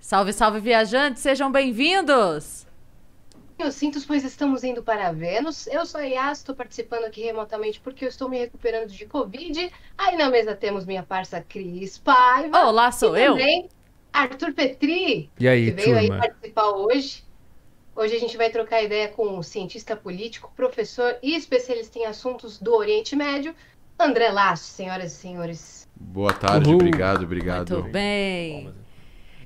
Salve, salve, viajantes! Sejam bem-vindos! Eu sinto, pois estamos indo para Vênus. Eu sou a Yas, estou participando aqui remotamente porque eu estou me recuperando de Covid. Aí na mesa temos minha parça Cris Paiva. Olá, sou eu! Também Arthur Petri, e aí, que veio turma? aí participar hoje. Hoje a gente vai trocar ideia com o um cientista político, professor e especialista em assuntos do Oriente Médio, André Laço, senhoras e senhores. Boa tarde, Uhul. obrigado, obrigado. Tudo bem.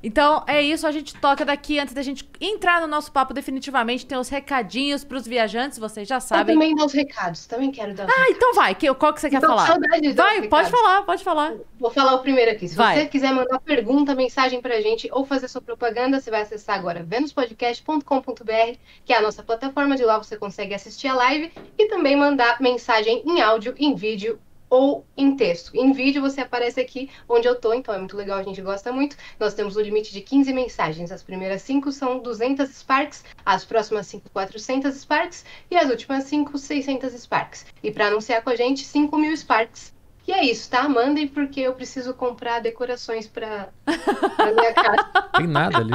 Então é isso, a gente toca daqui antes da gente entrar no nosso papo definitivamente. Tem os recadinhos para os viajantes, vocês já sabem. Eu também dou os recados, também quero dar. ah, recados. então vai, que, qual que você quer falar? Saudade vai, pode falar, pode falar. Vou falar o primeiro aqui. Se vai. você quiser mandar pergunta, mensagem para a gente ou fazer sua propaganda, você vai acessar agora venuspodcast.com.br, que é a nossa plataforma de lá você consegue assistir a live e também mandar mensagem em áudio, em vídeo ou em texto. Em vídeo você aparece aqui onde eu tô, então é muito legal, a gente gosta muito. Nós temos o um limite de 15 mensagens. As primeiras 5 são 200 Sparks, as próximas 5, 400 Sparks e as últimas 5, 600 Sparks. E para anunciar com a gente, 5 mil Sparks e é isso, tá? Mandem porque eu preciso comprar decorações pra, minha casa. Tem nada ali.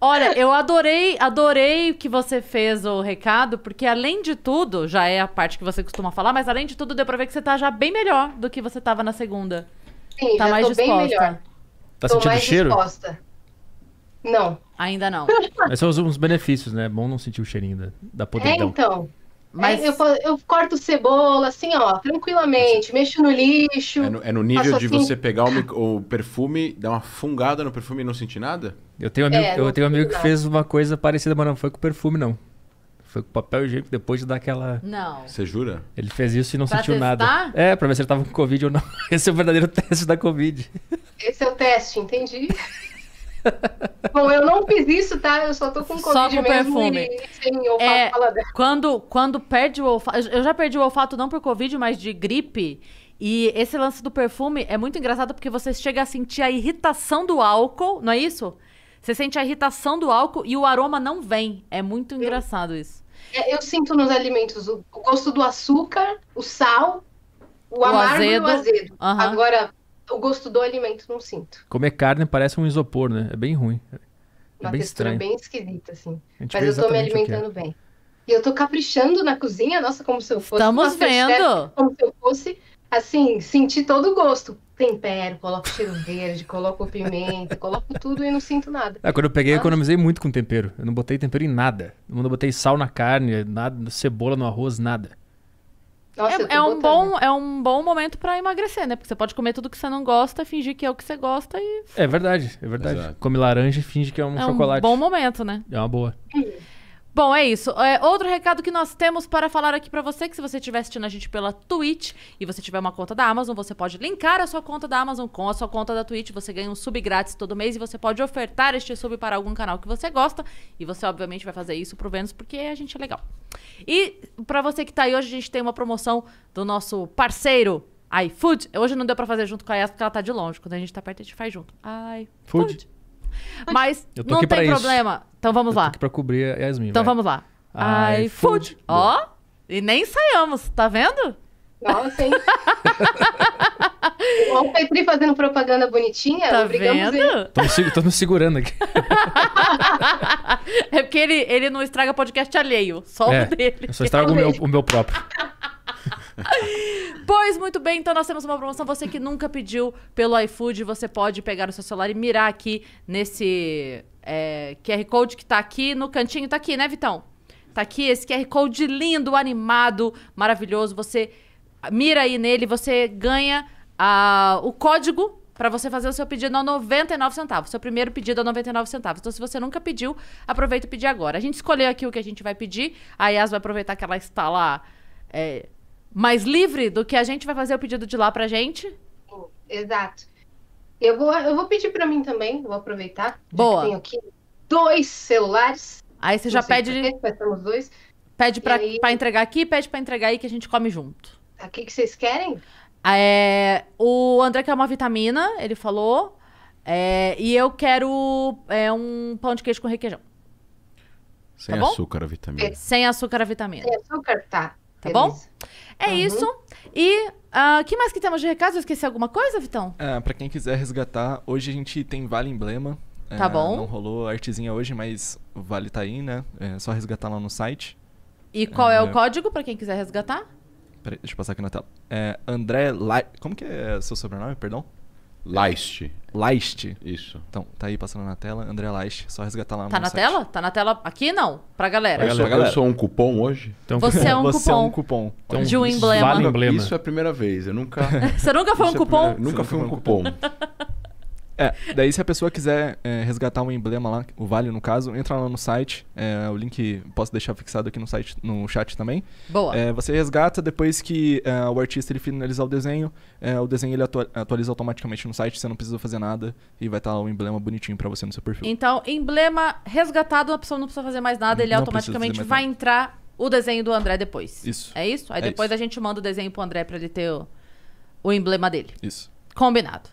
Olha, eu adorei, adorei que você fez o recado, porque além de tudo, já é a parte que você costuma falar, mas além de tudo, deu pra ver que você tá já bem melhor do que você tava na segunda. Sim, tá já mais tô disposta. bem melhor. Tá tô sentindo mais cheiro? Disposta. Não. Ainda não. Mas são os benefícios, né? É bom não sentir o cheirinho da, da é, podridão. É, então. Mas... É, eu, eu, corto cebola, assim, ó, tranquilamente, Mas... mexo no lixo. É no, é no nível de assim... você pegar o, o, perfume, dar uma fungada no perfume e não sentir nada? Eu tenho um amigo, é, eu tenho um amigo que fez uma coisa parecida, mas não foi com perfume, não. Foi com papel higiênico depois de dar aquela. Não. Você jura? Ele fez isso e não pra sentiu testar? nada. É, pra ver se ele tava com Covid ou não. Esse é o verdadeiro teste da Covid. Esse é o teste, entendi. Bom, eu não fiz isso, tá? Eu só tô com Covid só com perfume. sem olfato é, quando, quando perde o olfato... Eu já perdi o olfato não por Covid, mas de gripe. E esse lance do perfume é muito engraçado porque você chega a sentir a irritação do álcool, não é isso? Você sente a irritação do álcool e o aroma não vem. É muito engraçado isso. É, eu sinto nos alimentos o, o, gosto do açúcar, o sal, o, o amargo azedo. e o azedo. Uhum. Agora, o gosto do alimento não sinto. Comer carne parece um isopor, né? É bem ruim. É Uma bem textura estranho. bem esquisita, assim. Mas eu tô me é. alimentando bem. E eu tô caprichando na cozinha, nossa, como se eu fosse. Estamos vendo! como se eu fosse, assim, sentir todo o gosto. Tempero, coloco cheiro verde, coloco pimenta, coloco tudo e não sinto nada. Ah, quando eu peguei, eu economizei muito com tempero. Eu não botei tempero em nada. Eu não botei sal na carne, nada, cebola no arroz, nada. Nossa, é, é um bom, é um bom momento para emagrecer, né? Porque você pode comer tudo que você não gosta, fingir que é o que você gosta e. É verdade, é verdade. Exato. Come laranja e finge que é um é chocolate. É um bom momento, né? É uma boa. É Bom, é isso. É, outro recado que nós temos para falar aqui para você, que se você estiver assistindo a gente pela Twitch e você tiver uma conta da Amazon, você pode linkar a sua conta da Amazon com a sua conta da Twitch. Você ganha um sub grátis todo mês e você pode ofertar este sub para algum canal que você gosta. E você, obviamente, vai fazer isso pro Vênus, porque a gente é legal. E para você que tá aí hoje, a gente tem uma promoção do nosso parceiro iFood. Hoje não deu para fazer junto com a Yas, porque ela tá de longe. Quando a gente tá perto, a gente faz junto. iFood. Mas não tem isso. problema. Então vamos eu lá. Tô aqui pra cobrir a Yasmin. Então vai. vamos lá. iFood. Ó, e nem ensaiamos, tá vendo? Nossa, hein? Olha o Petri fazendo propaganda bonitinha. Tá vendo? Ele. Tô, me segurando aqui. é porque ele, ele não estraga podcast alheio, só é, o dele. Eu só estraga o meu, o meu próprio. pois muito bem, então nós temos uma promoção. Você que nunca pediu pelo iFood, você pode pegar o seu celular e mirar aqui nesse é, QR Code que tá aqui no cantinho. Tá aqui, né, Vitão? Tá aqui esse QR Code lindo, animado, maravilhoso. Você mira aí nele, você ganha a, o código para você fazer o seu pedido a 99 centavos. Seu primeiro pedido a 99 centavos. Então, se você nunca pediu, aproveita e pedir agora. A gente escolheu aqui o que a gente vai pedir. A Yas vai aproveitar que ela está lá é, mais livre do que a gente vai fazer o pedido de lá pra gente? Exato. Eu vou, eu vou pedir para mim também, vou aproveitar. Boa. Tenho aqui dois celulares. Aí você já pede. Porquê, dois. Pede para aí... entregar aqui, pede para entregar aí que a gente come junto. O ah, que, que vocês querem? É, o André quer uma vitamina, ele falou. É, e eu quero é, um pão de queijo com requeijão. Sem tá açúcar, a vitamina. Sem açúcar, a vitamina. Sem açúcar, tá. Tá é bom? É uhum. isso. E uh, que mais que temos de recado? Eu esqueci alguma coisa, Vitão? É, pra quem quiser resgatar, hoje a gente tem Vale Emblema. É, tá é, bom. Não rolou artezinha hoje, mas vale tá aí, né? É só resgatar lá no site. E qual é, é o código para quem quiser resgatar? Peraí, deixa eu passar aqui na tela. É André Light Como que é seu sobrenome, perdão? Leist. Leist. Isso. Então, tá aí passando na tela, André Leist, só resgatar lá tá no Tá na site. tela? Tá na tela aqui não, pra galera. Pra galera. eu sou um cupom hoje? Então, você é um você cupom. É um cupom. Então, de um emblema. Vale emblema. Isso é a primeira vez, eu nunca... você nunca foi um é cupom? Primeira... Nunca fui um cupom. É, daí se a pessoa quiser é, resgatar um emblema lá, o Vale no caso, entra lá no site, é, o link posso deixar fixado aqui no site, no chat também. Boa. É, você resgata depois que é, o artista ele finalizar o desenho, é, o desenho ele atua atualiza automaticamente no site, você não precisa fazer nada e vai estar tá o emblema bonitinho para você no seu perfil. Então, emblema resgatado, a pessoa não precisa fazer mais nada, ele não automaticamente vai nada. entrar o desenho do André depois. Isso. É isso? Aí é depois isso. a gente manda o desenho pro André para ele ter o, o emblema dele. Isso. Combinado.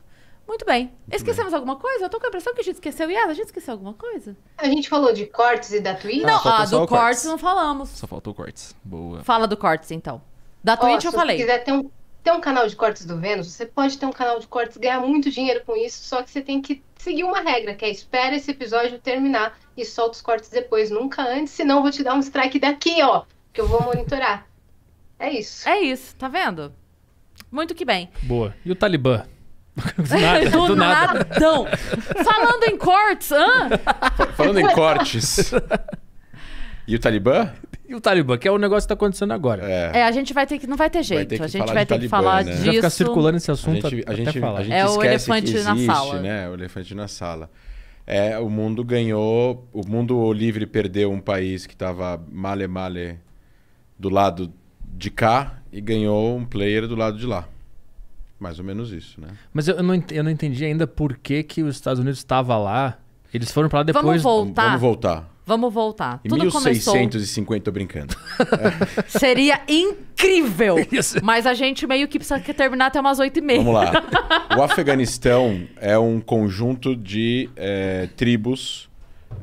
Muito bem. Esquecemos alguma coisa? Eu tô com a impressão que a gente esqueceu. ela, a gente esqueceu alguma coisa? A gente falou de cortes e da Twitch? Não, ah, ah do cortes. cortes não falamos. Só faltou cortes. Boa. Fala do cortes, então. Da Twitch eu falei. Se quiser ter um, ter um canal de cortes do Vênus, você pode ter um canal de cortes, ganhar muito dinheiro com isso, só que você tem que seguir uma regra, que é espera esse episódio terminar e solta os cortes depois, nunca antes, senão eu vou te dar um strike daqui, ó, que eu vou monitorar. é isso. É isso, tá vendo? Muito que bem. Boa. E o Talibã? Do nada. Do, do nada. Nadão. Falando em cortes, hã? Falando em cortes. E o Talibã? E o Talibã, que é o negócio que está acontecendo agora. É. é. a gente vai ter que. Não vai ter jeito. Vai ter a gente vai ter Talibã, que falar né? disso. Vai ficar circulando esse assunto. A gente, a gente, a gente é o elefante existe, na sala. Né? É o elefante na sala. É, o mundo ganhou. O mundo livre perdeu um país que estava male male do lado de cá e ganhou um player do lado de lá. Mais ou menos isso, né? Mas eu, eu não, eu não entendi ainda por que, que os Estados Unidos estava lá. Eles foram para lá depois. Vamos voltar. Vamos voltar. Vamos voltar. Em Tudo 1650, começou... tô brincando. Seria incrível. Mas a gente meio que precisa terminar até umas 8 e meia. Vamos lá. O Afeganistão é um conjunto de é, tribos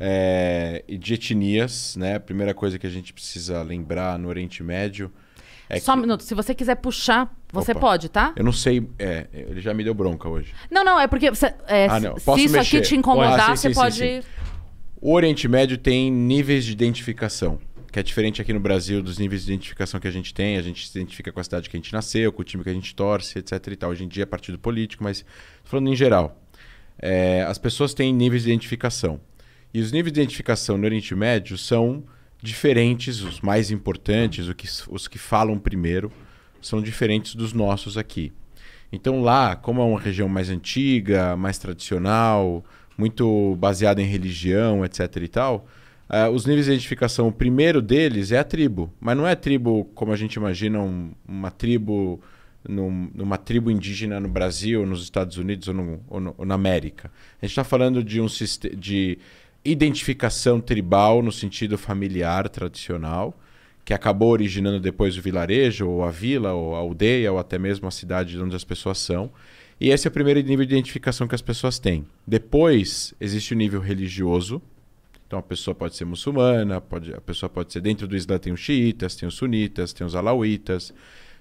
eh, e é, de etnias, né? A primeira coisa que a gente precisa lembrar no Oriente Médio é Só que... um minuto. Se você quiser puxar você Opa. pode, tá? Eu não sei. É, ele já me deu bronca hoje. Não, não, é porque você, é, ah, não. Posso se isso mexer. aqui te incomodar, ah, sim, você sim, pode. Sim, o Oriente Médio tem níveis de identificação, que é diferente aqui no Brasil dos níveis de identificação que a gente tem. A gente se identifica com a cidade que a gente nasceu, com o time que a gente torce, etc. E tal. Hoje em dia é partido político, mas falando em geral, é, as pessoas têm níveis de identificação. E os níveis de identificação no Oriente Médio são diferentes, os mais importantes, os que, os que falam primeiro são diferentes dos nossos aqui. Então lá, como é uma região mais antiga, mais tradicional, muito baseada em religião, etc e tal, uh, os níveis de identificação, o primeiro deles é a tribo, mas não é a tribo como a gente imagina um, uma tribo numa tribo indígena no Brasil, nos Estados Unidos ou, no, ou, no, ou na América. A gente está falando de um de identificação tribal no sentido familiar tradicional que acabou originando depois o vilarejo, ou a vila, ou a aldeia, ou até mesmo a cidade onde as pessoas são. E esse é o primeiro nível de identificação que as pessoas têm. Depois existe o nível religioso. Então a pessoa pode ser muçulmana, pode, a pessoa pode ser dentro do Islã tem os xiitas, tem os sunitas, tem os alauitas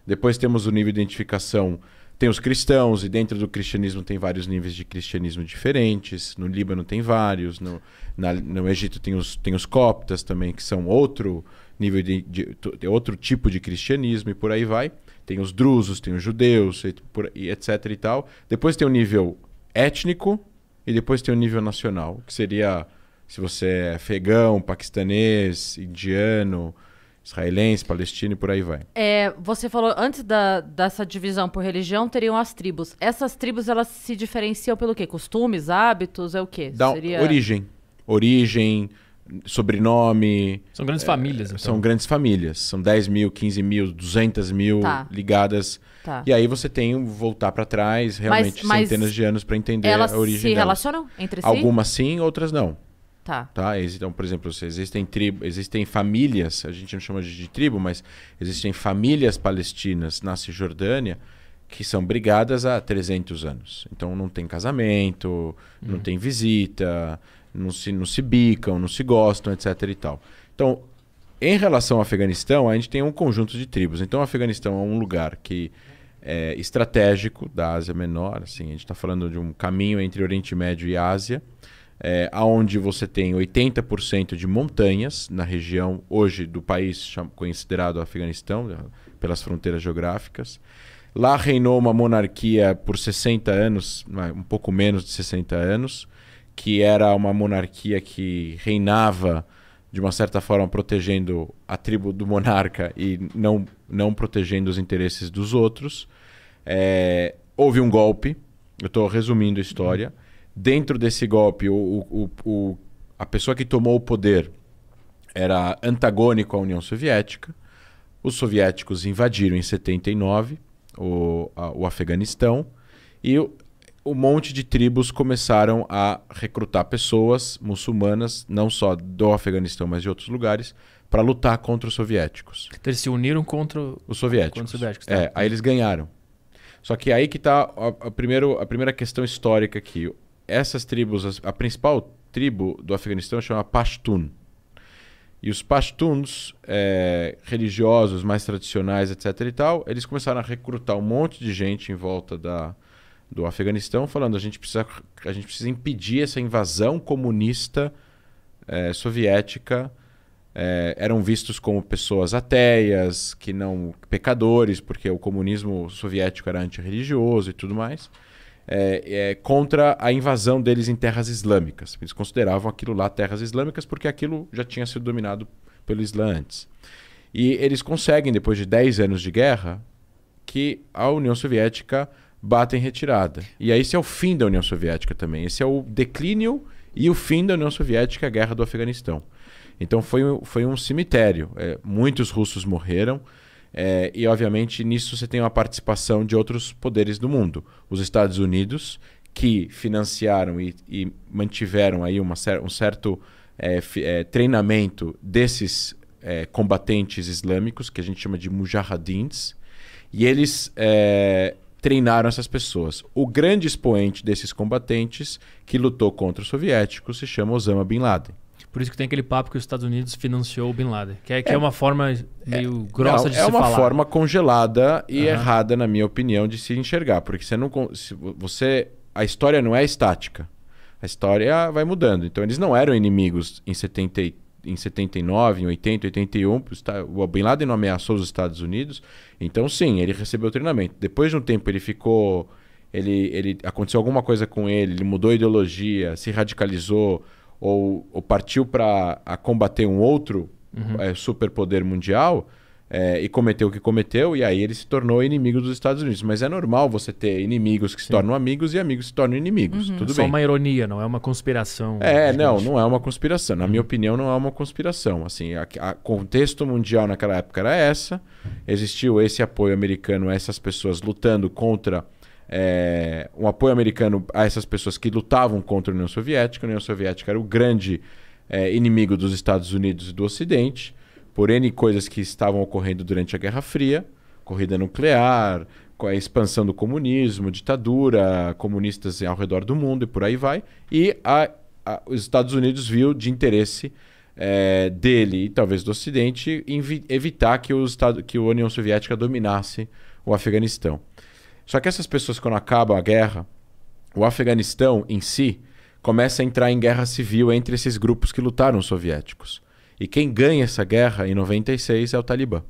Depois temos o nível de identificação tem os cristãos, e dentro do cristianismo tem vários níveis de cristianismo diferentes. No Líbano tem vários, no, na, no Egito tem os, tem os coptas também, que são outro nível de, de, de, outro tipo de cristianismo e por aí vai. Tem os drusos, tem os judeus, e, por, e etc e tal. Depois tem o nível étnico e depois tem o nível nacional, que seria se você é fegão paquistanês, indiano, israelense, palestino e por aí vai. É, você falou antes da, dessa divisão por religião teriam as tribos. Essas tribos elas se diferenciam pelo quê? Costumes, hábitos, é o quê? Da Seria... origem, origem, sobrenome. São grandes é, famílias. Então. São grandes famílias. São 10 mil, 15 mil, 200 mil tá. ligadas. Tá. E aí você tem voltar para trás, realmente mas, mas centenas de anos para entender a origem se relacionam entre si? Algumas sim, outras não. Tá. tá? Então, por exemplo, existem tribo, existem famílias, a gente não chama de, de tribo, mas existem famílias palestinas na Cisjordânia que são brigadas há 300 anos. Então não tem casamento, uhum. não tem visita, não se, não se bicam, não se gostam, etc. e tal. Então, em relação ao Afeganistão, a gente tem um conjunto de tribos. Então, o Afeganistão é um lugar que é estratégico da Ásia Menor. Assim, a gente está falando de um caminho entre Oriente Médio e Ásia, é, aonde você tem 80% de montanhas na região hoje do país considerado Afeganistão, né, pelas fronteiras geográficas. Lá reinou uma monarquia por 60 anos, um pouco menos de 60 anos, que era uma monarquia que reinava de uma certa forma protegendo a tribo do monarca e não, não protegendo os interesses dos outros. É, houve um golpe, eu estou resumindo a história. Dentro desse golpe, o, o, o, a pessoa que tomou o poder era antagônico à União Soviética. Os soviéticos invadiram em 79 o, a, o Afeganistão e um monte de tribos começaram a recrutar pessoas muçulmanas, não só do Afeganistão, mas de outros lugares, para lutar contra os soviéticos. Então eles se uniram contra os soviéticos. Contra os soviéticos é, tá? É, aí eles ganharam. Só que aí que está a, a, a primeira questão histórica aqui. Essas tribos, a, a principal tribo do Afeganistão chama Pashtun. E os Pashtuns, é, religiosos mais tradicionais, etc e tal, eles começaram a recrutar um monte de gente em volta da, do Afeganistão, falando a gente precisa, a gente precisa impedir essa invasão comunista é, soviética. É, eram vistos como pessoas ateias, que não pecadores, porque o comunismo soviético era antirreligioso e tudo mais, é, é, contra a invasão deles em terras islâmicas. Eles consideravam aquilo lá terras islâmicas porque aquilo já tinha sido dominado pelo Islã antes. E eles conseguem, depois de 10 anos de guerra, que a União Soviética batem retirada. E aí esse é o fim da União Soviética também. Esse é o declínio e o fim da União Soviética, a guerra do Afeganistão. Então foi, foi um cemitério. É, muitos russos morreram. É, e, obviamente, nisso você tem uma participação de outros poderes do mundo. Os Estados Unidos, que financiaram e, e mantiveram aí uma, um certo é, é, treinamento desses é, combatentes islâmicos, que a gente chama de mujahadins, e eles é, treinaram essas pessoas. O grande expoente desses combatentes que lutou contra os soviéticos se chama Osama Bin Laden. Por isso que tem aquele papo que os Estados Unidos financiou o Bin Laden, que é, que é, é uma forma meio é, grossa não, de é se falar. É uma forma congelada e uhum. errada, na minha opinião, de se enxergar, porque você não você a história não é estática. A história vai mudando. Então eles não eram inimigos em 73 em 79, em 80, 81, o Bin Laden não ameaçou os Estados Unidos. Então, sim, ele recebeu treinamento. Depois de um tempo, ele ficou. Ele, ele aconteceu alguma coisa com ele, ele mudou a ideologia, se radicalizou ou, ou partiu para combater um outro uhum. é, superpoder mundial é, e cometeu o que cometeu, e aí ele se tornou inimigo dos Estados Unidos. Mas é normal você ter inimigos que se Sim. tornam amigos e amigos que se tornam inimigos. Uhum. Tudo Só bem. uma ironia, não é uma conspiração. É, não, não é uma conspiração. Na uhum. minha opinião, não é uma conspiração. Assim, a, a, contexto mundial naquela época era essa. Existiu esse apoio americano, a essas pessoas lutando contra é, um apoio americano a essas pessoas que lutavam contra a União Soviética. A União Soviética era o grande é, inimigo dos Estados Unidos e do Ocidente por N coisas que estavam ocorrendo durante a Guerra Fria, corrida nuclear, a expansão do comunismo, ditadura, comunistas ao redor do mundo e por aí vai. E a, a, os Estados Unidos viu de interesse é, dele e talvez do Ocidente evitar que, o Estado, que a União Soviética dominasse o Afeganistão. Só que essas pessoas, quando acabam a guerra, o Afeganistão em si começa a entrar em guerra civil entre esses grupos que lutaram os soviéticos. E quem ganha essa guerra em 96 é o Talibã,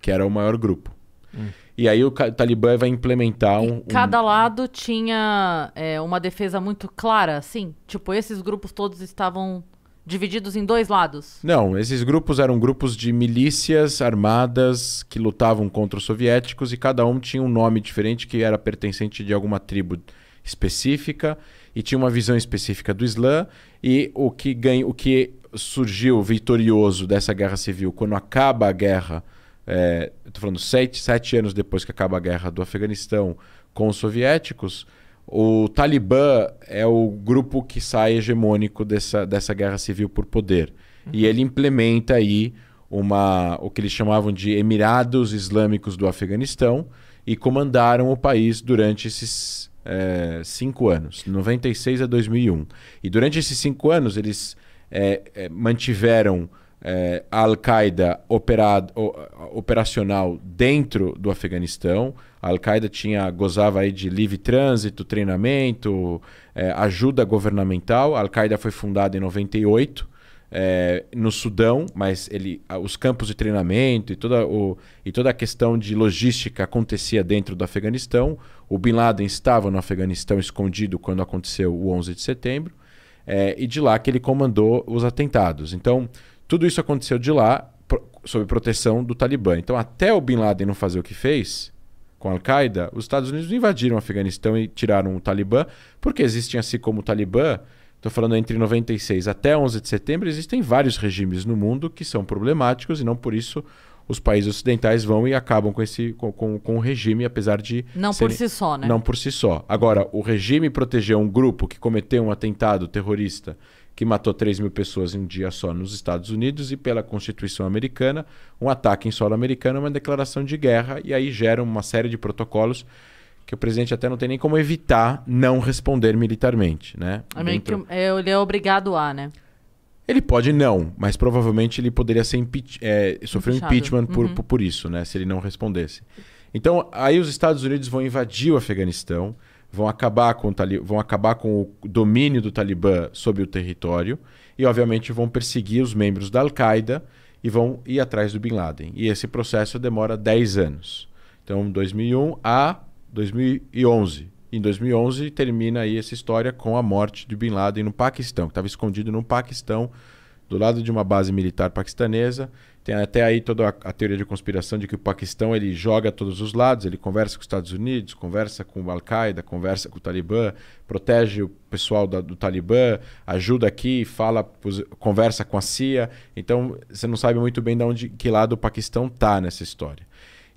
que era o maior grupo. Hum. E aí o Talibã vai implementar um, Cada lado tinha é, uma defesa muito clara, assim. Tipo, esses grupos todos estavam divididos em dois lados. Não, esses grupos eram grupos de milícias armadas que lutavam contra os soviéticos e cada um tinha um nome diferente que era pertencente de alguma tribo específica e tinha uma visão específica do Islã e o que ganha, o que surgiu vitorioso dessa guerra civil, quando acaba a guerra, é, estou falando sete, sete anos depois que acaba a guerra do Afeganistão com os soviéticos, o Talibã é o grupo que sai hegemônico dessa, dessa guerra civil por poder. Uhum. E ele implementa aí uma, o que eles chamavam de Emirados Islâmicos do Afeganistão e comandaram o país durante esses é, cinco anos, 96 a 2001. E durante esses cinco anos, eles é, é, mantiveram é, a Al-Qaeda operacional dentro do Afeganistão. A Al-Qaeda tinha gozava aí de livre trânsito, treinamento, é, ajuda governamental. A Al-Qaeda foi fundada em 98 é, no Sudão, mas ele, os campos de treinamento e toda, o, e toda a questão de logística acontecia dentro do Afeganistão. O Bin Laden estava no Afeganistão escondido quando aconteceu o 11 de setembro é, e de lá que ele comandou os atentados. Então, tudo isso aconteceu de lá, pro, sob proteção do Talibã. Então, até o Bin Laden não fazer o que fez com a Al-Qaeda, os Estados Unidos invadiram o Afeganistão e tiraram o Talibã, porque existem assim como o Talibã, estou falando entre 96 até 11 de setembro, existem vários regimes no mundo que são problemáticos e não por isso os países ocidentais vão e acabam com esse com, com, com o regime, apesar de. Não serem... por si só, né? Não por si só. Agora, o regime proteger um grupo que cometeu um atentado terrorista que matou 3 mil pessoas em um dia só nos Estados Unidos e pela Constituição americana, um ataque em solo americano é uma declaração de guerra e aí gera uma série de protocolos que o presidente até não tem nem como evitar não responder militarmente, né? É Dentro... ele é obrigado a, né? Ele pode não, mas provavelmente ele poderia ser é, sofrer um impeachment por, uhum. por isso, né? Se ele não respondesse. Então, aí os Estados Unidos vão invadir o Afeganistão, vão acabar com o, vão acabar com o domínio do Talibã sobre o território e, obviamente, vão perseguir os membros da Al-Qaeda e vão ir atrás do Bin Laden. E esse processo demora 10 anos. Então, 2001 a 2011. Em 2011 termina aí essa história com a morte de Bin Laden no Paquistão, que estava escondido no Paquistão, do lado de uma base militar paquistanesa. Tem até aí toda a, a, teoria de conspiração de que o Paquistão ele joga a todos os lados, ele conversa com os Estados Unidos, conversa com o Al-Qaeda, conversa com o Talibã, protege o pessoal da, do Talibã, ajuda aqui, fala, conversa com a CIA. Então você não sabe muito bem de onde que lado o Paquistão está nessa história.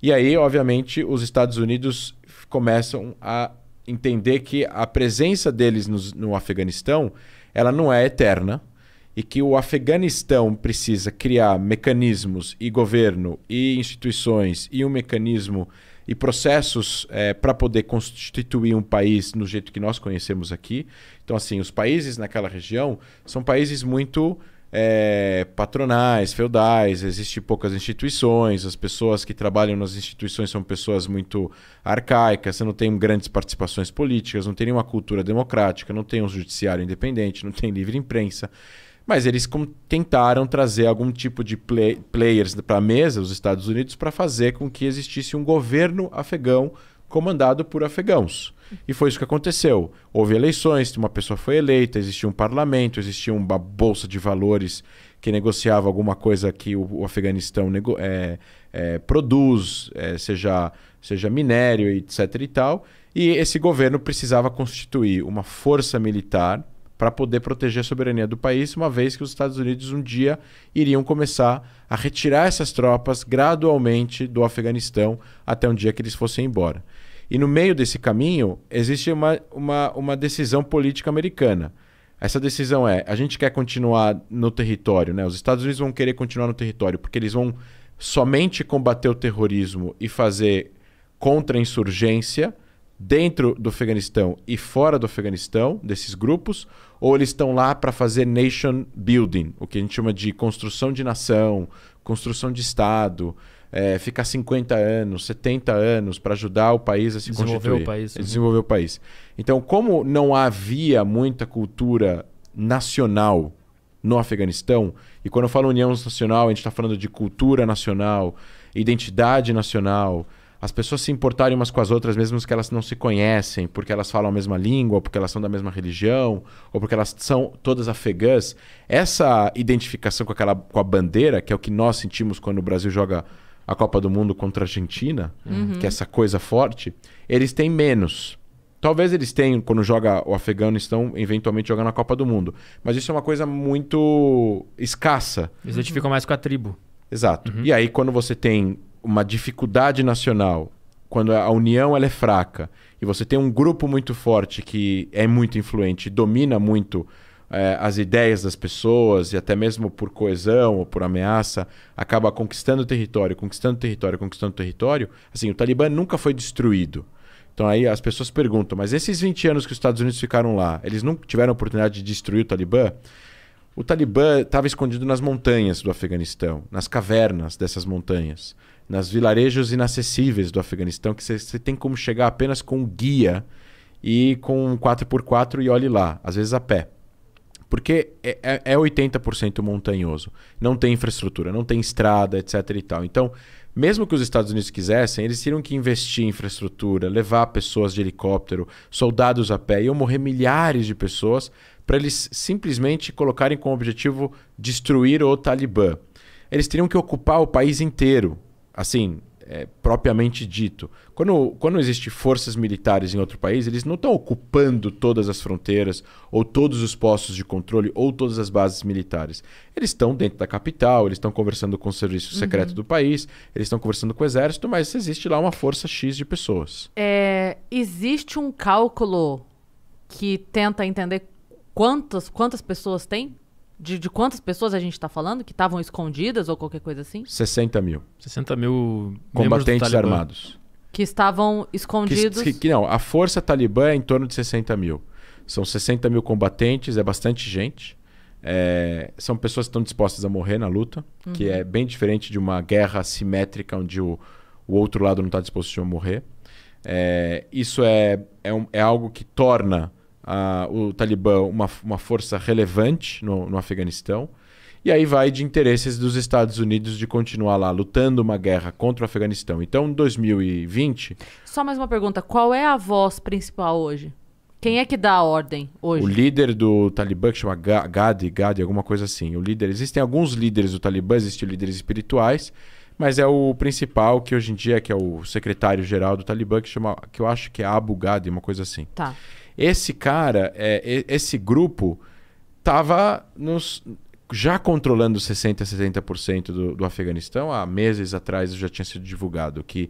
E aí, obviamente, os Estados Unidos começam a entender que a presença deles no, no Afeganistão ela não é eterna e que o Afeganistão precisa criar mecanismos e governo e instituições e um mecanismo e processos é, para poder constituir um país no jeito que nós conhecemos aqui. Então, assim, os países naquela região são países muito é, patronais, feudais, existem poucas instituições, as pessoas que trabalham nas instituições são pessoas muito arcaicas, você não tem grandes participações políticas, não tem nenhuma cultura democrática, não tem um judiciário independente, não tem livre imprensa. Mas eles tentaram trazer algum tipo de play players para a mesa os Estados Unidos para fazer com que existisse um governo afegão comandado por afegãos. E foi isso que aconteceu. Houve eleições, uma pessoa foi eleita, existia um parlamento, existia uma bolsa de valores que negociava alguma coisa que o, Afeganistão nego, é, é, produz, é, seja, seja minério, etc. e tal. E esse governo precisava constituir uma força militar para poder proteger a soberania do país, uma vez que os Estados Unidos um dia iriam começar a retirar essas tropas gradualmente do Afeganistão até um dia que eles fossem embora. E no meio desse caminho, existe uma, uma, uma decisão política americana. Essa decisão é: a gente quer continuar no território, né? Os Estados Unidos vão querer continuar no território, porque eles vão somente combater o terrorismo e fazer contra-insurgência dentro do Afeganistão e fora do Afeganistão, desses grupos, ou eles estão lá para fazer nation building, o que a gente chama de construção de nação, construção de Estado, é, ficar 50 anos, 70 anos para ajudar o país a se desenvolver constituir. O país, né? desenvolver o país. Então, como não havia muita cultura nacional no Afeganistão, e quando eu falo união nacional, a gente está falando de cultura nacional, identidade nacional, as pessoas se importarem umas com as outras, mesmo que elas não se conhecem, porque elas falam a mesma língua, ou porque elas são da mesma religião, ou porque elas são todas afegãs. Essa identificação com aquela com a bandeira, que é o que nós sentimos quando o Brasil joga a Copa do Mundo contra a Argentina, uhum. que é essa coisa forte, eles têm menos. Talvez eles tenham, quando joga o Afeganistão, eventualmente jogando a Copa do Mundo. Mas isso é uma coisa muito escassa. Eles identificam mais com a tribo. Exato. Uhum. E aí, quando você tem uma dificuldade nacional, quando a união ela é fraca, e você tem um grupo muito forte que é muito influente, domina muito é, as ideias das pessoas e até mesmo por coesão ou por ameaça acaba conquistando território, conquistando território, conquistando território. Assim, o Talibã nunca foi destruído. Então aí as pessoas perguntam, mas esses 20 anos que os Estados Unidos ficaram lá, eles nunca tiveram oportunidade de destruir o Talibã? O Talibã estava escondido nas montanhas do Afeganistão, nas cavernas dessas montanhas, nas vilarejos inacessíveis do Afeganistão, que você tem como chegar apenas com um guia e com um 4x4 e olhe lá, às vezes a pé. Porque é, é 80% é montanhoso. Não tem infraestrutura, não tem estrada, etc. e tal. Então, mesmo que os Estados Unidos quisessem, eles teriam que investir em infraestrutura, levar pessoas de helicóptero, soldados a pé, iam morrer milhares de pessoas para eles simplesmente colocarem como objetivo destruir o Talibã. Eles teriam que ocupar o país inteiro. Assim, é, propriamente dito. Quando, quando existem forças militares em outro país, eles não estão ocupando todas as fronteiras, ou todos os postos de controle, ou todas as bases militares. Eles estão dentro da capital, eles estão conversando com o serviço uhum. secreto uhum. do país, eles estão conversando com o exército, mas existe lá uma força X de pessoas. É, existe um cálculo que tenta entender quantas, quantas pessoas tem de, de quantas pessoas a gente está falando que estavam escondidas ou qualquer coisa assim? 60 mil. 60 mil combatentes armados. Que estavam escondidos. Que, que, não, a força talibã é em torno de 60 mil. São 60 mil combatentes, é bastante gente. É, são pessoas que estão dispostas a morrer na luta, uhum. que é bem diferente de uma guerra simétrica onde o, o outro lado não está disposto a morrer. É, isso é, é, um, é algo que torna o Talibã uma, uma força relevante no, no Afeganistão. E aí vai de interesses dos Estados Unidos de continuar lá lutando uma guerra contra o Afeganistão. Então, em 2020. Só mais uma pergunta: qual é a voz principal hoje? Quem é que dá a ordem hoje? O líder do Talibã, que chama Gadi, Gadi, alguma coisa assim. O líder, existem alguns líderes do Talibã, existem líderes espirituais, mas é o principal que hoje em dia que é o secretário-geral do Talibã, que chama, que eu acho que é Abu Gadi, uma coisa assim. Tá. Esse cara, é, esse grupo, estava nos, já controlando 60%, 70% do, do Afeganistão. Há meses atrás já tinha sido divulgado que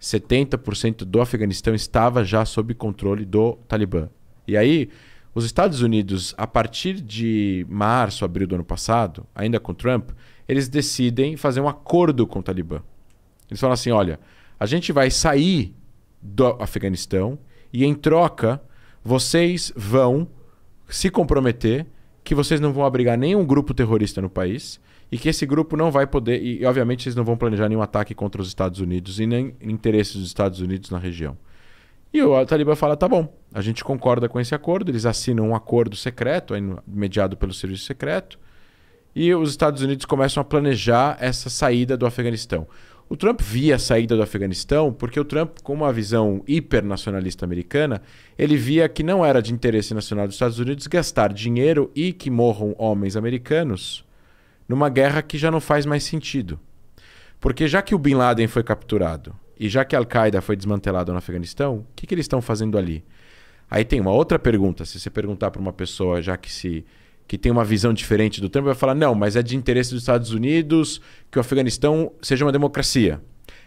70% do Afeganistão estava já sob controle do Talibã. E aí, os Estados Unidos, a partir de março, abril do ano passado, ainda com Trump, eles decidem fazer um acordo com o Talibã. Eles falam assim: olha, a gente vai sair do Afeganistão e, em troca, vocês vão se comprometer que vocês não vão abrigar nenhum grupo terrorista no país e que esse grupo não vai poder. E, obviamente, vocês não vão planejar nenhum ataque contra os Estados Unidos e nem interesses dos Estados Unidos na região. E o Talibã fala: tá bom, a gente concorda com esse acordo, eles assinam um acordo secreto, mediado pelo serviço secreto, e os Estados Unidos começam a planejar essa saída do Afeganistão. O Trump via a saída do Afeganistão porque o Trump, com uma visão hipernacionalista americana, ele via que não era de interesse nacional dos Estados Unidos gastar dinheiro e que morram homens americanos numa guerra que já não faz mais sentido. Porque já que o Bin Laden foi capturado e já que a Al-Qaeda foi desmantelada no Afeganistão, o que, que eles estão fazendo ali? Aí tem uma outra pergunta. Se você perguntar para uma pessoa já que se que tem uma visão diferente do Trump vai falar: não, mas é de interesse dos Estados Unidos que o Afeganistão seja uma democracia.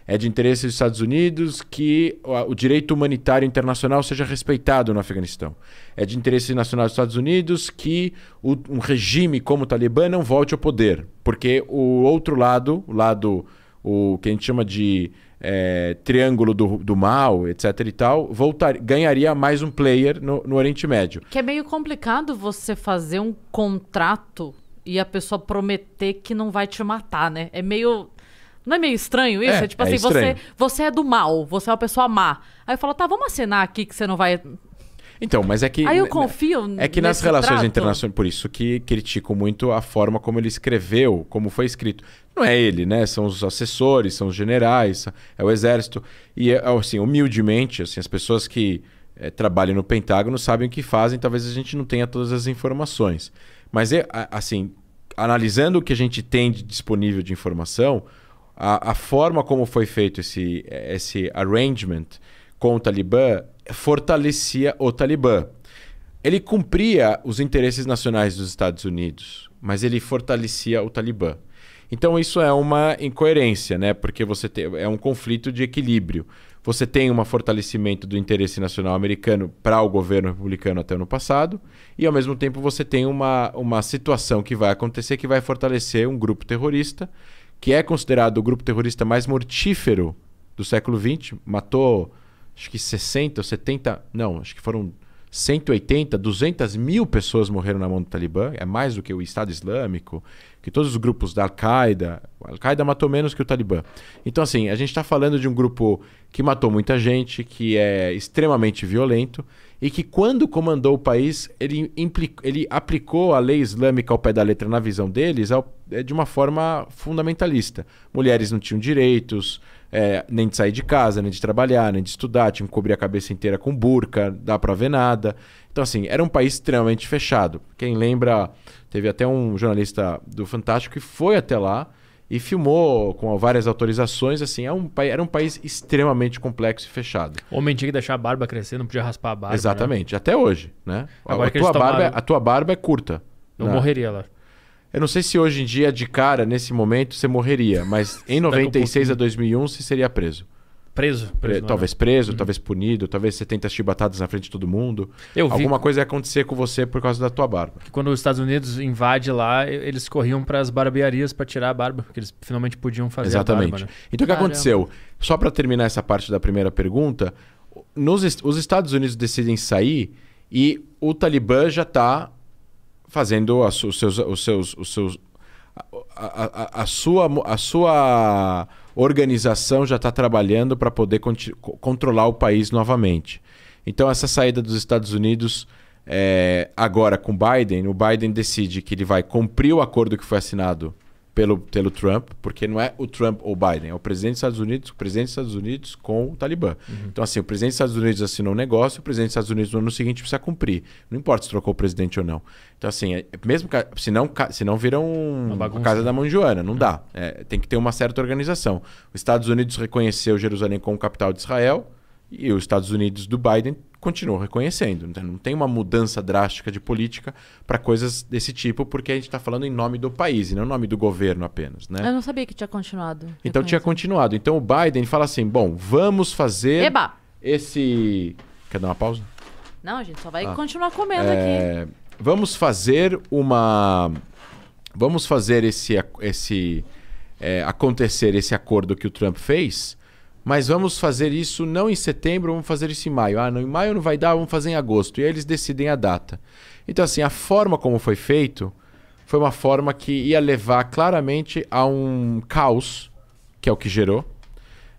É de interesse dos Estados Unidos que o direito humanitário internacional seja respeitado no Afeganistão. É de interesse nacional dos Estados Unidos que o, um regime como o Talibã não volte ao poder. Porque o outro lado, o lado o que a gente chama de é, Triângulo do, do Mal, etc e tal, voltar, ganharia mais um player no, no Oriente Médio. Que é meio complicado você fazer um contrato e a pessoa prometer que não vai te matar, né? É meio... Não é meio estranho isso? É, é tipo é assim, você, você é do mal, você é uma pessoa má. Aí eu falo tá, vamos assinar aqui que você não vai então, mas é que. Aí eu confio. É que nas relações trato. internacionais. Por isso que critico muito a forma como ele escreveu, como foi escrito. Não é ele, né? São os assessores, são os generais, é o exército. E, é, é, assim, humildemente, assim, as pessoas que é, trabalham no Pentágono sabem o que fazem, talvez a gente não tenha todas as informações. Mas, é, assim, analisando o que a gente tem de disponível de informação, a, a forma como foi feito esse, eh, esse arrangement com o Talibã fortalecia o Talibã. Ele cumpria os interesses nacionais dos Estados Unidos, mas ele fortalecia o Talibã. Então isso é uma incoerência, né? Porque você tem, é um conflito de equilíbrio. Você tem um fortalecimento do interesse nacional americano para o governo republicano até no passado, e ao mesmo tempo você tem uma, uma situação que vai acontecer que vai fortalecer um grupo terrorista, que é considerado o grupo terrorista mais mortífero do século XX, matou acho que 60 ou 70, não, acho que foram 180, 200 mil pessoas morreram na mão do Talibã, é mais do que o Estado Islâmico, que todos os grupos da Al-Qaeda. A Al-Qaeda matou menos que o Talibã. Então, assim, a gente está falando de um grupo que matou muita gente, que é extremamente violento e que, quando comandou o país, ele, ele aplicou a lei islâmica ao pé da letra na visão deles ao, é, de uma forma fundamentalista. Mulheres não tinham direitos, é, nem de sair de casa, nem de trabalhar, nem de estudar, tinha que cobrir a cabeça inteira com burca, dá para ver nada. Então, assim, era um país extremamente fechado. Quem lembra, teve até um jornalista do Fantástico que foi até lá e filmou com várias autorizações. Assim, era é um, era um país extremamente complexo e fechado. O homem tinha que deixar a barba crescer, não podia raspar a barba. Né? Exatamente, né? até hoje, né? Agora a, tua barba, é, a tua barba é curta. Eu né? morreria lá. Eu não sei se hoje em dia, de cara, nesse momento, você morreria, mas tá em 96 a 2001 você seria preso. Preso? preso Pre talvez preso, uhum. talvez punido, talvez você tenta chibatadas na frente de todo mundo. Eu Alguma vi... coisa ia acontecer com você por causa da tua barba. Quando os Estados Unidos invade lá, eles corriam para as barbearias para tirar a barba, porque eles finalmente podiam fazer Exatamente. a barba. Né? Então o que aconteceu? Só para terminar essa parte da primeira pergunta, nos, os Estados Unidos decidem sair e o Talibã já está fazendo as, os seus, os seus, os seus a, a, a, sua, a sua organização já está trabalhando para poder controlar o país novamente. Então, essa saída dos Estados Unidos, é, agora com Biden, o Biden decide que ele vai cumprir o acordo que foi assinado pelo, pelo Trump, porque não é o Trump ou o Biden, é o presidente dos Estados Unidos, o presidente dos Estados Unidos com o Talibã. Uhum. Então, assim, o presidente dos Estados Unidos assinou um negócio, o presidente dos Estados Unidos no ano seguinte precisa cumprir. Não importa se trocou o presidente ou não. Então, assim, é, é mesmo se não senão vira um, uma a casa da mão de Joana, não uhum. dá. É, tem que ter uma certa organização. Os Estados Unidos reconheceu Jerusalém como capital de Israel, e os Estados Unidos do Biden continuam reconhecendo. Né? Não tem uma mudança drástica de política para coisas desse tipo, porque a gente está falando em nome do país, e não em nome do governo apenas. Né? Eu não sabia que tinha continuado. Então tinha continuado. Então o Biden fala assim: bom, vamos fazer Eba. esse. Quer dar uma pausa? Não, a gente só vai ah. continuar comendo é... aqui. Vamos fazer uma. Vamos fazer esse, esse é, acontecer esse acordo que o Trump fez mas vamos fazer isso não em setembro, vamos fazer isso em maio. Ah, não, em maio não vai dar, vamos fazer em agosto. E aí eles decidem a data. Então, assim, a forma como foi feito foi uma forma que ia levar claramente a um caos, que é o que gerou,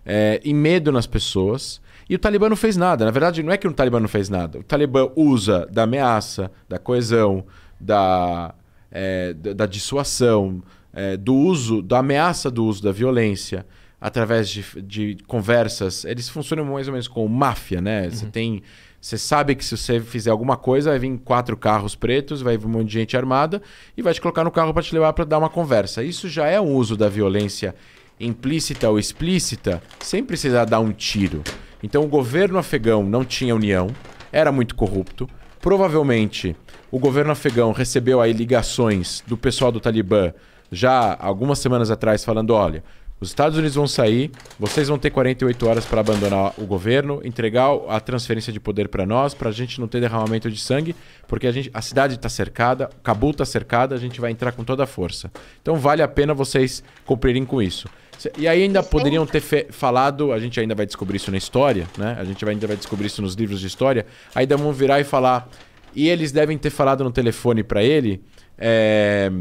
é, e medo nas pessoas. E o Talibã não fez nada. Na verdade, não é que o Talibã não fez nada. O Talibã usa da ameaça, da coesão, da, é, eh, da, da dissuasão, é, do uso, da ameaça do uso da violência através de, de conversas, eles funcionam mais ou menos como máfia, né? Você uhum. tem. Você sabe que se você fizer alguma coisa, vai vir quatro carros pretos, vai vir um monte de gente armada e vai te colocar no carro para te levar para dar uma conversa. Isso já é um uso da violência implícita ou explícita, sem precisar dar um tiro. Então o governo afegão não tinha união, era muito corrupto. Provavelmente o governo afegão recebeu aí ligações do pessoal do Talibã já algumas semanas atrás falando, olha, os Estados Unidos vão sair, vocês vão ter 48 horas para abandonar o governo, entregar a transferência de poder para nós, para a gente não ter derramamento de sangue, porque a, gente, a cidade está cercada, Cabu está cercada, a gente vai entrar com toda a força. Então vale a pena vocês cumprirem com isso. E aí ainda poderiam ter falado, a gente ainda vai descobrir isso na história, né? A gente ainda vai descobrir isso nos livros de história. Ainda vão virar e falar. E eles devem ter falado no telefone para ele. É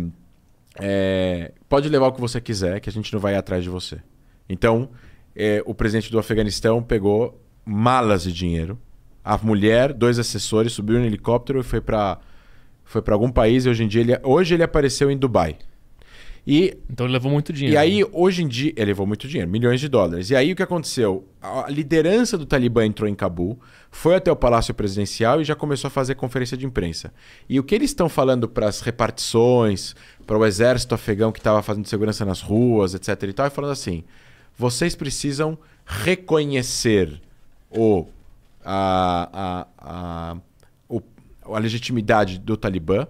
é, pode levar o que você quiser, que a gente não vai atrás de você. Então, é, o presidente do Afeganistão pegou malas de dinheiro. A mulher, dois assessores, subiu no helicóptero e foi para foi para algum país. E hoje em dia, ele, hoje ele apareceu em Dubai. E, então ele levou muito dinheiro. E aí, né? hoje em dia, ele levou muito dinheiro, milhões de dólares. E aí o que aconteceu? A liderança do Talibã entrou em Cabul, foi até o Palácio Presidencial e já começou a fazer conferência de imprensa. E o que eles estão falando para as repartições, para o exército afegão que estava fazendo segurança nas ruas, etc. e tal, é falando assim: vocês precisam reconhecer o, a, a, a, o, a legitimidade do Talibã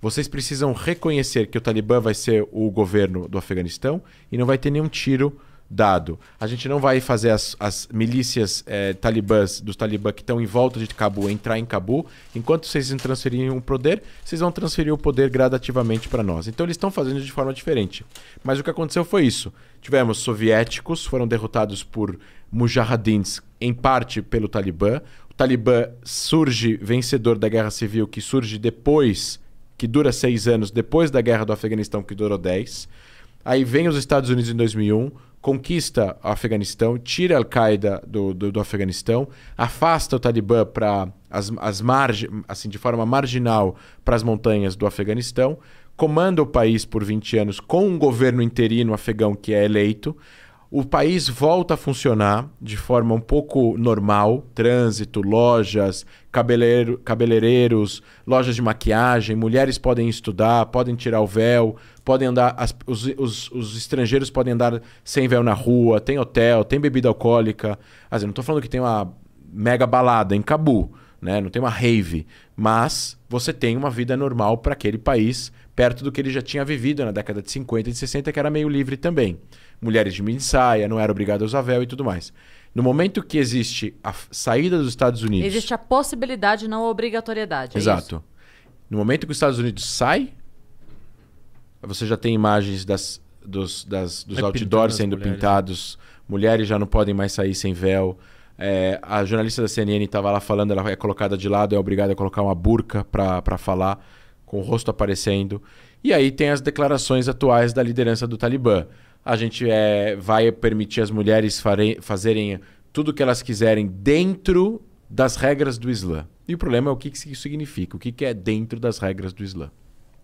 vocês precisam reconhecer que o Talibã vai ser o governo do Afeganistão e não vai ter nenhum tiro dado. A gente não vai fazer as, as milícias é, talibãs dos talibã que estão em volta de Cabu entrar em Cabu. Enquanto vocês transferirem o poder, vocês vão transferir o poder gradativamente para nós. Então eles estão fazendo de forma diferente. Mas o que aconteceu foi isso. Tivemos soviéticos, foram derrotados por mujahadins, em parte pelo Talibã. O Talibã surge vencedor da guerra civil que surge depois que dura seis anos, depois da guerra do Afeganistão, que durou dez. Aí vem os Estados Unidos em 2001, conquista o Afeganistão, tira a Al-Qaeda do, do, do, Afeganistão, afasta o Talibã para as, as margens, assim, de forma marginal para as montanhas do Afeganistão, comanda o país por 20 anos com um governo interino afegão que é eleito o país volta a funcionar de forma um pouco normal trânsito, lojas, cabeleireiro, cabeleireiros, lojas de maquiagem, mulheres podem estudar, podem tirar o véu, podem andar, as, os, os, os, estrangeiros podem andar sem véu na rua, tem hotel, tem bebida alcoólica. não estou falando que tem uma mega balada em Cabu, né? não tem uma rave, mas você tem uma vida normal para aquele país, perto do que ele já tinha vivido na década de 50 e de 60, que era meio livre também mulheres de mini saia, não era obrigado a usar véu e tudo mais. No momento que existe a saída dos Estados Unidos. Existe a possibilidade, não a obrigatoriedade. É exato. Isso? No momento que os Estados Unidos sai, você já tem imagens das, dos, das, dos é outdoors sendo mulheres. Né? pintados, mulheres já não podem mais sair sem véu. É, a jornalista da CNN estava lá falando, ela é colocada de lado, é obrigada a colocar uma burca para falar, com o rosto aparecendo. E aí tem as declarações atuais da liderança do Talibã a gente é, vai permitir as mulheres farem, fazerem tudo o que elas quiserem dentro das regras do Islã. E o problema é o que, que isso significa, o que, que é dentro das regras do Islã.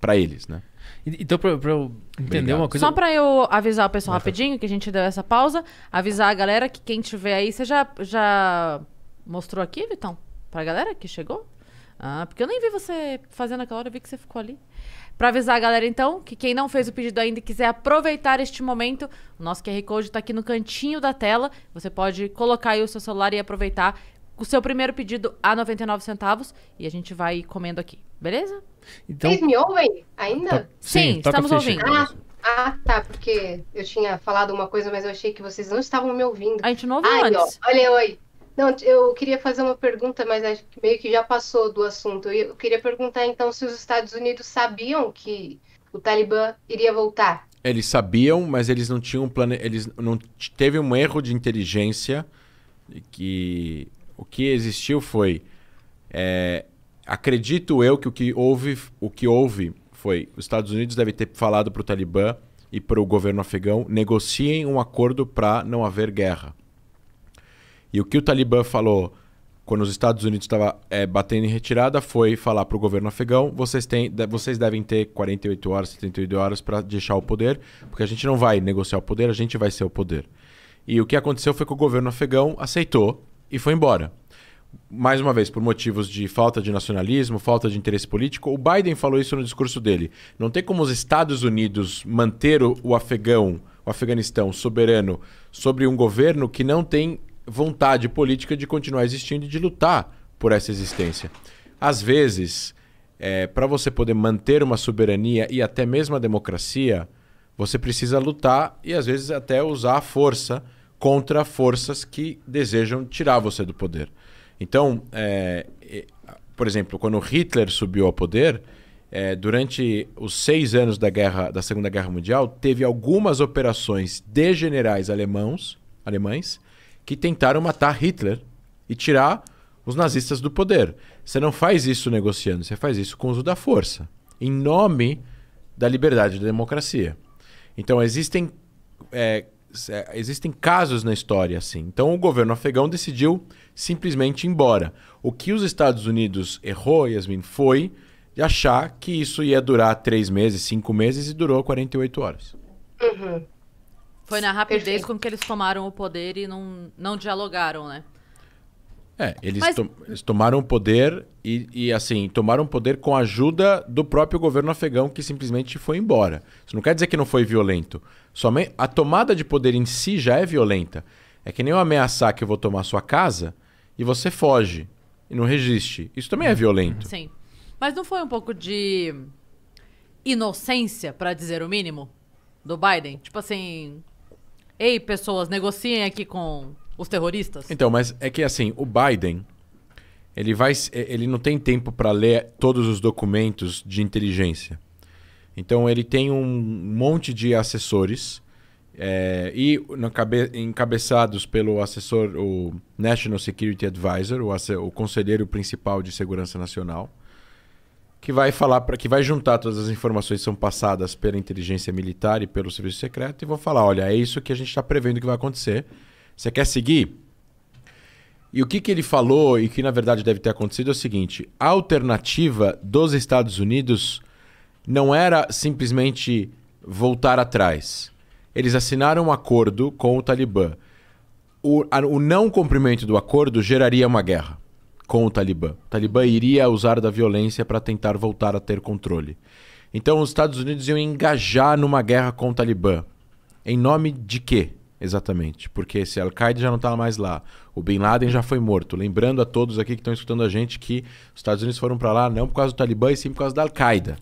Para eles, né? Então, para eu entender Obrigado. uma coisa. Só para eu avisar o pessoal rapidinho, que a gente deu essa pausa, avisar a galera que quem tiver aí, você já, já mostrou aqui, Vitão? Para a galera que chegou? Ah, porque eu nem vi você fazendo aquela hora, eu vi que você ficou ali. Para avisar a galera, então, que quem não fez o pedido ainda e quiser aproveitar este momento, o nosso QR Code está aqui no cantinho da tela. Você pode colocar aí o seu celular e aproveitar o seu primeiro pedido a 99 centavos e a gente vai comendo aqui, beleza? Então... Vocês me ouvem ainda? Tá... Sim, Sim estamos ouvindo. Ah, ah, tá, porque eu tinha falado uma coisa, mas eu achei que vocês não estavam me ouvindo. A gente não ouviu Ai, antes. Ó, olha, oi. Não, eu queria fazer uma pergunta, mas acho que meio que já passou do assunto. Eu queria perguntar então se os Estados Unidos sabiam que o Talibã iria voltar. Eles sabiam, mas eles não tinham plano. eles não teve um erro de inteligência que o que existiu foi é... acredito eu que o que houve o que houve foi os Estados Unidos devem ter falado para o Talibã e para o governo afegão negociem um acordo para não haver guerra. E o que o Talibã falou quando os Estados Unidos estava é, eh, batendo em retirada foi falar para o governo afegão: vocês, têm, de, vocês devem ter 48 horas, 72 horas para deixar o poder, porque a gente não vai negociar o poder, a gente vai ser o poder. E o que aconteceu foi que o governo afegão aceitou e foi embora. Mais uma vez, por motivos de falta de nacionalismo, falta de interesse político, o Biden falou isso no discurso dele. Não tem como os Estados Unidos manter o, o afegão, o Afeganistão soberano sobre um governo que não tem vontade política de continuar existindo e de lutar por essa existência. Às vezes, é, para você poder manter uma soberania e até mesmo a democracia, você precisa lutar e às vezes até usar a força contra forças que desejam tirar você do poder. Então, é, por exemplo, quando Hitler subiu ao poder, é, durante os seis anos da guerra da Segunda Guerra Mundial, teve algumas operações de generais alemãos, alemães que tentaram matar Hitler e tirar os nazistas do poder. Você não faz isso negociando, você faz isso com o uso da força, em nome da liberdade e da democracia. Então existem, é, é, existem casos na história assim. Então o governo afegão decidiu simplesmente ir embora. O que os Estados Unidos errou, Yasmin, foi de achar que isso ia durar três meses, cinco meses e durou 48 horas. Uhum. Foi na rapidez Perfeito. com que eles tomaram o poder e não, não dialogaram, né? É, eles, Mas... to eles tomaram o poder e, e, assim, tomaram o poder com a ajuda do próprio governo afegão que simplesmente foi embora. Isso não quer dizer que não foi violento. Somente a tomada de poder em si já é violenta. É que nem eu ameaçar que eu vou tomar sua casa e você foge e não resiste. Isso também é violento. Sim. Mas não foi um pouco de inocência, para dizer o mínimo, do Biden? Tipo assim, Ei, pessoas, negociem aqui com os terroristas? Então, mas é que assim, o Biden, ele vai, eh, ele não tem tempo para ler todos os documentos de inteligência. Então ele tem um monte de assessores é, e encabeçados pelo assessor, o National Security Advisor, o, o conselheiro principal de segurança nacional que vai falar para que vai juntar todas as informações que são passadas pela inteligência militar e pelo serviço secreto e vou falar, olha, é isso que a gente está prevendo que vai acontecer. Você quer seguir? E o que, que ele falou e que na verdade deve ter acontecido é o seguinte: a alternativa dos Estados Unidos não era simplesmente voltar atrás. Eles assinaram um acordo com o Talibã. O, a, o não cumprimento do acordo geraria uma guerra com o Talibã. O Talibã iria usar da violência para tentar voltar a ter controle. Então os Estados Unidos iam engajar numa guerra com o Talibã. Em nome de quê? Exatamente, porque se Al-Qaeda já não estava tá mais lá, o Bin Laden já foi morto. Lembrando a todos aqui que estão escutando a gente que os Estados Unidos foram para lá não por causa do Talibã e sim por causa da Al-Qaeda,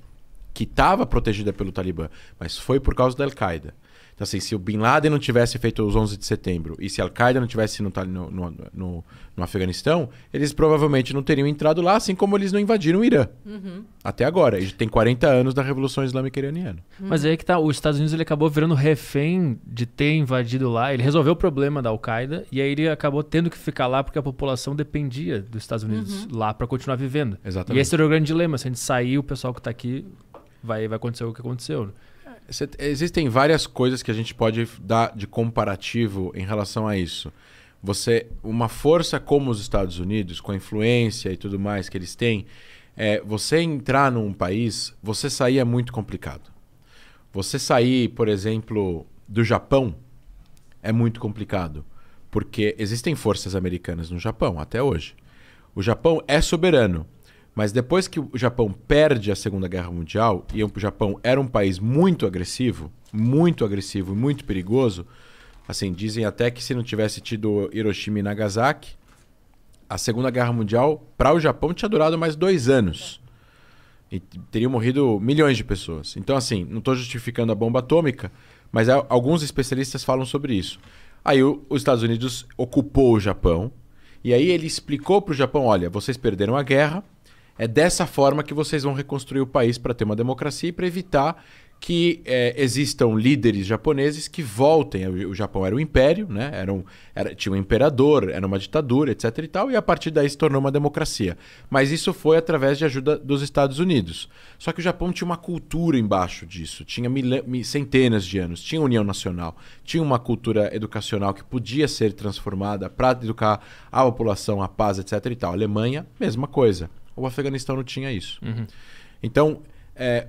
que estava protegida pelo Talibã, mas foi por causa da Al-Qaeda. Então, assim, se o Bin Laden não tivesse feito os 11 de setembro e se Al-Qaeda não tivesse no, no, no, no Afeganistão, eles provavelmente não teriam entrado lá, assim como eles não invadiram o Irã. Uhum. Até agora. E tem 40 anos da Revolução Islâmica Iraniana. Uhum. Mas é aí é que tá, os Estados Unidos ele acabou virando refém de ter invadido lá. Ele resolveu o problema da Al-Qaeda e aí ele acabou tendo que ficar lá porque a população dependia dos Estados Unidos uhum. lá para continuar vivendo. Exatamente. E esse era o grande dilema. Se a gente sair, o pessoal que está aqui vai, vai acontecer o que aconteceu. Né? Existem várias coisas que a gente pode dar de comparativo em relação a isso. Você, uma força como os Estados Unidos, com a influência e tudo mais que eles têm, é, você entrar num país, você sair é muito complicado. Você sair, por exemplo, do Japão é muito complicado, porque existem forças americanas no Japão até hoje. O Japão é soberano, mas depois que o Japão perde a Segunda Guerra Mundial e o Japão era um país muito agressivo, muito agressivo e muito perigoso, Assim, dizem até que se não tivesse tido Hiroshima e Nagasaki, a Segunda Guerra Mundial para o Japão tinha durado mais dois anos. E teriam morrido milhões de pessoas. Então, assim, não estou justificando a bomba atômica, mas é, alguns especialistas falam sobre isso. Aí o, os Estados Unidos ocupou o Japão, e aí ele explicou para o Japão: olha, vocês perderam a guerra, é dessa forma que vocês vão reconstruir o país para ter uma democracia e para evitar que é, existam líderes japoneses que voltem. O Japão era um império, né? Era um, era, tinha um imperador, era uma ditadura, etc. e tal, e a partir daí se tornou uma democracia. Mas isso foi através de ajuda dos Estados Unidos. Só que o Japão tinha uma cultura embaixo disso, tinha centenas de anos, tinha união nacional, tinha uma cultura educacional que podia ser transformada para educar a população, a paz, etc. e tal. A Alemanha, mesma coisa. O Afeganistão não tinha isso. Uhum. Então, é,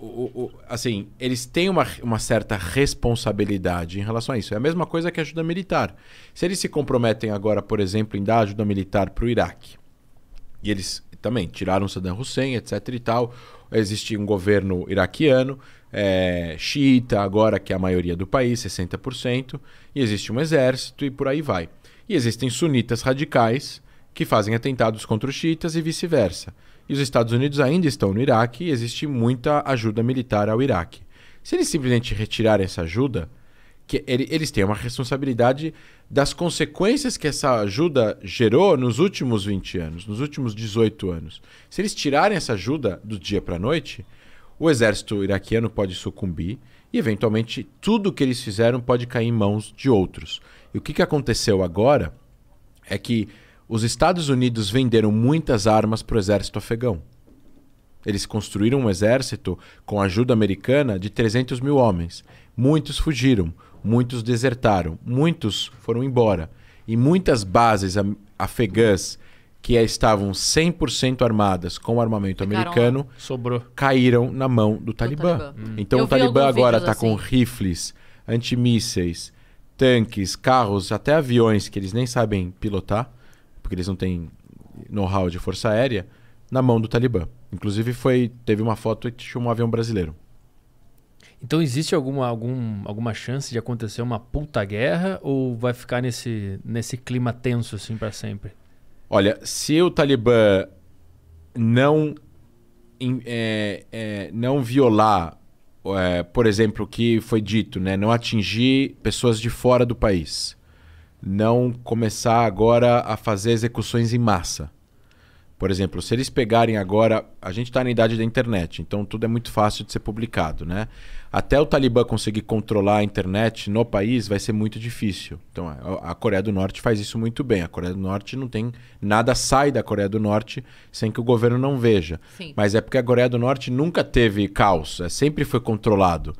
o, o, assim, eles têm uma, uma certa responsabilidade em relação a isso. É a mesma coisa que ajuda militar. Se eles se comprometem agora, por exemplo, em dar ajuda militar para o Iraque, e eles também tiraram Saddam Hussein, etc e tal, existe um governo iraquiano, é, xiita agora, que é a maioria do país, 60%, e existe um exército e por aí vai. E existem sunitas radicais que fazem atentados contra os xiitas e vice-versa e os Estados Unidos ainda estão no Iraque e existe muita ajuda militar ao Iraque. Se eles simplesmente retirarem essa ajuda, que eles têm uma responsabilidade das consequências que essa ajuda gerou nos últimos 20 anos, nos últimos 18 anos. Se eles tirarem essa ajuda do dia para a noite, o exército iraquiano pode sucumbir e, eventualmente, tudo o que eles fizeram pode cair em mãos de outros. E o que, que aconteceu agora é que os Estados Unidos venderam muitas armas para o exército afegão. Eles construíram um exército com ajuda americana de 300 mil homens. Muitos fugiram, muitos desertaram, muitos foram embora. E muitas bases afegãs que estavam 100% armadas com armamento Ficaram americano Sobrou. caíram na mão do Talibã. Talibã. Então, hum. Então Eu o Talibã agora está assim. com rifles, antimísseis, tanques, carros, até aviões que eles nem sabem pilotar porque eles não têm know-how de força aérea, na mão do Talibã. Inclusive foi teve uma foto e tinha um avião brasileiro. Então existe alguma, algum, alguma chance de acontecer uma puta guerra ou vai ficar nesse, nesse clima tenso assim para sempre? Olha, se o Talibã não, é, é, não violar, é, por exemplo, o que foi dito, né? não atingir pessoas de fora do país, não começar agora a fazer execuções em massa. Por exemplo, se eles pegarem agora, a gente está na idade da internet, então tudo é muito fácil de ser publicado, né? Até o Talibã conseguir controlar a internet no país vai ser muito difícil. Então é, a Coreia do Norte faz isso muito bem. A Coreia do Norte não tem nada sai da Coreia do Norte sem que o governo não veja. Sim. Mas é porque a Coreia do Norte nunca teve caos, é, sempre foi controlado.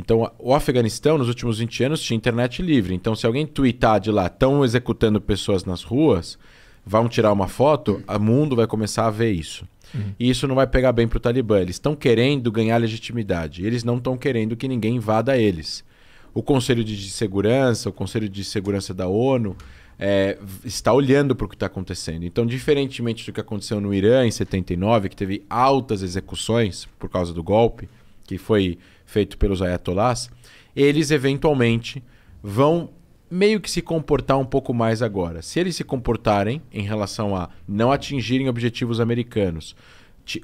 Então, o Afeganistão, nos últimos 20 anos, tinha internet livre. Então, se alguém tweetar de lá, estão executando pessoas nas ruas, vão tirar uma foto, o mundo vai começar a ver isso. Uhum. E isso não vai pegar bem para o Talibã. Eles estão querendo ganhar legitimidade. Eles não estão querendo que ninguém invada eles. O Conselho de Segurança, o Conselho de Segurança da ONU, é, está olhando para o que está acontecendo. Então, diferentemente do que aconteceu no Irã em 79, que teve altas execuções por causa do golpe, que foi feito pelos ayatollahs, eles eventualmente vão meio que se comportar um pouco mais agora. Se eles se comportarem em relação a não atingirem objetivos americanos,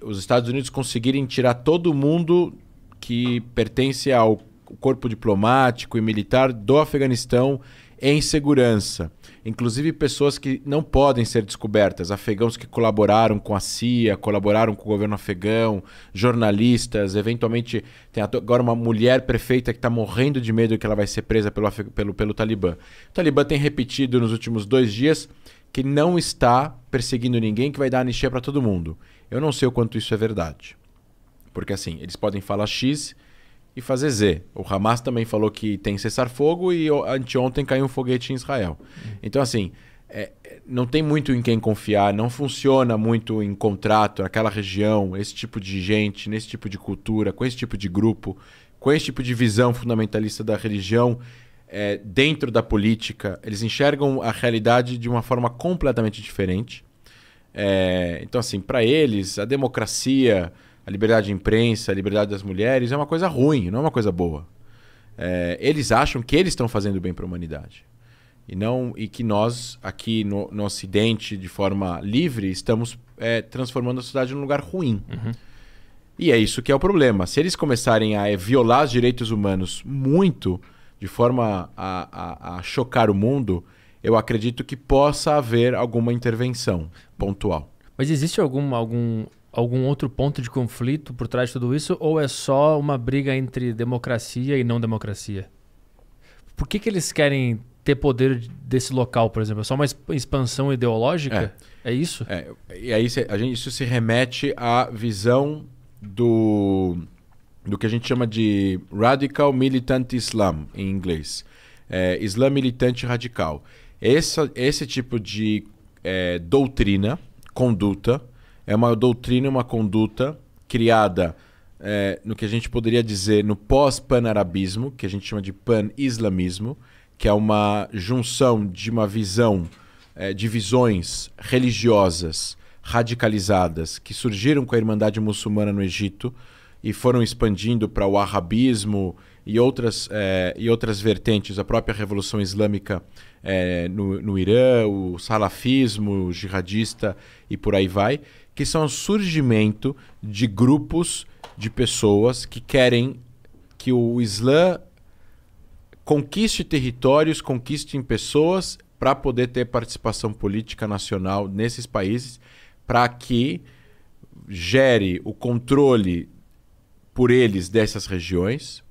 os Estados Unidos conseguirem tirar todo mundo que pertence ao corpo diplomático e militar do Afeganistão em segurança. Inclusive pessoas que não podem ser descobertas, afegãos que colaboraram com a CIA, colaboraram com o governo afegão, jornalistas, eventualmente tem agora uma mulher prefeita que está morrendo de medo que ela vai ser presa pelo, pelo, pelo Talibã. O Talibã tem repetido nos últimos dois dias que não está perseguindo ninguém, que vai dar anistia para todo mundo. Eu não sei o quanto isso é verdade. Porque assim, eles podem falar X, e fazer Z. O Hamas também falou que tem cessar-fogo e anteontem caiu um foguete em Israel. Então, assim, é, é, não tem muito em quem confiar, não funciona muito em contrato aquela região, esse tipo de gente, nesse tipo de cultura, com esse tipo de grupo, com esse tipo de visão fundamentalista da religião. É, dentro da política, eles enxergam a realidade de uma forma completamente diferente. É, então, assim, para eles, a democracia, a liberdade de imprensa, a liberdade das mulheres, é uma coisa ruim, não é uma coisa boa. É, eles acham que eles estão fazendo bem para a humanidade. E, não, e que nós, aqui no, no Ocidente, de forma livre, estamos é, transformando a sociedade num lugar ruim. Uhum. E é isso que é o problema. Se eles começarem a é, violar os direitos humanos muito, de forma a, a, a chocar o mundo, eu acredito que possa haver alguma intervenção pontual. Mas existe algum, algum algum outro ponto de conflito por trás de tudo isso ou é só uma briga entre democracia e não democracia? Por que, que eles querem ter poder desse local, por exemplo? É só uma expansão ideológica? É, é isso? É. E aí a gente, isso se remete à visão do, do que a gente chama de Radical Militant Islam, em inglês. É, Islam militante radical. Essa, esse tipo de é, doutrina, conduta, é uma doutrina, uma conduta criada é, no que a gente poderia dizer no pós-panarabismo, que a gente chama de pan-islamismo, que é uma junção de uma visão é, de visões religiosas radicalizadas que surgiram com a Irmandade Muçulmana no Egito e foram expandindo para o arabismo e outras, é, e outras vertentes, a própria Revolução Islâmica é, no, no Irã, o salafismo o jihadista e por aí vai, que são o surgimento de grupos de pessoas que querem que o Islã conquiste territórios, conquiste pessoas para poder ter participação política nacional nesses países, para que gere o controle por eles dessas regiões,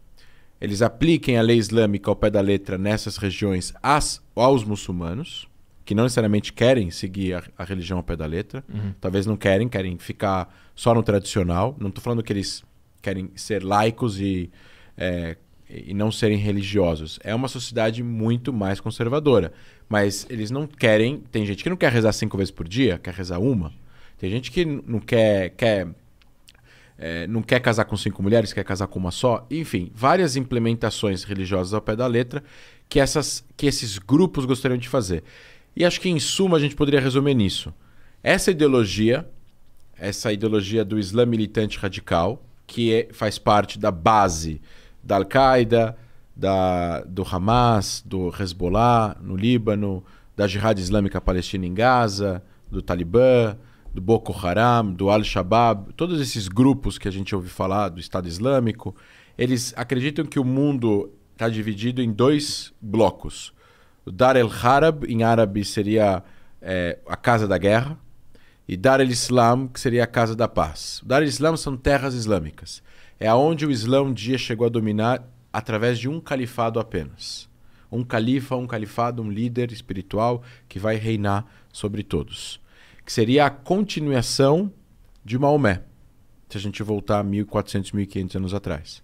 eles apliquem a lei islâmica ao pé da letra nessas regiões as, aos muçulmanos que não necessariamente querem seguir a, a religião ao pé da letra, uhum. talvez não querem, querem ficar só no tradicional. Não estou falando que eles querem ser laicos e, é, e não serem religiosos. É uma sociedade muito mais conservadora, mas eles não querem. Tem gente que não quer rezar cinco vezes por dia, quer rezar uma. Tem gente que não quer, quer é, não quer casar com cinco mulheres, quer casar com uma só. Enfim, várias implementações religiosas ao pé da letra que, essas, que esses grupos gostariam de fazer. E acho que, em suma, a gente poderia resumir nisso. Essa ideologia, essa ideologia do Islã militante radical, que é, faz parte da base da Al-Qaeda, do Hamas, do Hezbollah no Líbano, da Jihad Islâmica Palestina em Gaza, do Talibã, do Boko Haram, do Al-Shabaab, todos esses grupos que a gente ouve falar do Estado Islâmico, eles acreditam que o mundo está dividido em dois blocos. Dar el-Harab, em árabe, seria é, a casa da guerra. E Dar el-Islam, que seria a casa da paz. Dar el-Islam são terras islâmicas. É aonde o Islã um dia chegou a dominar através de um califado apenas. Um califa, um califado, um líder espiritual que vai reinar sobre todos. Que seria a continuação de Maomé, se a gente voltar a 1400, 1500 anos atrás.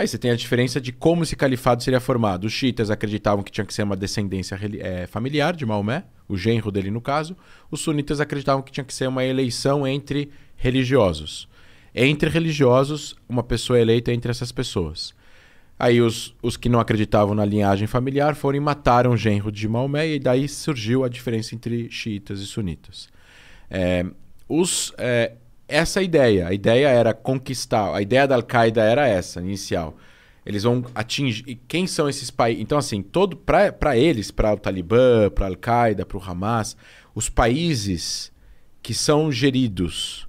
Aí você tem a diferença de como esse califado seria formado. Os xiitas acreditavam que tinha que ser uma descendência é, familiar de Maomé, o genro dele no caso. Os sunitas acreditavam que tinha que ser uma eleição entre religiosos. Entre religiosos, uma pessoa eleita entre essas pessoas. Aí os, os que não acreditavam na linhagem familiar foram e mataram o genro de Maomé, e daí surgiu a diferença entre xiitas e sunitas. É, os é, essa ideia. A ideia era conquistar. A ideia da Al-Qaeda era essa, inicial. Eles vão atingir. E quem são esses países? Então, assim, todo para eles, para o Talibã, para a Al-Qaeda, para o Hamas, os países que são geridos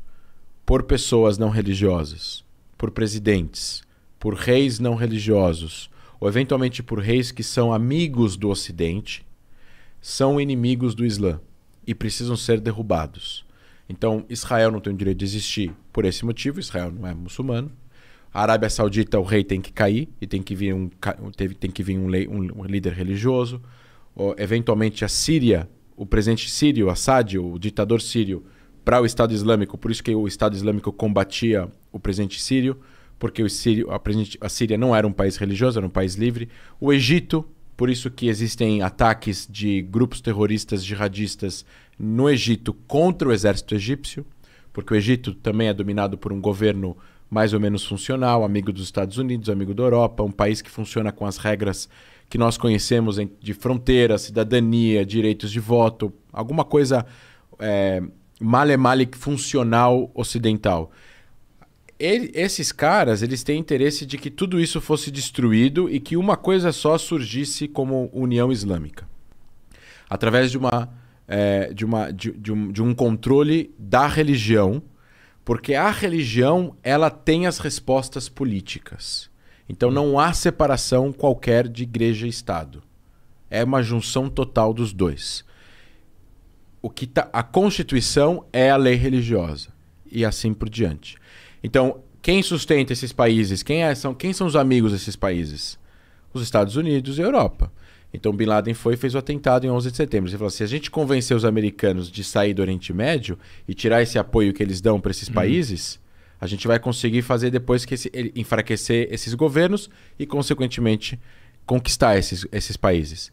por pessoas não religiosas, por presidentes, por reis não religiosos, ou eventualmente por reis que são amigos do Ocidente, são inimigos do Islã e precisam ser derrubados. Então, Israel não tem o direito de existir por esse motivo, Israel não é muçulmano. A Arábia Saudita, o rei tem que cair e tem que vir um, tem que vir um, lei, um líder religioso. Ou, eventualmente, a Síria, o presidente sírio, Assad, o ditador sírio, para o Estado Islâmico. Por isso que o Estado Islâmico combatia o presidente sírio, porque o sírio, a, presidente, a Síria não era um país religioso, era um país livre. O Egito, por isso que existem ataques de grupos terroristas jihadistas no Egito contra o exército egípcio, porque o Egito também é dominado por um governo mais ou menos funcional, amigo dos Estados Unidos, amigo da Europa, um país que funciona com as regras que nós conhecemos de fronteira, cidadania, direitos de voto, alguma coisa é, male male funcional ocidental. esses caras, eles têm interesse de que tudo isso fosse destruído e que uma coisa só surgisse como União Islâmica. Através de uma é, de, uma, de, de, um, de um controle da religião, porque a religião ela tem as respostas políticas. Então não há separação qualquer de igreja e Estado. É uma junção total dos dois. O que tá, a Constituição é a lei religiosa e assim por diante. Então, quem sustenta esses países? Quem, é, são, quem são os amigos desses países? Os Estados Unidos e a Europa. Então Bin Laden foi e fez o atentado em 11 de setembro. Ele falou assim, se a gente convencer os americanos de sair do Oriente Médio e tirar esse apoio que eles dão para esses uhum. países, a gente vai conseguir fazer depois que esse, enfraquecer esses governos e, consequentemente, conquistar esses, esses países.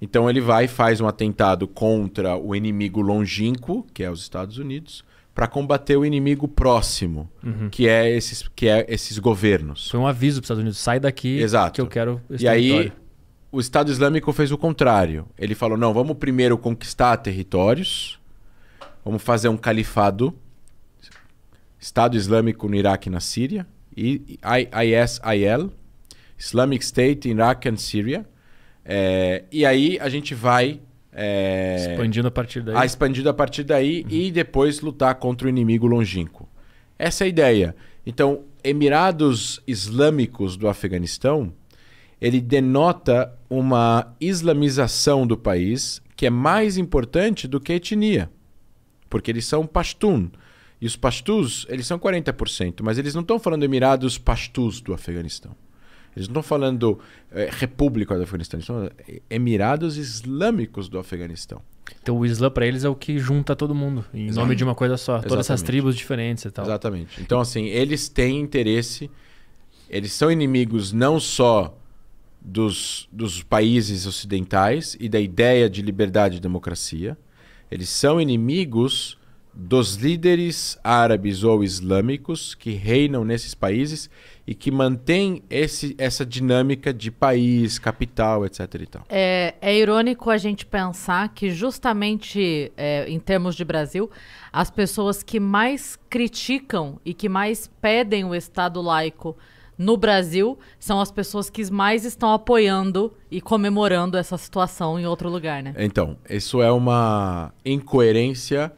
Então ele vai e faz um atentado contra o inimigo longínquo, que é os Estados Unidos, para combater o inimigo próximo, uhum. que é esses que é esses governos. Foi um aviso para os Estados Unidos, sai daqui Exato. que eu quero esse E território. aí o Estado Islâmico fez o contrário. Ele falou: não, vamos primeiro conquistar territórios, vamos fazer um califado, Estado Islâmico no Iraque e na Síria, e ISIL, Islamic State in Iraq and Syria. É, e aí a gente vai. É, expandindo a partir daí. A expandindo a partir daí uhum. e depois lutar contra o inimigo longínquo. Essa é a ideia. Então, Emirados Islâmicos do Afeganistão, ele denota uma islamização do país que é mais importante do que a etnia, porque eles são pashtun. E os pastus, eles são 40%, mas eles não estão falando Emirados Pastus do Afeganistão. Eles não estão falando é, República do Afeganistão, eles estão eh, Emirados Islâmicos do Afeganistão. Então o Islã para eles é o que junta todo mundo, em Exatamente. nome de uma coisa só, Exatamente. todas essas tribos diferentes e tal. Exatamente. Então assim, eles têm interesse, eles são inimigos não só dos, dos países ocidentais e da ideia de liberdade e democracia. Eles são inimigos dos líderes árabes ou islâmicos que reinam nesses países e que mantêm esse, essa dinâmica de país, capital, etc. E tal. É, é irônico a gente pensar que, justamente é, em termos de Brasil, as pessoas que mais criticam e que mais pedem o Estado laico no Brasil são as pessoas que mais estão apoiando e comemorando essa situação em outro lugar, né? Então, isso é uma incoerência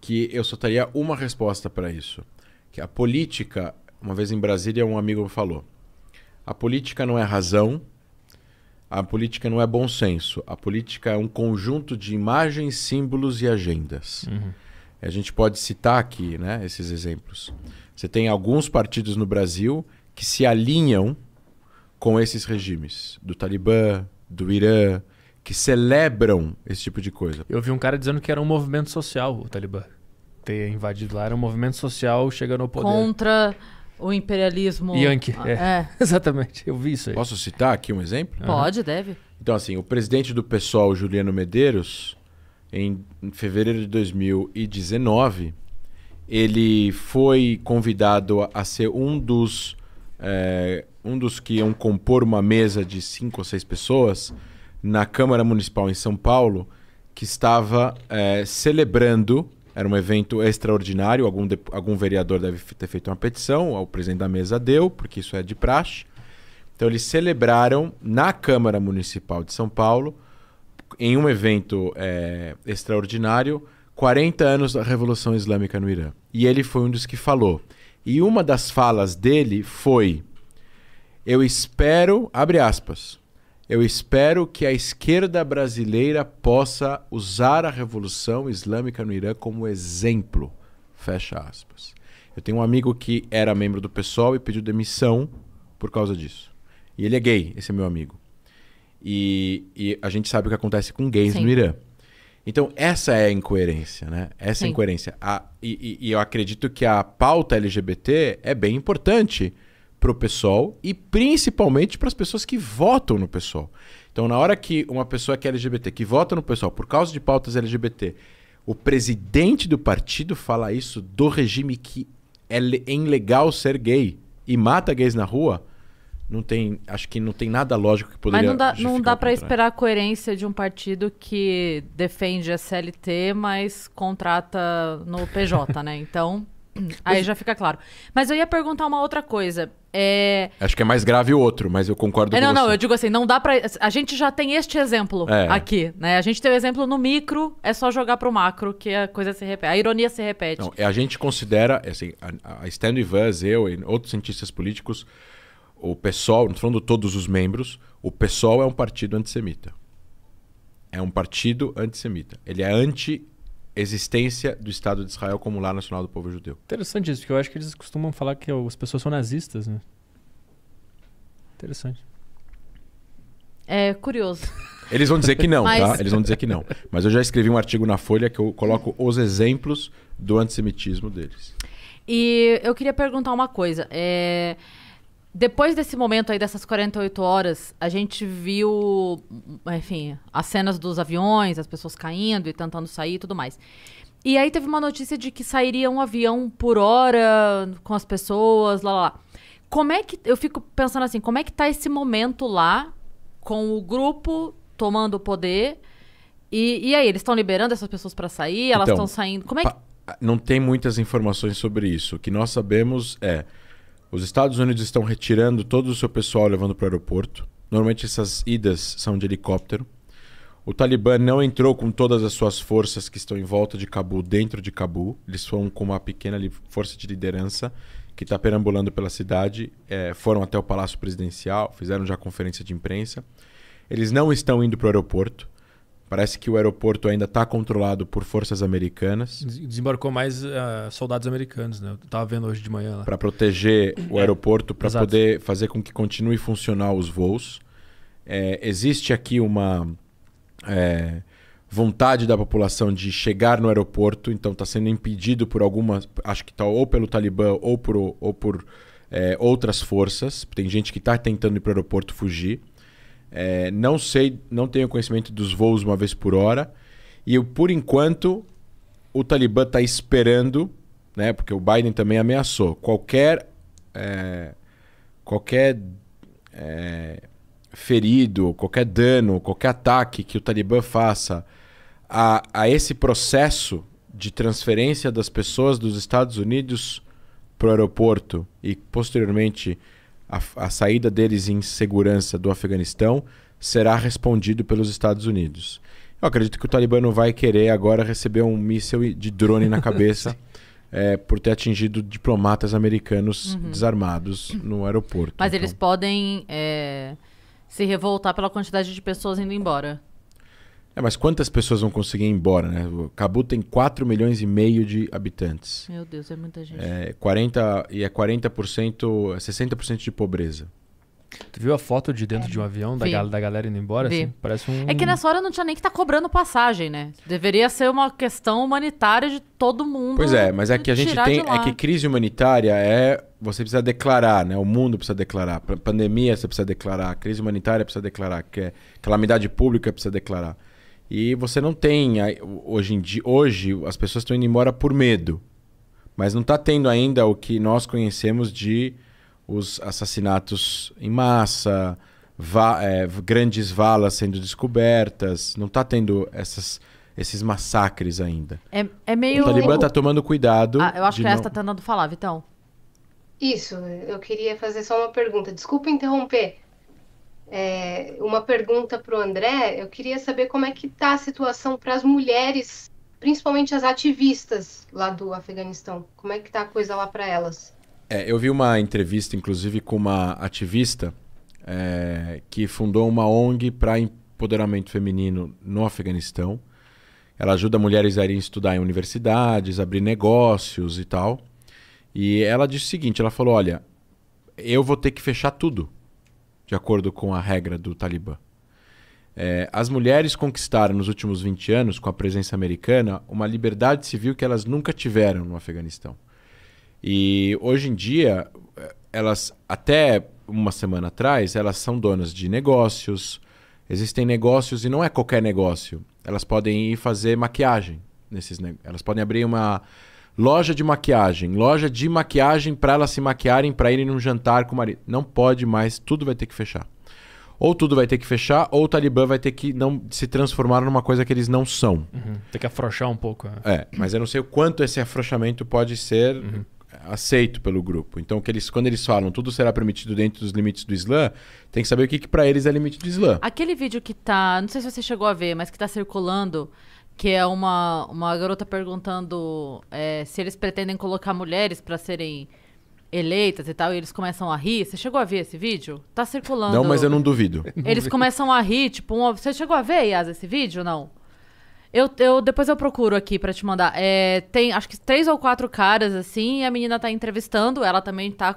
que eu só teria uma resposta para isso. Que a política, uma vez em Brasília, um amigo falou: a política não é razão, a política não é bom senso, a política é um conjunto de imagens, símbolos e agendas. Uhum. A gente pode citar aqui né, esses exemplos. Você tem alguns partidos no Brasil que se alinham com esses regimes do Talibã, do Irã, que celebram esse tipo de coisa. Eu vi um cara dizendo que era um movimento social o Talibã. Ter invadido lá era um movimento social chegando ao poder. Contra o imperialismo. Yankee, ah, é. é. Exatamente, eu vi isso aí. Posso citar aqui um exemplo? Pode, uhum. deve. Então, assim, o presidente do PSOL, Juliano Medeiros, em fevereiro de 2019, ele foi convidado a ser um dos é, um dos que iam compor uma mesa de cinco ou seis pessoas na Câmara Municipal em São Paulo, que estava é, celebrando, era um evento extraordinário, algum, de, algum vereador deve ter feito uma petição, o presidente da mesa deu, porque isso é de praxe. Então eles celebraram na Câmara Municipal de São Paulo, em um evento é, extraordinário, 40 anos da Revolução Islâmica no Irã. E ele foi um dos que falou. E uma das falas dele foi: Eu espero, abre aspas, eu espero que a esquerda brasileira possa usar a revolução islâmica no Irã como exemplo. Fecha aspas. Eu tenho um amigo que era membro do PSOL e pediu demissão por causa disso. E ele é gay, esse é meu amigo. E, e a gente sabe o que acontece com gays Sim. no Irã. Então, essa é a incoerência, né? Essa é Sim. incoerência. A, e, e, eu acredito que a pauta LGBT é bem importante para o pessoal e principalmente para as pessoas que votam no pessoal. Então, na hora que uma pessoa que é LGBT, que vota no pessoal por causa de pautas LGBT, o presidente do partido fala isso do regime que é, é ilegal ser gay e mata gays na rua, não tem, acho que não tem nada lógico que poderia. Mas não dá, não dá para esperar a coerência de um partido que defende a CLT, mas contrata no PJ, né? Então, aí já fica claro. Mas eu ia perguntar uma outra coisa. É... Acho que é mais grave o outro, mas eu concordo é, com não, você. Não, não, eu digo assim, não dá para. A gente já tem este exemplo é. aqui, né? A gente tem o exemplo no micro, é só jogar para o macro que a coisa se repete, a ironia se repete. Não, é, a gente considera, é assim, a, a Stanley Vaz, eu e outros cientistas políticos o PSOL, não falando todos os membros, o PSOL é um partido antissemita. É um partido antissemita. Ele é anti existência do Estado de Israel como lar nacional do povo judeu. Interessante isso, porque eu acho que eles costumam falar que as pessoas são nazistas, né? Interessante. É curioso. Eles vão dizer que não, tá? Mas... tá? Eles vão dizer que não. Mas eu já escrevi um artigo na Folha que eu coloco os exemplos do antissemitismo deles. E eu queria perguntar uma coisa. É... Depois desse momento aí, dessas 48 horas, a gente viu, enfim, as cenas dos aviões, as pessoas caindo e tentando sair e tudo mais. E aí teve uma notícia de que sairia um avião por hora com as pessoas, lá, lá, lá. Como é que. Eu fico pensando assim, como é que tá esse momento lá com o grupo tomando o poder? E, e aí, eles estão liberando essas pessoas para sair? Elas estão saindo? Como é que. Não tem muitas informações sobre isso. O que nós sabemos é. Os Estados Unidos estão retirando todo o seu pessoal levando para o aeroporto. Normalmente essas idas são de helicóptero. O Talibã não entrou com todas as suas forças que estão em volta de Cabul, dentro de Cabul. Eles foram com uma pequena força de liderança que está perambulando pela cidade. É, foram até o Palácio Presidencial, fizeram já conferência de imprensa. Eles não estão indo para o aeroporto. Parece que o aeroporto ainda está controlado por forças americanas. Desembarcou mais uh, soldados americanos, né? Eu estava vendo hoje de manhã. Para proteger o aeroporto, para poder fazer com que continue funcionar os voos. É, existe aqui uma é, vontade da população de chegar no aeroporto, então está sendo impedido por algumas, acho que está ou pelo Talibã ou por, ou por é, outras forças. Tem gente que está tentando ir para o aeroporto fugir. É, não sei, não tenho conhecimento dos voos uma vez por hora. E eu, por enquanto, o Talibã está esperando, né? Porque o Biden também ameaçou. Qualquer. É, qualquer. É, ferido, qualquer dano, qualquer ataque que o Talibã faça a, a esse processo de transferência das pessoas dos Estados Unidos para o aeroporto e posteriormente a, a saída deles em segurança do Afeganistão será respondido pelos Estados Unidos. Eu acredito que o Talibã não vai querer agora receber um míssil de drone na cabeça é, por ter atingido diplomatas americanos uhum. desarmados no aeroporto. Mas então... eles podem é, se revoltar pela quantidade de pessoas indo embora. É, mas quantas pessoas vão conseguir ir embora, né? O Cabu tem 4 milhões e meio de habitantes. Meu Deus, é muita gente. É 40, e é 40%, 60% é de pobreza. Tu viu a foto de dentro é. de um avião da, gal da galera indo embora? Assim? Parece um. É que nessa hora não tinha nem que estar tá cobrando passagem, né? Deveria ser uma questão humanitária de todo mundo. Pois é, mas é que a gente tem. É que crise humanitária é. Você precisa declarar, né? O mundo precisa declarar. Pandemia você precisa declarar. Crise humanitária precisa declarar. Que é, calamidade pública precisa declarar. E você não tem. Hoje, em dia, hoje as pessoas estão indo embora por medo. Mas não está tendo ainda o que nós conhecemos de os assassinatos em massa, va é, grandes valas sendo descobertas. Não está tendo essas, esses massacres ainda. É, é meio. O Talibã está tomando cuidado. Ah, eu acho que não... essa está tentando falar, Vitão. Isso, eu queria fazer só uma pergunta. Desculpa interromper é, uma pergunta para o André. Eu queria saber como é que está a situação para as mulheres, principalmente as ativistas lá do Afeganistão. Como é que está a coisa lá para elas? É, eu vi uma entrevista, inclusive, com uma ativista é, que fundou uma ONG para empoderamento feminino no Afeganistão. Ela ajuda mulheres a irem estudar em universidades, abrir negócios e tal. E ela disse o seguinte: ela falou, olha, eu vou ter que fechar tudo de acordo com a regra do Talibã. É, as mulheres conquistaram nos últimos 20 anos, com a presença americana, uma liberdade civil que elas nunca tiveram no Afeganistão. E hoje em dia, é, elas, até uma semana atrás, elas são donas de negócios. Existem negócios e não é qualquer negócio. Elas podem ir fazer maquiagem nesses Elas podem abrir uma Loja de maquiagem, loja de maquiagem para elas se maquiarem para irem num jantar com o marido. Não pode mais, tudo vai ter que fechar. Ou tudo vai ter que fechar, ou o Talibã vai ter que não se transformar numa coisa que eles não são. Uhum. Tem que afrouxar um pouco. Né? É, mas eu não sei o quanto esse afrouxamento pode ser uhum. aceito pelo grupo. Então, que eles, quando eles falam tudo será permitido dentro dos limites do Islã, tem que saber o que, que para eles é limite do Islã. Aquele vídeo que tá, não sei se você chegou a ver, mas que tá circulando que é uma, uma garota perguntando é, se eles pretendem colocar mulheres para serem eleitas e tal, e eles começam a rir. Você chegou a ver esse vídeo? Tá circulando. Não, mas eu não duvido. Eles começam a rir, tipo, você chegou a ver, Yas, esse vídeo? Não. Eu, eu depois eu procuro aqui para te mandar. É, tem acho que três ou quatro caras assim, e a menina tá entrevistando, ela também tá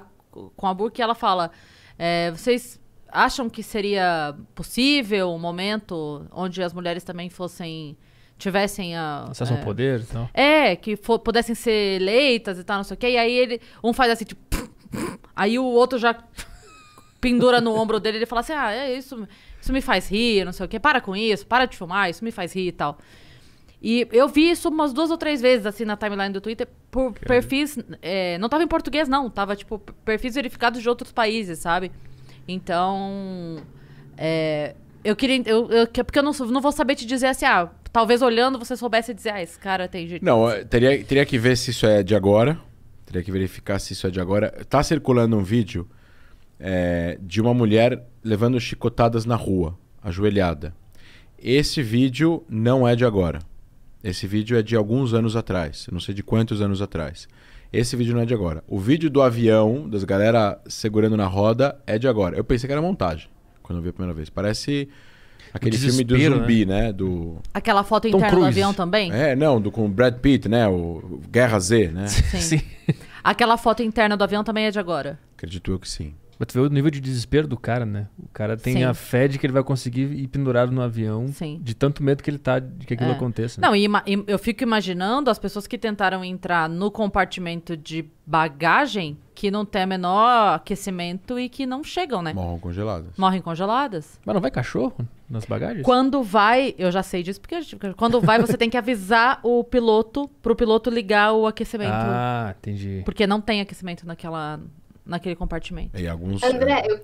com a burca e ela fala: é, vocês acham que seria possível um momento onde as mulheres também fossem tivessem a. Acesso é, ao poder e então. tal. É, que for, pudessem ser eleitas e tal, não sei o quê. E aí ele. Um faz assim, tipo. Aí o outro já pendura no ombro dele e ele fala assim: Ah, é isso, isso me faz rir, não sei o quê. Para com isso, para de fumar isso me faz rir e tal. E eu vi isso umas duas ou três vezes, assim, na timeline do Twitter, por que perfis. É, não tava em português, não. Tava, tipo, perfis verificados de outros países, sabe? Então. É, eu queria. Eu, eu, porque eu não, não vou saber te dizer assim, ah, talvez olhando você soubesse dizer, ah, esse cara tem jeito. Não, assim. teria, teria que ver se isso é de agora. Teria que verificar se isso é de agora. Tá circulando um vídeo é, de uma mulher levando chicotadas na rua, ajoelhada. Esse vídeo não é de agora. Esse vídeo é de alguns anos atrás. não sei de quantos anos atrás. Esse vídeo não é de agora. O vídeo do avião, das galera segurando na roda, é de agora. Eu pensei que era montagem quando eu vi a primeira vez. Parece aquele filme do zumbi, né? né? Do... Aquela foto Tom interna Cruise. do avião também? É, não, do, com o Brad Pitt, né? O Guerra Z, né? Sim. sim. Aquela foto interna do avião também é de agora? Acredito eu que sim. Mas tu vê o nível de desespero do cara, né? O cara tem Sim. a fé de que ele vai conseguir ir pendurado no avião. Sim. De tanto medo que ele tá de que aquilo é. aconteça. Né? Não, e eu fico imaginando as pessoas que tentaram entrar no compartimento de bagagem que não tem a menor aquecimento e que não chegam, né? Morram congeladas. Morrem congeladas. Mas não vai cachorro nas bagagens? Quando vai, eu já sei disso, porque quando vai você tem que avisar o piloto, pro piloto ligar o aquecimento. Ah, entendi. Porque não tem aquecimento naquela naquele compartimento. E alguns. André, é, eu...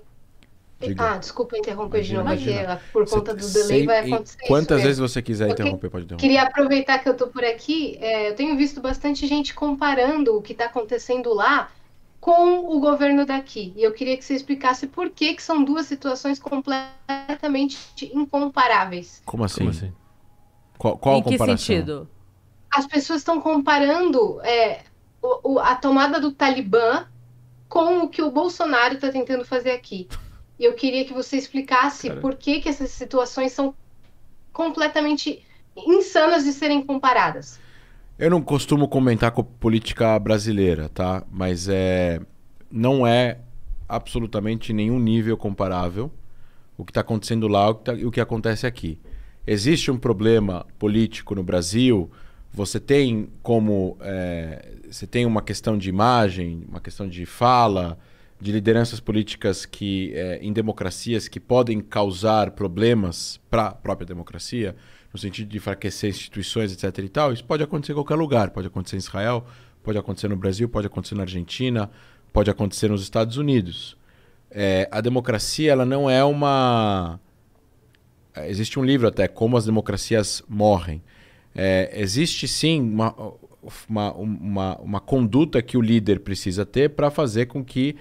Diga. Ah, desculpa interromper de novo aqui. Por conta do delay vai acontecer. Quantas vezes você quiser interromper, pode interromper. Queria aproveitar que eu tô por aqui. É, eu tenho visto bastante gente comparando o que está acontecendo lá com o governo daqui. E eu queria que você explicasse por que, que são duas situações completamente incomparáveis. Como assim? Como assim? Qual, qual em a comparação? que sentido? As pessoas estão comparando é, o, o, a tomada do Talibã com o que o Bolsonaro está tentando fazer aqui. E eu queria que você explicasse Cara. por que, que essas situações são completamente insanas de serem comparadas. Eu não costumo comentar com a política brasileira, tá? Mas é não é absolutamente nenhum nível comparável o que está acontecendo lá o que tá... e o que acontece aqui. Existe um problema político no Brasil. Você tem como é, você tem uma questão de imagem, uma questão de fala, de lideranças políticas que é, em democracias que podem causar problemas para a própria democracia, no sentido de enfraquecer instituições, etc. E tal. Isso pode acontecer em qualquer lugar, pode acontecer em Israel, pode acontecer no Brasil, pode acontecer na Argentina, pode acontecer nos Estados Unidos. É, a democracia ela não é uma eh, existe um livro até como as democracias morrem é, existe sim uma, uma, uma, uma conduta que o líder precisa ter para fazer com que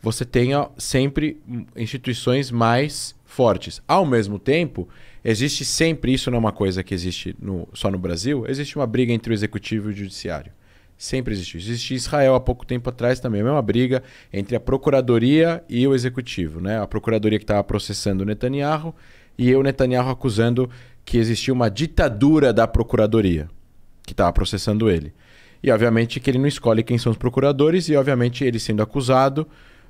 você tenha sempre instituições mais fortes. Ao mesmo tempo, existe sempre, isso não é uma coisa que existe no, só no Brasil, existe uma briga entre o executivo e o judiciário. Sempre existiu. Existe Israel há pouco tempo atrás também, a mesma briga entre a procuradoria e o executivo. Né? A procuradoria que estava processando o Netanyahu e o Netanyahu acusando que existia uma ditadura da procuradoria que estava processando ele. E obviamente que ele não escolhe quem são os procuradores, e obviamente ele sendo acusado,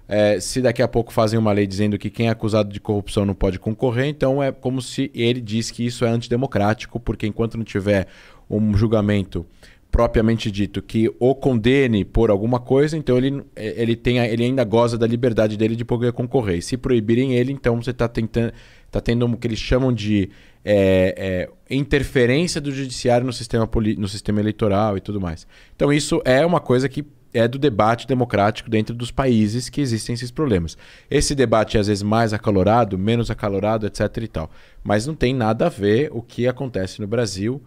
é, se daqui a pouco fazem uma lei dizendo que quem é acusado de corrupção não pode concorrer, então é como se ele diz que isso é antidemocrático, porque enquanto não tiver um julgamento propriamente dito que o condene por alguma coisa, então ele, ele, tem, ele ainda goza da liberdade dele de poder concorrer. E se proibirem ele, então você está tentando. Está tendo o que eles chamam de é, é, interferência do judiciário no sistema, no sistema eleitoral e tudo mais. Então, isso é uma coisa que é do debate democrático dentro dos países que existem esses problemas. Esse debate é às vezes mais acalorado, menos acalorado, etc e tal. Mas não tem nada a ver o que acontece no Brasil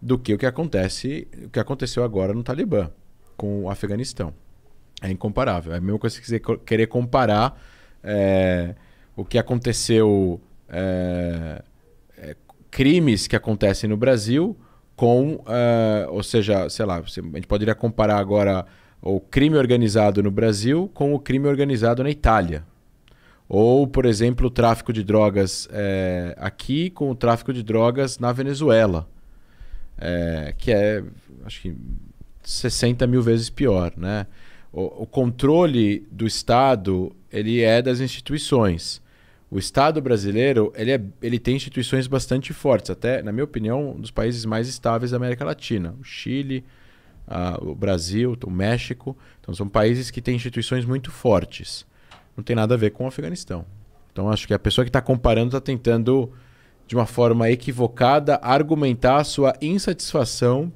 do que o que acontece, o que aconteceu agora no Talibã com o Afeganistão. É incomparável. É a mesma coisa que você querer comparar é, o que aconteceu é, crimes que acontecem no Brasil com, uh, ou seja, sei lá, a gente poderia comparar agora o crime organizado no Brasil com o crime organizado na Itália. Ou, por exemplo, o tráfico de drogas é, aqui com o tráfico de drogas na Venezuela, é, que é, acho que, 60 mil vezes pior. Né? O, o controle do Estado ele é das instituições. O Estado brasileiro ele, é, ele tem instituições bastante fortes, até, na minha opinião, um dos países mais estáveis da América Latina. O Chile, a, o Brasil, o México. Então, são países que têm instituições muito fortes. Não tem nada a ver com o Afeganistão. Então, acho que a pessoa que está comparando está tentando, de uma forma equivocada, argumentar a sua insatisfação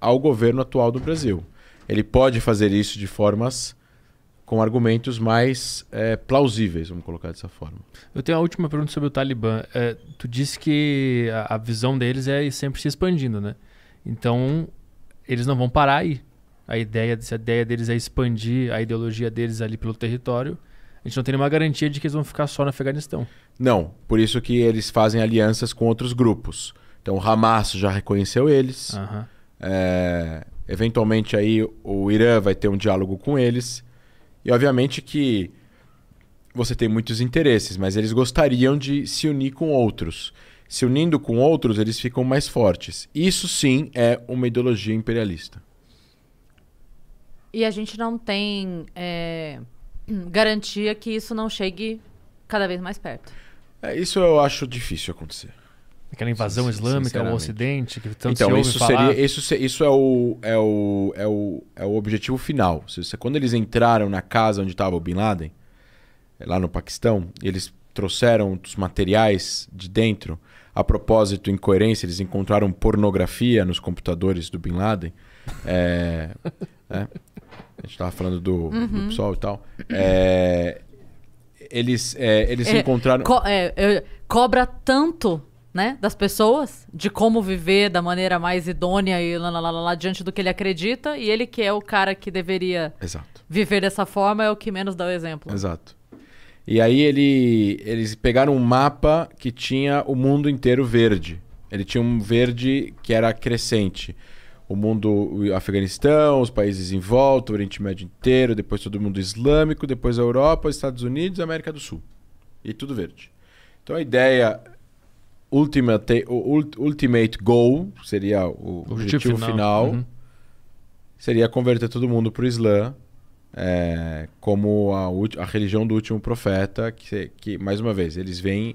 ao governo atual do Brasil. Ele pode fazer isso de formas com argumentos mais é, plausíveis, vamos colocar dessa forma. Eu tenho a última pergunta sobre o Talibã. É, tu disse que a, a, visão deles é sempre se expandindo, né? Então, eles não vão parar aí. A ideia, se a ideia deles é expandir a ideologia deles ali pelo território, a gente não tem nenhuma garantia de que eles vão ficar só no Afeganistão. Não, por isso que eles fazem alianças com outros grupos. Então, o Hamas já reconheceu eles. Uhum. É, eventualmente aí o Irã vai ter um diálogo com eles. E obviamente que você tem muitos interesses, mas eles gostariam de se unir com outros. Se unindo com outros, eles ficam mais fortes. Isso sim é uma ideologia imperialista. E a gente não tem é, garantia que isso não chegue cada vez mais perto. É, isso eu acho difícil acontecer. Aquela invasão islâmica ao Ocidente que tanto então, se ouve isso falar. Seria, isso, isso é, o, é, o, é, o, é o objetivo final. Quando eles entraram na casa onde estava o Bin Laden, eh, lá no Paquistão, eles trouxeram os materiais de dentro. A propósito, incoerência eles encontraram pornografia nos computadores do Bin Laden. É, né? A gente estava falando do, uhum. do e tal. É, eles é, eles é, encontraram. Co é, é, cobra tanto né, das pessoas, de como viver da maneira mais idônea e lá, lá, lá, lá diante do que ele acredita, e ele que é o cara que deveria Exato. viver dessa forma é o que menos dá o exemplo. Exato. E aí ele, eles pegaram um mapa que tinha o mundo inteiro verde. Ele tinha um verde que era crescente. O mundo o Afeganistão, os países em volta, o Oriente Médio inteiro, depois todo mundo islâmico, depois a Europa, Estados Unidos, América do Sul. E tudo verde. Então a ideia Ultimate, ultimate Goal, seria o objetivo, objetivo final, final uhum. seria converter todo mundo para o Islã. É, como a, a, religião do último profeta, que, que, mais uma vez, eles vêm.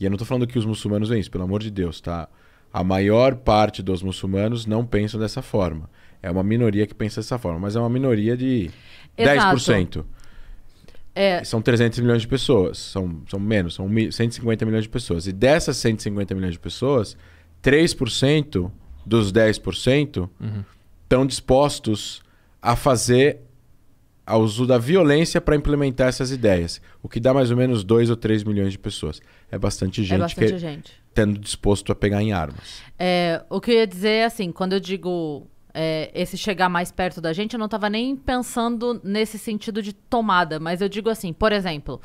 E eu não estou falando que os muçulmanos vêm isso, pelo amor de Deus, tá? A maior parte dos muçulmanos não pensam dessa forma. É uma minoria que pensa dessa forma, mas é uma minoria de Exato. 10%. É. São 300 milhões de pessoas. São, são menos, são 150 milhões de pessoas. E dessas 150 milhões de pessoas, 3% dos 10% uhum. estão dispostos a fazer a uso da violência para implementar essas ideias. O que dá mais ou menos 2 ou 3 milhões de pessoas. É bastante é gente. É bastante que, gente. Tendo disposto a pegar em armas. É, o que eu ia dizer é assim, quando eu digo é, esse chegar mais perto da gente, eu não estava nem pensando nesse sentido de tomada, mas eu digo assim, por exemplo,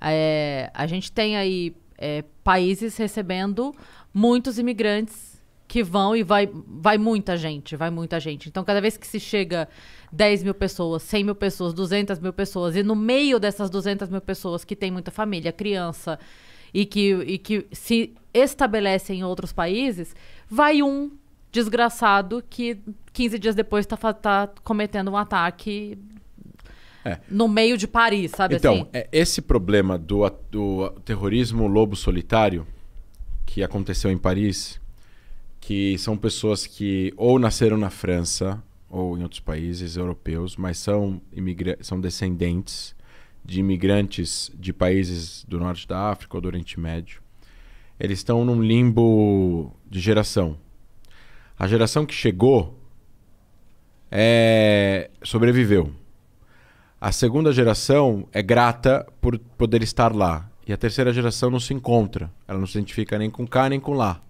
é, a gente tem aí é, países recebendo muitos imigrantes que vão e vai, vai muita gente, vai muita gente. Então, cada vez que se chega 10 mil pessoas, 100 mil pessoas, 200 mil pessoas, e no meio dessas 200 mil pessoas que tem muita família, criança, e que, e que se estabelecem em outros países, vai um desgraçado que 15 dias depois está tá cometendo um ataque é. no meio de Paris, sabe então, assim? Então, esse problema do, do terrorismo lobo solitário que aconteceu em Paris, que são pessoas que ou nasceram na França ou em outros países europeus, mas são, são descendentes de imigrantes de países do norte da África ou do Oriente Médio. Eles estão num limbo de geração a geração que chegou é... sobreviveu. A segunda geração é grata por poder estar lá. E a terceira geração não se encontra. Ela não se identifica nem com cá nem com lá.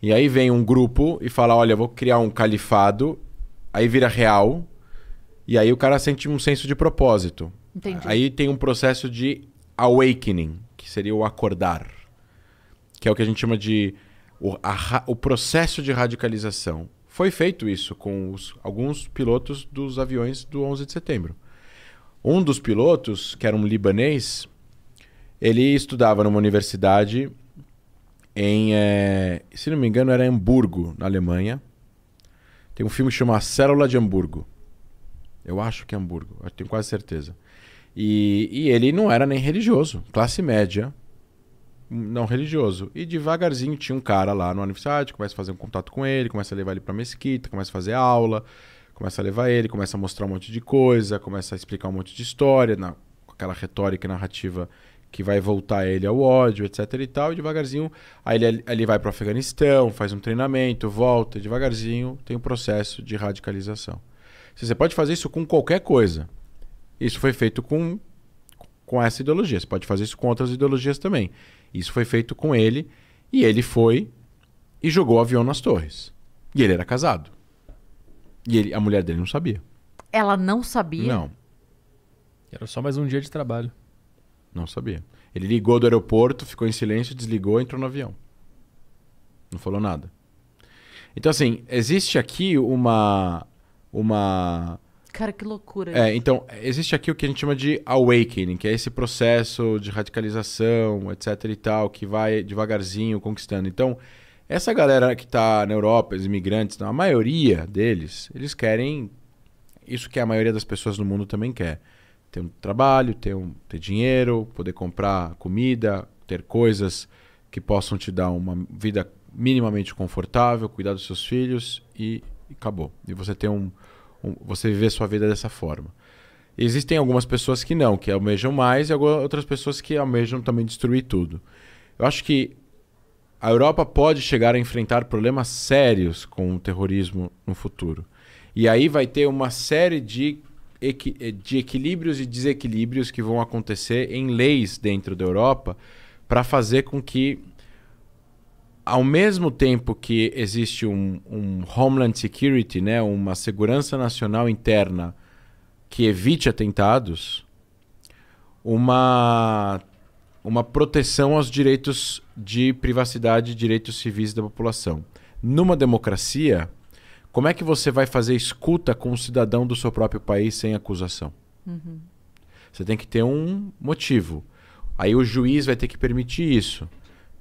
E aí vem um grupo e fala: olha, vou criar um califado. Aí vira real. E aí o cara sente um senso de propósito. Entendi. Aí tem um processo de awakening, que seria o acordar. Que é o que a gente chama de o, a, o processo de radicalização. Foi feito isso com os, alguns pilotos dos aviões do 11 de setembro. Um dos pilotos, que era um libanês, ele estudava numa universidade em, é, se não me engano, era Hamburgo, na Alemanha. Tem um filme que chama Célula de Hamburgo. Eu acho que é Hamburgo, eu tenho quase certeza. E, e ele não era nem religioso, classe média, não religioso. E devagarzinho tinha um cara lá no aniversário, começa a fazer um contato com ele, começa a levar ele para mesquita, começa a fazer aula, começa a levar ele, começa a mostrar um monte de coisa, começa a explicar um monte de história, na, aquela retórica e narrativa que vai voltar ele ao ódio, etc e tal, e devagarzinho, aí ele, ele vai para o Afeganistão, faz um treinamento, volta, devagarzinho, tem um processo de radicalização. Você pode fazer isso com qualquer coisa. Isso foi feito com, com essa ideologia. Você pode fazer isso com outras ideologias também. Isso foi feito com ele e ele foi e jogou o avião nas torres. E ele era casado. E ele, a mulher dele não sabia. Ela não sabia? Não. Era só mais um dia de trabalho. Não sabia. Ele ligou do aeroporto, ficou em silêncio, desligou, e entrou no avião. Não falou nada. Então assim, existe aqui uma uma Cara, que loucura. É, então, existe aqui o que a gente chama de awakening, que é esse processo de radicalização, etc e tal, que vai devagarzinho conquistando. Então, essa galera que está na Europa, os imigrantes, então, a maioria deles, eles querem isso que a maioria das pessoas no mundo também quer. Ter um trabalho, ter, um, ter dinheiro, poder comprar comida, ter coisas que possam te dar uma vida minimamente confortável, cuidar dos seus filhos e, e acabou. E você ter um, você viver sua vida dessa forma. Existem algumas pessoas que não, que almejam mais, e outras pessoas que almejam também destruir tudo. Eu acho que a Europa pode chegar a enfrentar problemas sérios com o terrorismo no futuro. E aí vai ter uma série de, equi de equilíbrios e desequilíbrios que vão acontecer em leis dentro da Europa para fazer com que ao mesmo tempo que existe um, um, Homeland Security, né, uma segurança nacional interna que evite atentados, uma, uma proteção aos direitos de privacidade e direitos civis da população. Numa democracia, como é que você vai fazer escuta com um cidadão do seu próprio país sem acusação? Uhum. Você tem que ter um motivo. Aí o juiz vai ter que permitir isso.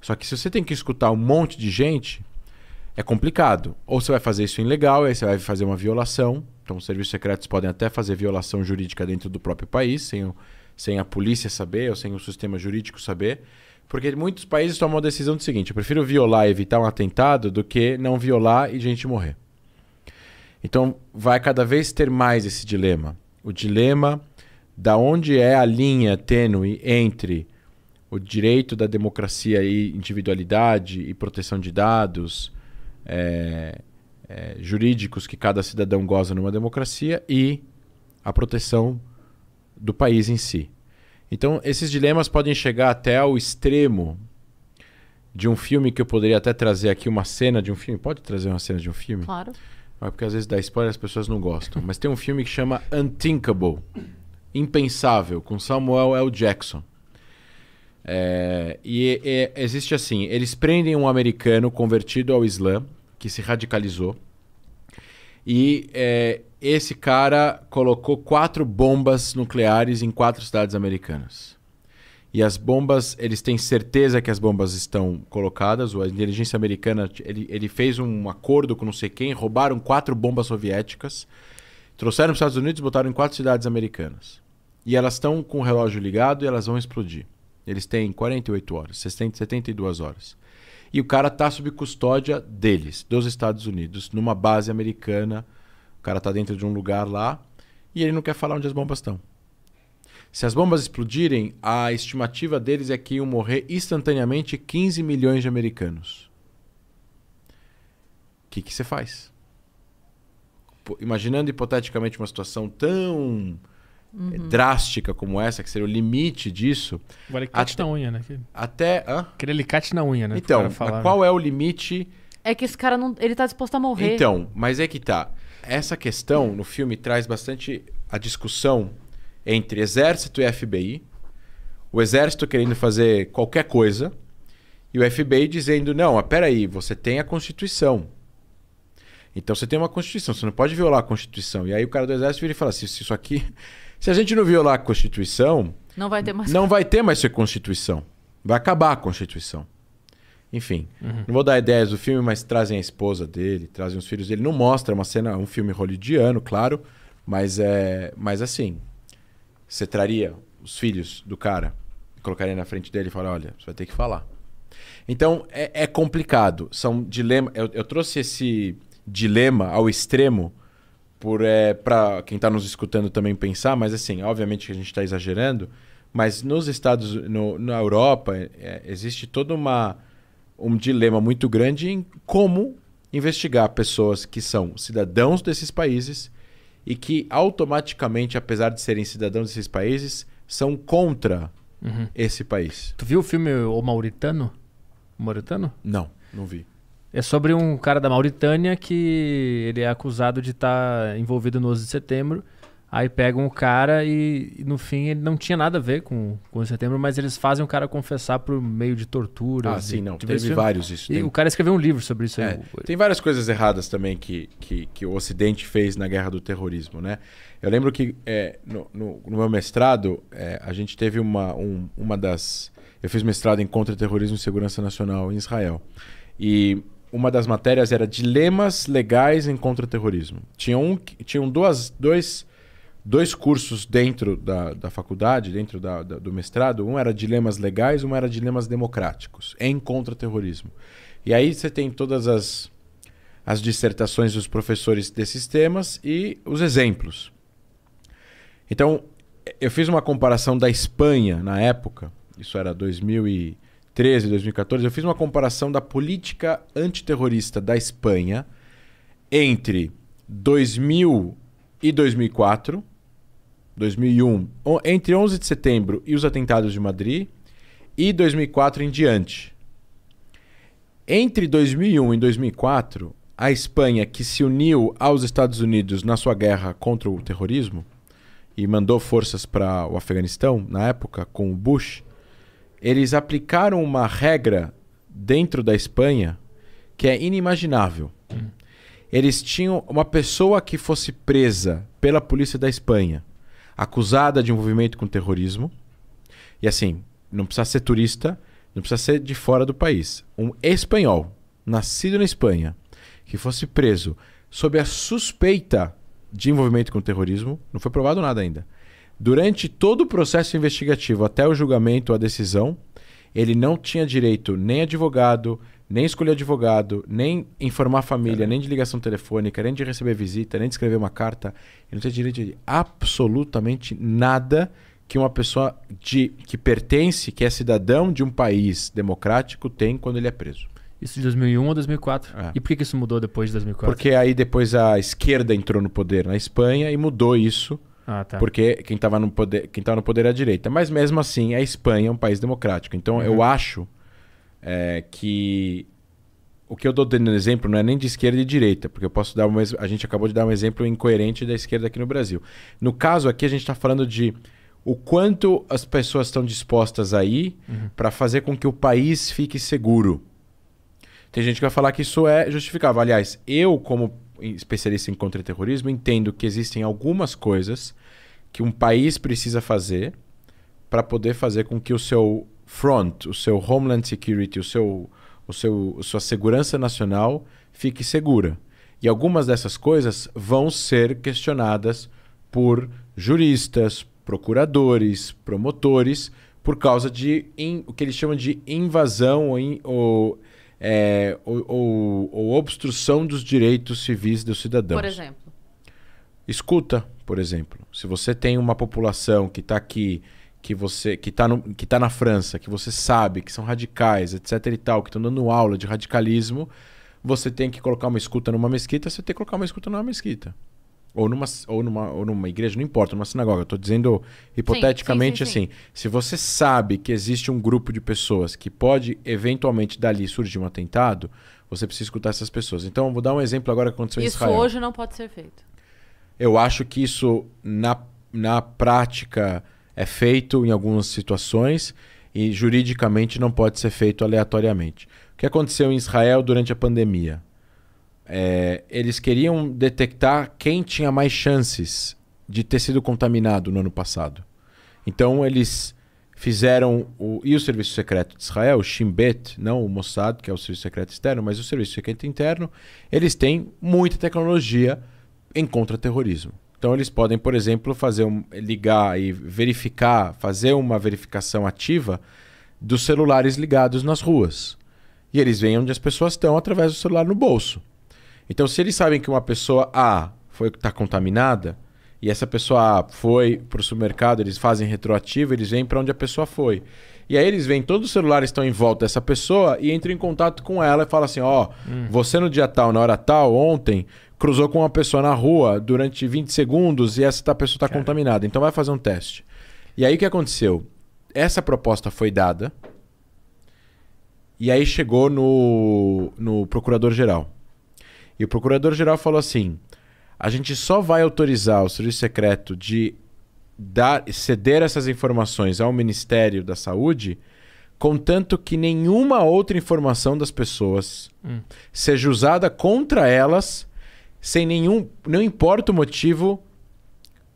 Só que se você tem que escutar um monte de gente, é complicado. Ou você vai fazer isso ilegal, aí você vai fazer uma violação. Então, os serviços secretos podem até fazer violação jurídica dentro do próprio país, sem, o, sem a polícia saber ou sem o sistema jurídico saber. Porque muitos países tomam a decisão do seguinte: eu prefiro violar e evitar um atentado do que não violar e gente morrer. Então, vai cada vez ter mais esse dilema. O dilema da onde é a linha tênue entre o direito da democracia e individualidade e proteção de dados é, é, jurídicos que cada cidadão goza numa democracia e a proteção do país em si. Então, esses dilemas podem chegar até ao extremo de um filme que eu poderia até trazer aqui uma cena de um filme. Pode trazer uma cena de um filme? Claro. porque às vezes dá spoiler as pessoas não gostam. Mas tem um filme que chama Unthinkable Impensável, com Samuel L. Jackson. É, e, e existe assim: eles prendem um americano convertido ao Islã, que se radicalizou, e é, esse cara colocou quatro bombas nucleares em quatro cidades americanas. E as bombas, eles têm certeza que as bombas estão colocadas. A inteligência americana, ele, ele fez um acordo com não sei quem, roubaram quatro bombas soviéticas, trouxeram para os Estados Unidos e botaram em quatro cidades americanas. E elas estão com o relógio ligado e elas vão explodir. Eles têm 48 horas, 60, 72 horas. E o cara está sob custódia deles, dos Estados Unidos, numa base americana. O cara está dentro de um lugar lá e ele não quer falar onde as bombas estão. Se as bombas explodirem, a estimativa deles é que iam morrer instantaneamente 15 milhões de americanos. O que, que você faz? Imaginando hipoteticamente uma situação tão uhum. drástica como essa, que seria o limite disso. O alicate até, na unha, né? Até. Hã? Aquele alicate na unha, né? Então, falar, qual né? é o limite. É que esse cara não. Ele tá disposto a morrer. Então, mas é que tá. Essa questão no filme traz bastante a discussão entre exército e FBI. O exército querendo fazer qualquer coisa. E o FBI dizendo: não, mas peraí, você tem a Constituição. Então você tem uma Constituição, você não pode violar a Constituição. E aí o cara do Exército vira e fala assim: se isso aqui se a gente não violar a Constituição. Não vai ter mais. Não vai ter mais Constituição. Vai acabar a Constituição. Enfim, uhum. não vou dar ideias do filme, mas trazem a esposa dele, trazem os filhos dele. Não mostra uma cena, um filme hollywoodiano, claro, mas é, mas assim, você traria os filhos do cara, colocaria na frente dele e falaria, olha, você vai ter que falar. Então é, é complicado, são dilema. Eu, eu trouxe esse dilema ao extremo por é, para quem está nos escutando também pensar, mas assim, obviamente que a gente está exagerando, mas nos Estados, no, na Europa, é, existe todo uma, um dilema muito grande em como investigar pessoas que são cidadãos desses países e que automaticamente, apesar de serem cidadãos desses países, são contra uhum. esse país. Tu viu o filme O Mauritano? O Mauritano? Não, não vi. É sobre um cara da Mauritânia que ele é acusado de estar tá envolvido no 11 de setembro. Aí pegam o cara e, e, no fim ele não tinha nada a ver com, com o setembro, mas eles fazem o cara confessar por meio de tortura. Ah, sim, não. Teve vários isso. E tem... o cara escreveu um livro sobre isso. É, aí. Tem várias coisas erradas também que, que, que, o Ocidente fez na guerra do terrorismo, né? Eu lembro que é, no, no, no, meu mestrado é, a gente teve uma, um, uma das... Eu fiz mestrado em contra-terrorismo e segurança nacional em Israel. E uma das matérias era Dilemas Legais em Contra-Terrorismo. Tinham, um, tinham duas, dois, dois cursos dentro da, da faculdade, dentro da, da, do mestrado. Um era Dilemas Legais, um era Dilemas Democráticos em Contra-Terrorismo. E aí você tem todas as, as dissertações dos professores desses temas e os exemplos. Então, eu fiz uma comparação da Espanha na época, isso era 2000 e 2013, 2014, eu fiz uma comparação da política antiterrorista da Espanha entre 2000 e 2004, 2001, entre 11 de setembro e os atentados de Madrid, e 2004 em diante. Entre 2001 e 2004, a Espanha, que se uniu aos Estados Unidos na sua guerra contra o terrorismo e mandou forças para o Afeganistão, na época, com o Bush, eles aplicaram uma regra dentro da Espanha que é inimaginável. Eles tinham uma pessoa que fosse presa pela polícia da Espanha, acusada de envolvimento com terrorismo. E assim, não precisa ser turista, não precisa ser de fora do país. Um espanhol, nascido na Espanha, que fosse preso sob a suspeita de envolvimento com terrorismo, não foi provado nada ainda Durante todo o processo investigativo até o julgamento, a decisão, ele não tinha direito nem advogado, nem escolher advogado, nem informar a família, nem de ligação telefônica, nem de receber visita, nem de escrever uma carta. Ele não tinha direito de absolutamente nada que uma pessoa de, que pertence, que é cidadão de um país democrático, tem quando ele é preso. Isso de 2001 ou 2004? É. E por que isso mudou depois de 2004? Porque aí depois a esquerda entrou no poder na Espanha e mudou isso ah, tá. Porque quem estava no poder, quem tava no poder era é a direita. Mas mesmo assim, a Espanha é um país democrático. Então uhum. eu acho é, que o que eu dou dando exemplo não é nem de esquerda e direita, porque eu posso dar um, a gente acabou de dar um exemplo incoerente da esquerda aqui no Brasil. No caso aqui a gente está falando de o quanto as pessoas estão dispostas aí uhum. para fazer com que o país fique seguro. Tem gente que vai falar que isso é justificável. Aliás, eu como especialista em contra-terrorismo, entendo que existem algumas coisas que um país precisa fazer para poder fazer com que o seu front, o seu homeland security, o seu, o seu, sua segurança nacional fique segura. E algumas dessas coisas vão ser questionadas por juristas, procuradores, promotores, por causa de in, o que eles chamam de invasão in, ou é, ou, ou, ou, obstrução dos direitos civis dos cidadãos. Por exemplo. Escuta, por exemplo. Se você tem uma população que está aqui, que você que está que tá na França, que você sabe que são radicais, etc e tal, que estão dando aula de radicalismo, você tem que colocar uma escuta numa mesquita, você tem que colocar uma escuta numa mesquita ou numa, ou numa, ou numa igreja, não importa, numa sinagoga. Eu dizendo hipoteticamente sim, sim, sim, assim. Se você sabe que existe um grupo de pessoas que pode eventualmente dali surgir um atentado, você precisa escutar essas pessoas. Então, vou dar um exemplo agora que aconteceu isso em Israel. Isso hoje não pode ser feito. Eu acho que isso, na, na prática, é feito em algumas situações e juridicamente não pode ser feito aleatoriamente. O que aconteceu em Israel durante a pandemia? É, eles queriam detectar quem tinha mais chances de ter sido contaminado no ano passado. Então eles fizeram o, e o serviço secreto de Israel, o Shin Bet, não o Mossad, que é o serviço secreto externo, mas o serviço secreto interno, eles têm muita tecnologia em contra-terrorismo. Então eles podem, por exemplo, fazer um, ligar e verificar, fazer uma verificação ativa dos celulares ligados nas ruas. E eles veem onde as pessoas estão através do celular no bolso. Então, se eles sabem que uma pessoa A foi está contaminada, e essa pessoa A foi para o supermercado, eles fazem retroativo, eles vêm para onde a pessoa foi. E aí eles vêm, todos os celulares estão em volta dessa pessoa e entram em contato com ela e falam assim: ó, oh, hum. você no dia tal, na hora tal, ontem, cruzou com uma pessoa na rua durante 20 segundos e essa pessoa está contaminada, então vai fazer um teste. E aí o que aconteceu? Essa proposta foi dada e aí chegou no, no procurador-geral. E o procurador-geral falou assim: a gente só vai autorizar o serviço secreto de dar, ceder essas informações ao Ministério da Saúde, contanto que nenhuma outra informação das pessoas hum. seja usada contra elas, sem nenhum, não importa o motivo,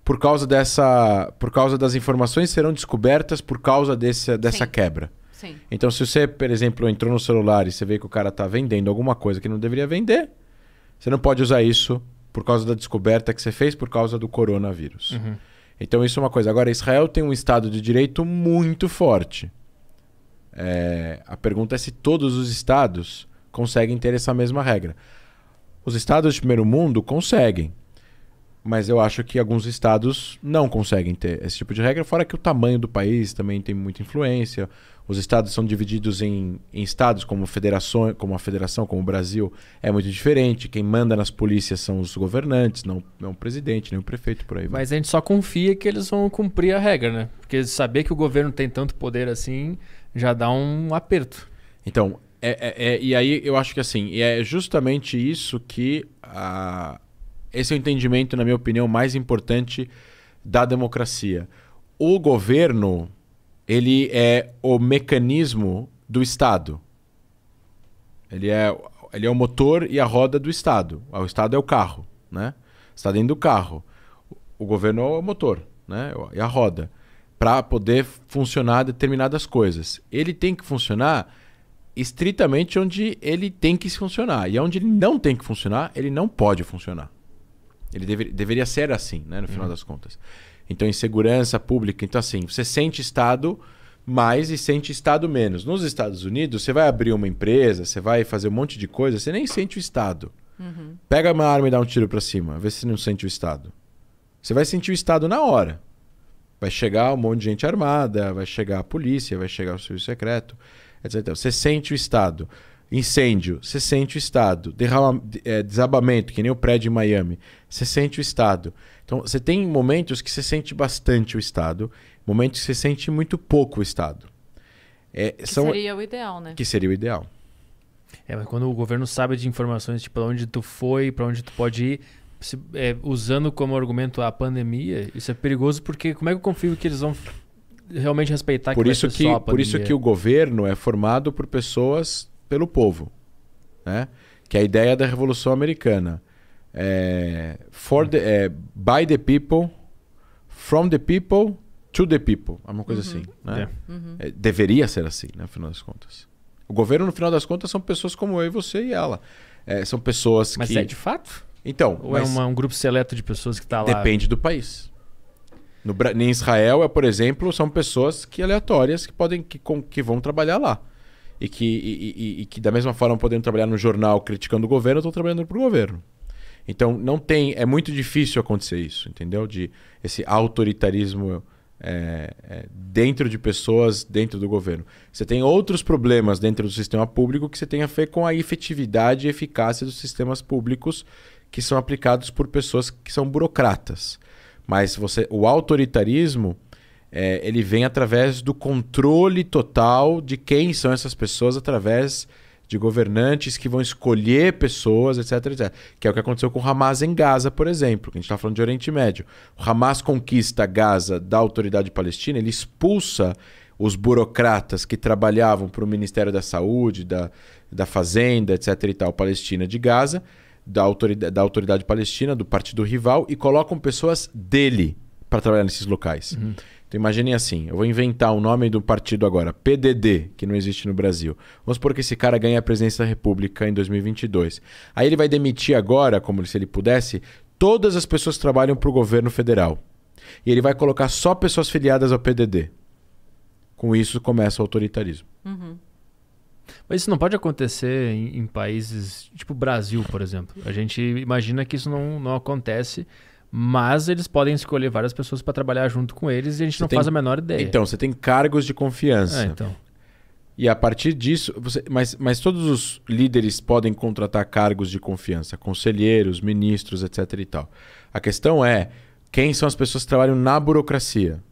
por causa dessa, por causa das informações serão descobertas por causa desse, dessa Sim. quebra. Sim. Então, se você, por exemplo, entrou no celular e você vê que o cara está vendendo alguma coisa que não deveria vender, você não pode usar isso por causa da descoberta que você fez por causa do coronavírus. Uhum. Então isso é uma coisa. Agora, Israel tem um Estado de Direito muito forte. É, a pergunta é se todos os estados conseguem ter essa mesma regra. Os estados de primeiro mundo conseguem. Mas eu acho que alguns estados não conseguem ter esse tipo de regra, fora que o tamanho do país também tem muita influência. Os estados são divididos em, em estados, como federações, como a federação, como o Brasil, é muito diferente. Quem manda nas polícias são os governantes, não, não o presidente, nem o prefeito por aí. Mas a gente só confia que eles vão cumprir a regra, né? Porque saber que o governo tem tanto poder assim já dá um aperto. Então, é, é, é e aí eu acho que assim, é justamente isso que a esse é o entendimento, na minha opinião, mais importante da democracia. O governo, ele é o mecanismo do Estado. Ele é, ele é o motor e a roda do Estado. Ah, o Estado é o carro, né? Está dentro é do carro. O governo é o motor, né? E a roda para poder funcionar determinadas coisas. Ele tem que funcionar estritamente onde ele tem que funcionar. E onde ele não tem que funcionar, ele não pode funcionar. Ele dever, deveria ser assim, né? No final uhum. das contas. Então, insegurança pública. Então, assim, você sente Estado mais e sente Estado menos. Nos Estados Unidos, você vai abrir uma empresa, você vai fazer um monte de coisa, você nem sente o Estado. Uhum. Pega uma arma e dá um tiro para cima, vê se não sente o Estado. Você vai sentir o Estado na hora. Vai chegar um monte de gente armada, vai chegar a polícia, vai chegar o serviço secreto, etc. Você sente o Estado. Incêndio, você sente o estado. Derrama, é, desabamento, que nem o prédio em Miami, você sente o estado. Então, você tem momentos que você sente bastante o estado, momentos que você sente muito pouco o estado. É, que são... seria o ideal, né? Que seria o ideal. É, mas quando o governo sabe de informações, tipo, para onde tu foi, para onde tu pode ir, se, é, usando como argumento a pandemia, isso é perigoso porque como é que eu confio que eles vão realmente respeitar por que só que Por isso que o governo é formado por pessoas pelo povo, né? Que é a ideia da Revolução Americana. É, for the, é, by the people, from the people, to the people. é uma coisa uhum. assim. Né? É, uhum. é deveria ser assim, né, no final das contas. O governo, no final das contas, são pessoas como eu e você e ela. É, são pessoas mas que... Mas é de fato? Então, Ou é uma, um grupo seleto de pessoas que está lá? Depende do país. No, em Israel, é, por exemplo, são pessoas que aleatórias que podem que, com, que vão trabalhar lá e que, e, e, e que da mesma forma podendo trabalhar no jornal criticando o governo, eu estou trabalhando para o governo. Então não tem, é muito difícil acontecer isso, entendeu? De esse autoritarismo é, é, dentro de pessoas, dentro do governo. Você tem outros problemas dentro do sistema público que você tem a ver com a efetividade e eficácia dos sistemas públicos que são aplicados por pessoas que são burocratas. Mas você, o autoritarismo é, ele vem através do controle total de quem são essas pessoas, através de governantes que vão escolher pessoas, etc, etc. Que é o que aconteceu com o Hamas em Gaza, por exemplo, que a gente está falando de Oriente Médio. O Hamas conquista Gaza da autoridade palestina, ele expulsa os burocratas que trabalhavam para o Ministério da Saúde, da, da Fazenda, etc e tal, Palestina de Gaza, da autoridade, da autoridade palestina, do partido rival, e colocam pessoas dele para trabalhar nesses locais. Uhum. Então imaginem assim, eu vou inventar o nome do partido agora, PDD, que não existe no Brasil. Vamos supor que esse cara ganha a presidência da República em 2022. Aí ele vai demitir agora, como se ele pudesse, todas as pessoas que trabalham para o governo federal. E ele vai colocar só pessoas filiadas ao PDD. Com isso começa o autoritarismo. Uhum. Mas isso não pode acontecer em, em países tipo Brasil, por exemplo. A gente imagina que isso não, não acontece mas eles podem escolher várias pessoas para trabalhar junto com eles e a gente você não tem... faz a menor ideia. Então, você tem cargos de confiança. É, então. E a partir disso, você... mas, mas todos os líderes podem contratar cargos de confiança, conselheiros, ministros, etc. e tal. A questão é quem são as pessoas que trabalham na burocracia.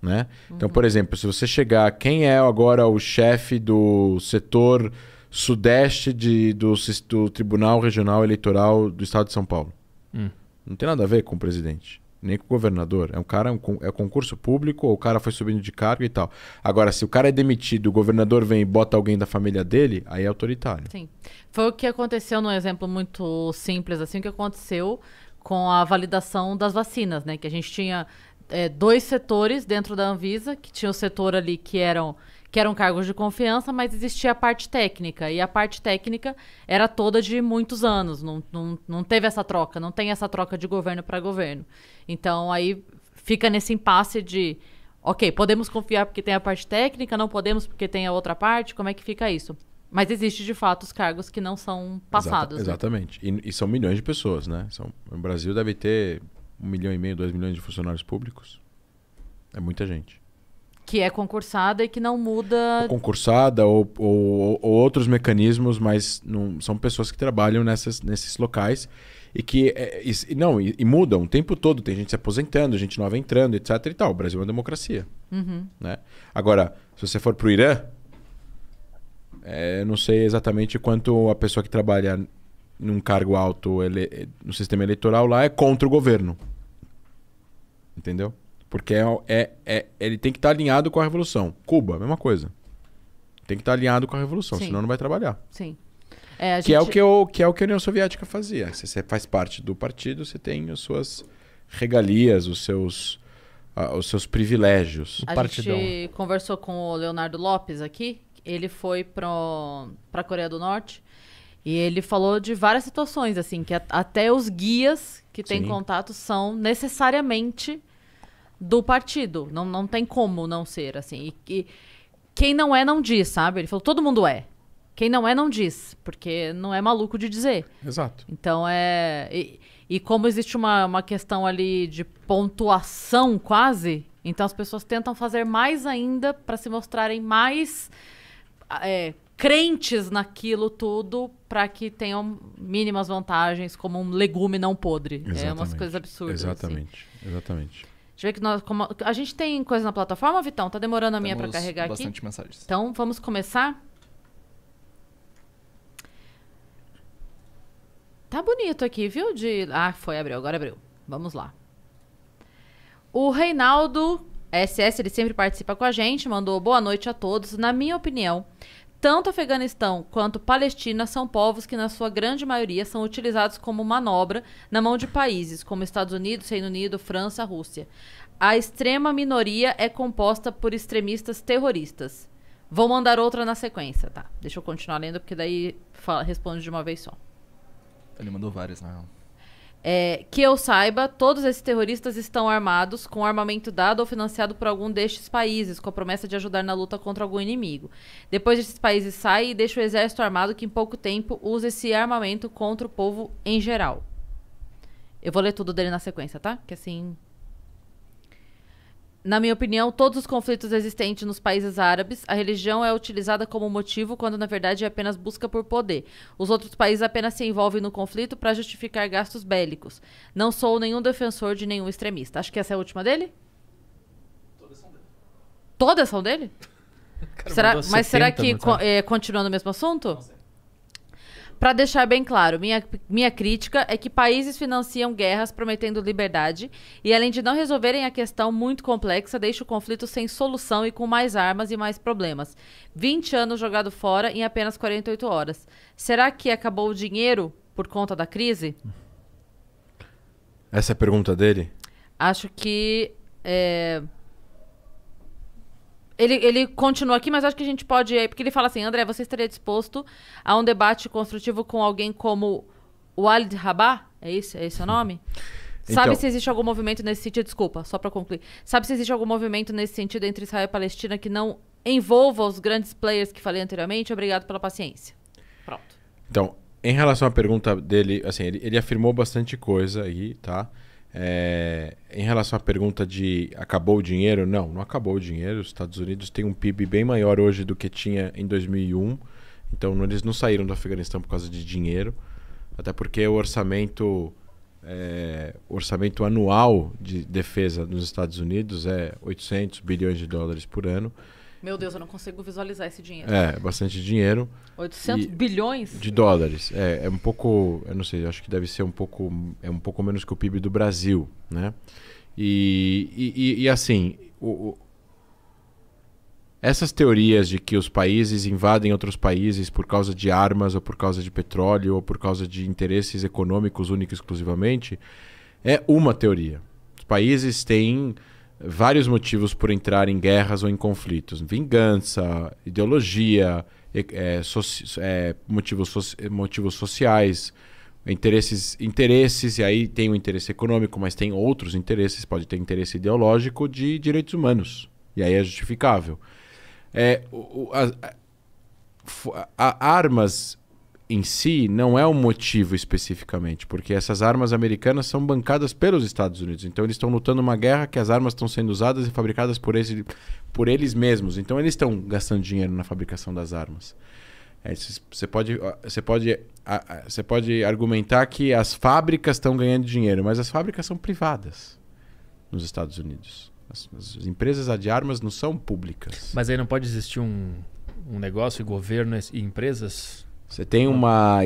Né? Então, uhum. Então, por exemplo, se você chegar, quem é agora o chefe do setor sudeste de, do, do Tribunal Regional Eleitoral do Estado de São Paulo? Hum. Não tem nada a ver com o presidente, nem com o governador. É um cara, um, é concurso público, ou o cara foi subindo de cargo e tal. Agora, se o cara é demitido, o governador vem e bota alguém da família dele, aí é autoritário. Sim. Foi o que aconteceu num exemplo muito simples, assim, o que aconteceu com a validação das vacinas, né? Que a gente tinha é, dois setores dentro da Anvisa, que tinha o setor ali que eram que eram cargos de confiança, mas existia a parte técnica. E a parte técnica era toda de muitos anos, não, não, não teve essa troca, não tem essa troca de governo para governo. Então aí fica nesse impasse de. Ok, podemos confiar porque tem a parte técnica, não podemos porque tem a outra parte, como é que fica isso? Mas existe de fato os cargos que não são passados. Exata, né? exatamente. Né? E, e, são milhões de pessoas, né? São, o Brasil deve ter um milhão e meio, dois milhões de funcionários públicos. É muita gente. Que é concursada e que não muda. Ou concursada ou, ou, ou, outros mecanismos, mas não, são pessoas que trabalham nessas, nesses locais e que é, e, não e, e mudam o tempo todo. Tem gente se aposentando, gente nova entrando, etc. E tal. O Brasil é uma democracia, uhum. né? Agora, se você for para o Irã, é, não sei exatamente quanto a pessoa que trabalha num cargo alto ele, no sistema eleitoral lá é contra o governo, entendeu? Porque é, é, é ele tem que estar tá alinhado com a revolução. Cuba, mesma coisa. Tem que estar tá alinhado com a revolução, Sim. senão não vai trabalhar. Sim. É, que, é o que, eu, que é o que a União Soviética fazia. Se você faz parte do partido, você tem as suas regalias, os seus, uh, os seus privilégios. A Partidão. gente conversou com o Leonardo Lopes aqui. Ele foi para a Coreia do Norte. E ele falou de várias situações, assim, que até os guias que têm contato são necessariamente do partido. Não, não tem como não ser, assim. E, e quem não é, não diz, sabe? Ele falou, todo mundo é. Quem não é, não diz, porque não é maluco de dizer. Exato. Então é. E, e como existe uma, uma questão ali de pontuação quase, então as pessoas tentam fazer mais ainda para se mostrarem mais é, crentes naquilo tudo para que tenham mínimas vantagens, como um legume não podre. Exatamente. É umas coisas absurdas. Exatamente, assim. exatamente. Deixa eu ver que nós. Como, a gente tem coisa na plataforma, Vitão? Tá demorando a minha para carregar bastante aqui. bastante mensagens. Então, vamos começar. Tá bonito aqui, viu? De... Ah, foi, abriu, agora abriu. Vamos lá. O Reinaldo SS, ele sempre participa com a gente, mandou boa noite a todos. Na minha opinião, tanto Afeganistão quanto Palestina são povos que, na sua grande maioria, são utilizados como manobra na mão de países como Estados Unidos, Reino Unido, França, Rússia. A extrema minoria é composta por extremistas terroristas. Vou mandar outra na sequência, tá? Deixa eu continuar lendo, porque daí fala, respondo de uma vez só. Ele mandou várias, na real. É, que eu saiba, todos esses terroristas estão armados com armamento dado ou financiado por algum destes países, com a promessa de ajudar na luta contra algum inimigo. Depois esses países saem e deixam o exército armado que em pouco tempo usa esse armamento contra o povo em geral. Eu vou ler tudo dele na sequência, tá? Que assim na minha opinião, todos os conflitos existentes nos países árabes, a religião é utilizada como motivo quando na verdade é apenas busca por poder. Os outros países apenas se envolvem no conflito para justificar gastos bélicos. Não sou nenhum defensor de nenhum extremista. Acho que essa é a última dele? Todas são dele. Todas são dele? Cara, será, mas será que, né, tá? é, continuando o mesmo assunto? Não sei. Para deixar bem claro, minha, minha crítica é que países financiam guerras prometendo liberdade e, além de não resolverem a questão muito complexa, deixa o conflito sem solução e com mais armas e mais problemas. 20 anos jogado fora em apenas 48 horas. Será que acabou o dinheiro por conta da crise? Essa é a pergunta dele? Acho que. É... Ele, ele continua aqui, mas acho que a gente pode. porque ele fala assim: André, você estaria disposto a um debate construtivo com alguém como o Walid Rabah? É isso? É esse o nome? Então Sabe se existe algum movimento nesse sentido? Desculpa, só para concluir. Sabe se existe algum movimento nesse sentido entre Israel e Palestina que não envolva os grandes players que falei anteriormente? Obrigado pela paciência. Pronto. Então, em relação à pergunta dele, assim, ele, ele afirmou bastante coisa aí, tá? É, em relação à pergunta de acabou o dinheiro, não, não acabou o dinheiro. Os Estados Unidos têm um PIB bem maior hoje do que tinha em 2001. Então eles não saíram do Afeganistão por causa de dinheiro, até porque o orçamento é, orçamento anual de defesa nos Estados Unidos é 800 bilhões de dólares por ano. Meu Deus, eu não consigo visualizar esse dinheiro. É, bastante dinheiro. 800 e... bilhões? De dólares. É, é um pouco, eu não sei, acho que deve ser um pouco, é um pouco menos que o PIB do Brasil, né? E, e, e assim, o, o... essas teorias de que os países invadem outros países por causa de armas, ou por causa de petróleo, ou por causa de interesses econômicos únicos exclusivamente, é uma teoria. Os países têm vários motivos por entrar em guerras ou em conflitos: vingança, ideologia, é, é, motivos, so, motivos sociais, interesses, interesses, e aí tem o interesse econômico, mas tem outros interesses, pode ter interesse ideológico de direitos humanos, e aí é justificável. É, o, a, a, armas em si não é o um motivo especificamente, porque essas armas americanas são bancadas pelos Estados Unidos. Então eles estão lutando uma guerra que as armas estão sendo usadas e fabricadas por, esse, por eles mesmos. Então eles estão gastando dinheiro na fabricação das armas. É, você, pode, você, pode, você pode argumentar que as fábricas estão ganhando dinheiro, mas as fábricas são privadas nos Estados Unidos. As, as empresas de armas não são públicas. Mas aí não pode existir um, um negócio, governo e empresas você tem uma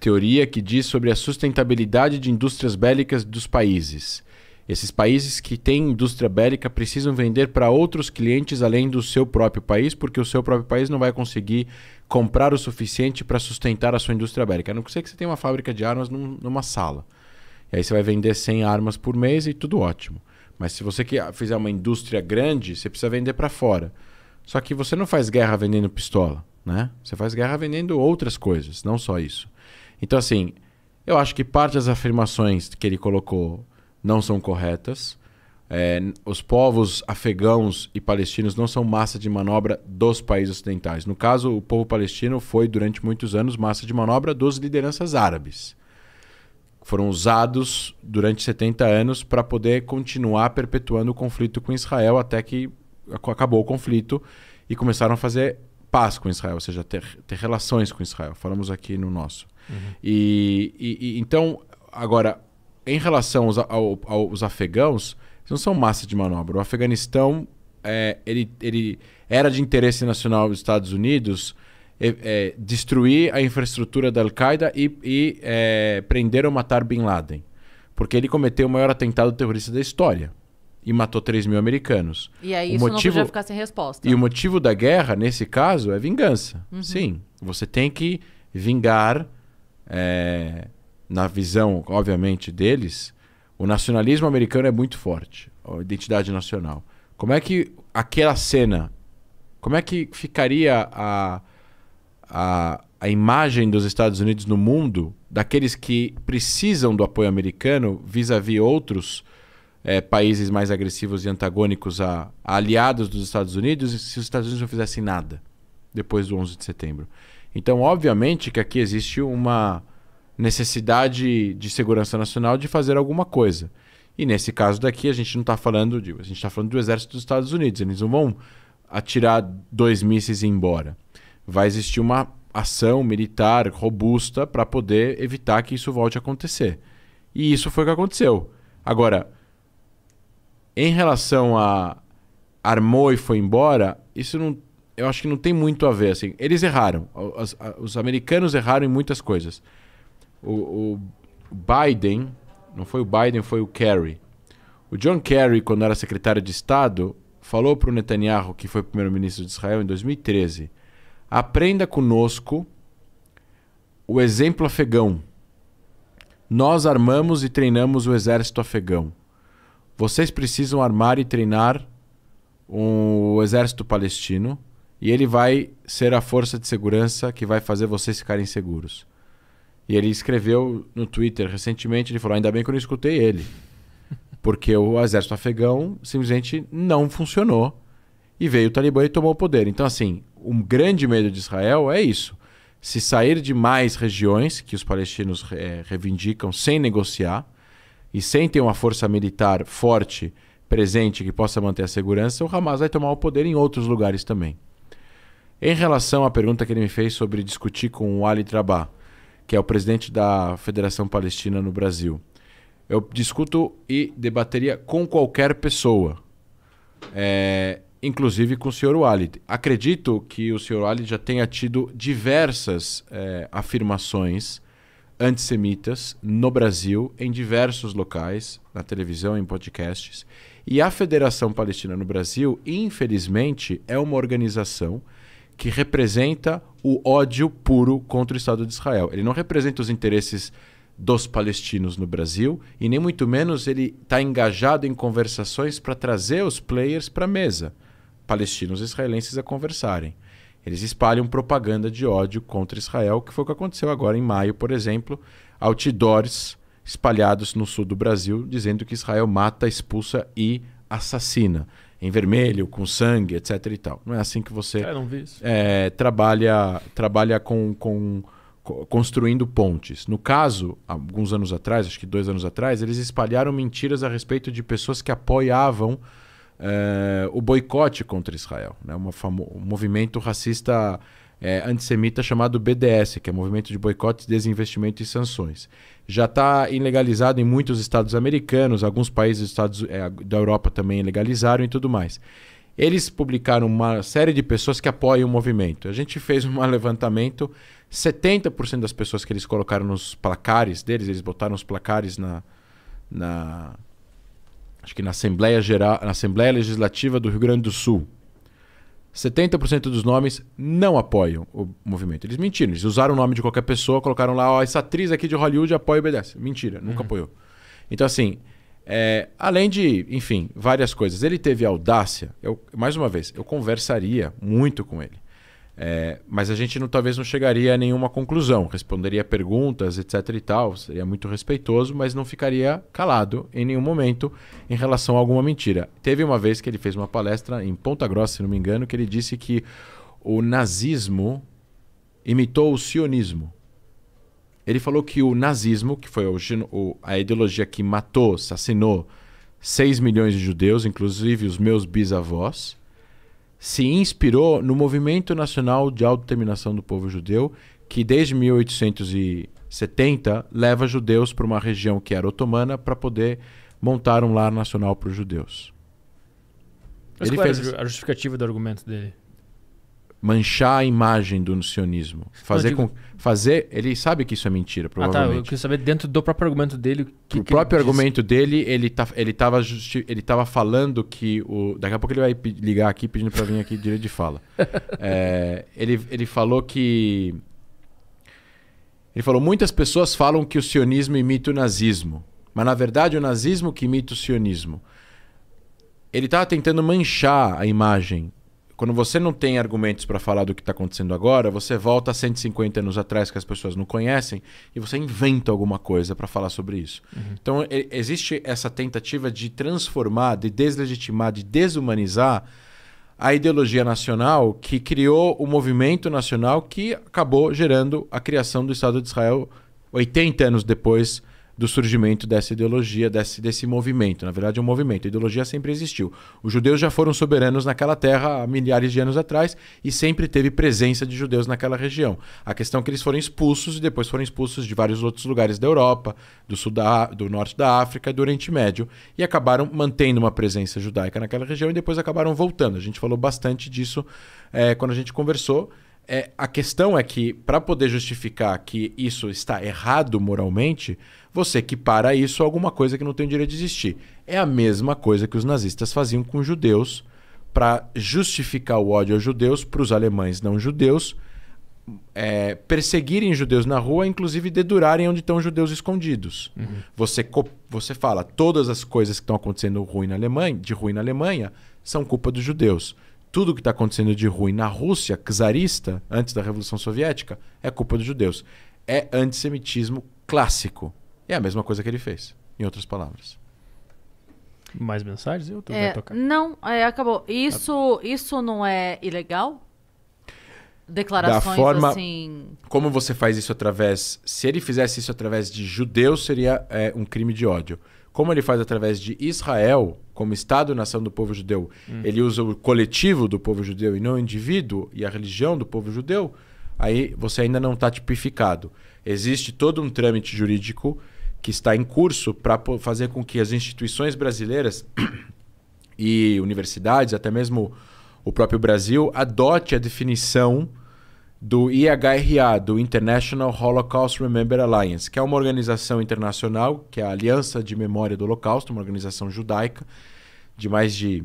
teoria que diz sobre a sustentabilidade de indústrias bélicas dos países. Esses países que têm indústria bélica precisam vender para outros clientes além do seu próprio país, porque o seu próprio país não vai conseguir comprar o suficiente para sustentar a sua indústria bélica. A não ser que você tenha uma fábrica de armas num, numa sala. E aí você vai vender 100 armas por mês e tudo ótimo. Mas se você ah, fizer uma indústria grande, você precisa vender para fora. Só que você não faz guerra vendendo pistola. Né? Você faz guerra vendendo outras coisas, não só isso. Então, assim, eu acho que parte das afirmações que ele colocou não são corretas. É, os povos afegãos e palestinos não são massa de manobra dos países ocidentais. No caso, o povo palestino foi, durante muitos anos, massa de manobra dos lideranças árabes. Foram usados durante 70 anos para poder continuar perpetuando o conflito com Israel até que acabou o conflito e começaram a fazer paz com Israel, ou seja, ter, ter relações com Israel. Falamos aqui no nosso. Uhum. E, e, e, então, agora, em relação aos, ao, aos afegãos, não são massa de manobra. O Afeganistão é, ele, ele era de interesse nacional dos Estados Unidos é, é, destruir a infraestrutura da Al-Qaeda e, e é, prender ou matar Bin Laden, porque ele cometeu o maior atentado terrorista da história e matou 3 mil americanos. E aí o isso motivo... não podia ficar sem resposta. E o motivo da guerra, nesse caso, é vingança. Uhum. Sim, você tem que vingar, é... na visão, obviamente, deles, o nacionalismo americano é muito forte, a identidade nacional. Como é que aquela cena, como é que ficaria a, a, a imagem dos Estados Unidos no mundo daqueles que precisam do apoio americano vis-à-vis -vis outros é, países mais agressivos e antagônicos a, a, aliados dos Estados Unidos se os Estados Unidos não fizessem nada depois do 11 de setembro. Então, obviamente que aqui existe uma necessidade de segurança nacional de fazer alguma coisa. E nesse caso daqui, a gente não está falando de, a gente está falando do exército dos Estados Unidos. Eles não vão atirar dois mísseis e ir embora. Vai existir uma ação militar robusta para poder evitar que isso volte a acontecer. E isso foi o que aconteceu. Agora, em relação a armou e foi embora, isso não, eu acho que não tem muito a ver. Assim. Eles erraram. Os, os americanos erraram em muitas coisas. O, o, Biden, não foi o Biden, foi o Kerry. O John Kerry, quando era secretário de Estado, falou para o Netanyahu, que foi primeiro-ministro de Israel em 2013, aprenda conosco o exemplo afegão. Nós armamos e treinamos o exército afegão. Vocês precisam armar e treinar o exército palestino e ele vai ser a força de segurança que vai fazer vocês ficarem seguros. E ele escreveu no Twitter recentemente, ele falou: ainda bem que eu não escutei ele, porque o exército afegão simplesmente não funcionou e veio o Talibã e tomou o poder. Então, assim, um grande medo de Israel é isso: se sair de mais regiões que os palestinos é, reivindicam sem negociar e sem ter uma força militar forte, presente, que possa manter a segurança, o Hamas vai tomar o poder em outros lugares também. Em relação à pergunta que ele me fez sobre discutir com o Ali Trabá, que é o presidente da Federação Palestina no Brasil, eu discuto e debateria com qualquer pessoa, é, inclusive com o senhor Walid. Acredito que o senhor Walid já tenha tido diversas é, afirmações antissemitas no Brasil, em diversos locais, na televisão, em podcasts. E a Federação Palestina no Brasil, infelizmente, é uma organização que representa o ódio puro contra o Estado de Israel. Ele não representa os interesses dos palestinos no Brasil e nem muito menos ele está engajado em conversações para trazer os players para a mesa, palestinos e israelenses a conversarem. Eles espalham propaganda de ódio contra Israel, que foi o que aconteceu agora em maio, por exemplo, outdoors espalhados no sul do Brasil dizendo que Israel mata, expulsa e assassina. Em vermelho, com sangue, etc. e tal. Não é assim que você é, é trabalha, trabalha com, com, construindo pontes. No caso, alguns anos atrás, acho que dois anos atrás, eles espalharam mentiras a respeito de pessoas que apoiavam é, o boicote contra Israel, né? um movimento racista é, antissemita chamado BDS, que é Movimento de Boicote, Desinvestimento e Sanções. Já está ilegalizado em muitos estados americanos, alguns países estados, é, da Europa também legalizaram e tudo mais. Eles publicaram uma série de pessoas que apoiam o movimento. A gente fez um levantamento, 70% das pessoas que eles colocaram nos placares deles, eles botaram os placares na, na acho que na Assembleia Geral, na Assembleia Legislativa do Rio Grande do Sul, 70% dos nomes não apoiam o movimento. Eles mentiram, eles usaram o nome de qualquer pessoa, colocaram lá, ó, essa atriz aqui de Hollywood apoia o BDS. Mentira, nunca uhum. apoiou. Então, assim, é, além de, enfim, várias coisas, ele teve audácia, eu, mais uma vez, eu conversaria muito com ele. É, mas a gente não, talvez não chegaria a nenhuma conclusão, responderia perguntas, etc e tal, seria muito respeitoso, mas não ficaria calado em nenhum momento em relação a alguma mentira. Teve uma vez que ele fez uma palestra em Ponta Grossa, se não me engano, que ele disse que o nazismo imitou o sionismo. Ele falou que o nazismo, que foi a ideologia que matou, assassinou 6 milhões de judeus, inclusive os meus bisavós, se inspirou no movimento nacional de autodeterminação do povo judeu, que desde 1870 leva judeus para uma região que era otomana para poder montar um lar nacional para os judeus. Mas Ele qual fez... era a justificativa do argumento dele? manchar a imagem do sionismo. Fazer digo... com. Fazer. Ele sabe que isso é mentira, provavelmente. Ah, tá. Eu queria saber dentro do próprio argumento dele. Que o que próprio argumento dele, ele, tá, ele, tava justi... ele tava falando que o. Daqui a pouco ele vai ligar aqui pedindo para vir aqui direito de fala. é, ele, ele falou que. Ele falou: muitas pessoas falam que o sionismo imita o nazismo. Mas na verdade, o nazismo que imita o sionismo. Ele estava tentando manchar a imagem quando você não tem argumentos para falar do que está acontecendo agora, você volta a 150 anos atrás que as pessoas não conhecem e você inventa alguma coisa para falar sobre isso. Uhum. Então, existe essa tentativa de transformar, de deslegitimar, de desumanizar a ideologia nacional que criou o movimento nacional que acabou gerando a criação do Estado de Israel 80 anos depois do surgimento dessa ideologia, desse, desse movimento. Na verdade, é um movimento. A ideologia sempre existiu. Os judeus já foram soberanos naquela terra há milhares de anos atrás e sempre teve presença de judeus naquela região. A questão é que eles foram expulsos e depois foram expulsos de vários outros lugares da Europa, do, sul da, do norte da África e do Oriente Médio e acabaram mantendo uma presença judaica naquela região e depois acabaram voltando. A gente falou bastante disso é, quando a gente conversou. É, a questão é que, para poder justificar que isso está errado moralmente, você equipara isso a alguma coisa que não tem o direito de existir. É a mesma coisa que os nazistas faziam com judeus para justificar o ódio aos judeus, para os alemães não judeus, é, perseguirem judeus na rua, inclusive dedurarem onde estão judeus escondidos. Uhum. Você, você fala, todas as coisas que estão acontecendo ruim na Alemanha, de ruim na Alemanha são culpa dos judeus. Tudo que está acontecendo de ruim na Rússia, czarista, antes da Revolução Soviética, é culpa dos judeus. É antissemitismo clássico. É a mesma coisa que ele fez, em outras palavras. Mais mensagens? Eu tô, é, tocar. Não, é, acabou. Isso, isso não é ilegal? Declarações da forma, assim. Como você faz isso através. Se ele fizesse isso através de judeus, seria é, um crime de ódio. Como ele faz através de Israel, como Estado-nação do povo judeu, uhum. ele usa o coletivo do povo judeu e não o indivíduo e a religião do povo judeu, aí você ainda não está tipificado. Existe todo um trâmite jurídico que está em curso para fazer com que as instituições brasileiras e universidades, até mesmo o próprio Brasil, adote a definição do IHRA, do International Holocaust Remember Alliance, que é uma organização internacional, que é a Aliança de Memória do Holocausto, uma organização judaica de mais de,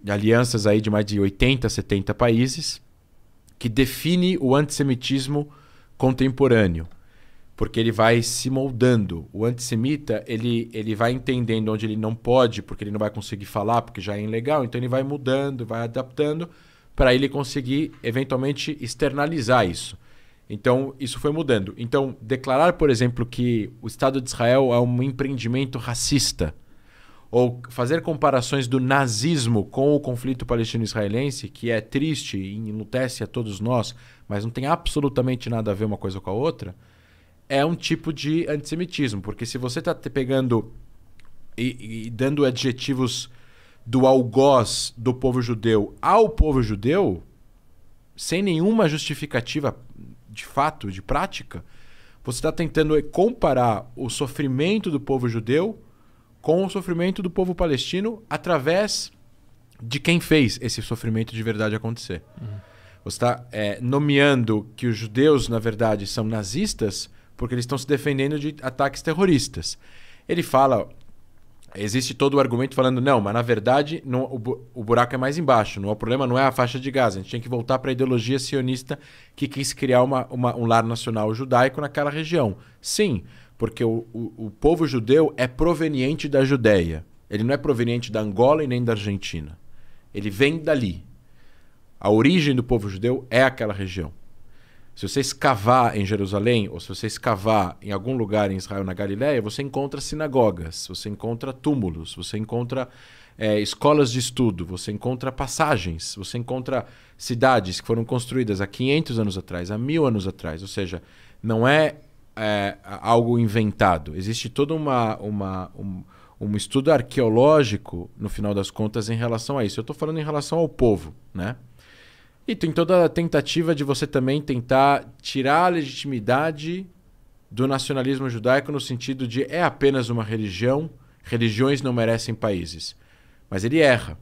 de alianças aí de mais de 80, 70 países, que define o antissemitismo contemporâneo porque ele vai se moldando. O antissemita, ele, ele vai entendendo onde ele não pode, porque ele não vai conseguir falar, porque já é ilegal, então ele vai mudando, vai adaptando, para ele conseguir eventualmente externalizar isso. Então, isso foi mudando. Então, declarar, por exemplo, que o Estado de Israel é um empreendimento racista, ou fazer comparações do nazismo com o conflito palestino-israelense, que é triste e enlutece a todos nós, mas não tem absolutamente nada a ver uma coisa com a outra, é um tipo de antissemitismo, porque se você está pegando e, e, dando adjetivos do algoz do povo judeu ao povo judeu, sem nenhuma justificativa de fato, de prática, você está tentando comparar o sofrimento do povo judeu com o sofrimento do povo palestino através de quem fez esse sofrimento de verdade acontecer. Uhum. Você está é, eh, nomeando que os judeus, na verdade, são nazistas porque eles estão se defendendo de ataques terroristas. Ele fala. Existe todo o argumento falando, não, mas na verdade não, o, o buraco é mais embaixo. Não, o problema não é a faixa de Gaza. A gente tem que voltar para a ideologia sionista que quis criar uma, uma, um lar nacional judaico naquela região. Sim, porque o, o, o povo judeu é proveniente da Judéia. Ele não é proveniente da Angola e nem da Argentina. Ele vem dali. A origem do povo judeu é aquela região. Se você escavar em Jerusalém, ou se você escavar em algum lugar em Israel, na Galiléia, você encontra sinagogas, você encontra túmulos, você encontra é, escolas de estudo, você encontra passagens, você encontra cidades que foram construídas há 500 anos atrás, há mil anos atrás. Ou seja, não é, é algo inventado. Existe todo uma, uma, um, um, estudo arqueológico, no final das contas, em relação a isso. Eu estou falando em relação ao povo, né? E tem toda a tentativa de você também tentar tirar a legitimidade do nacionalismo judaico no sentido de é apenas uma religião, religiões não merecem países. Mas ele erra.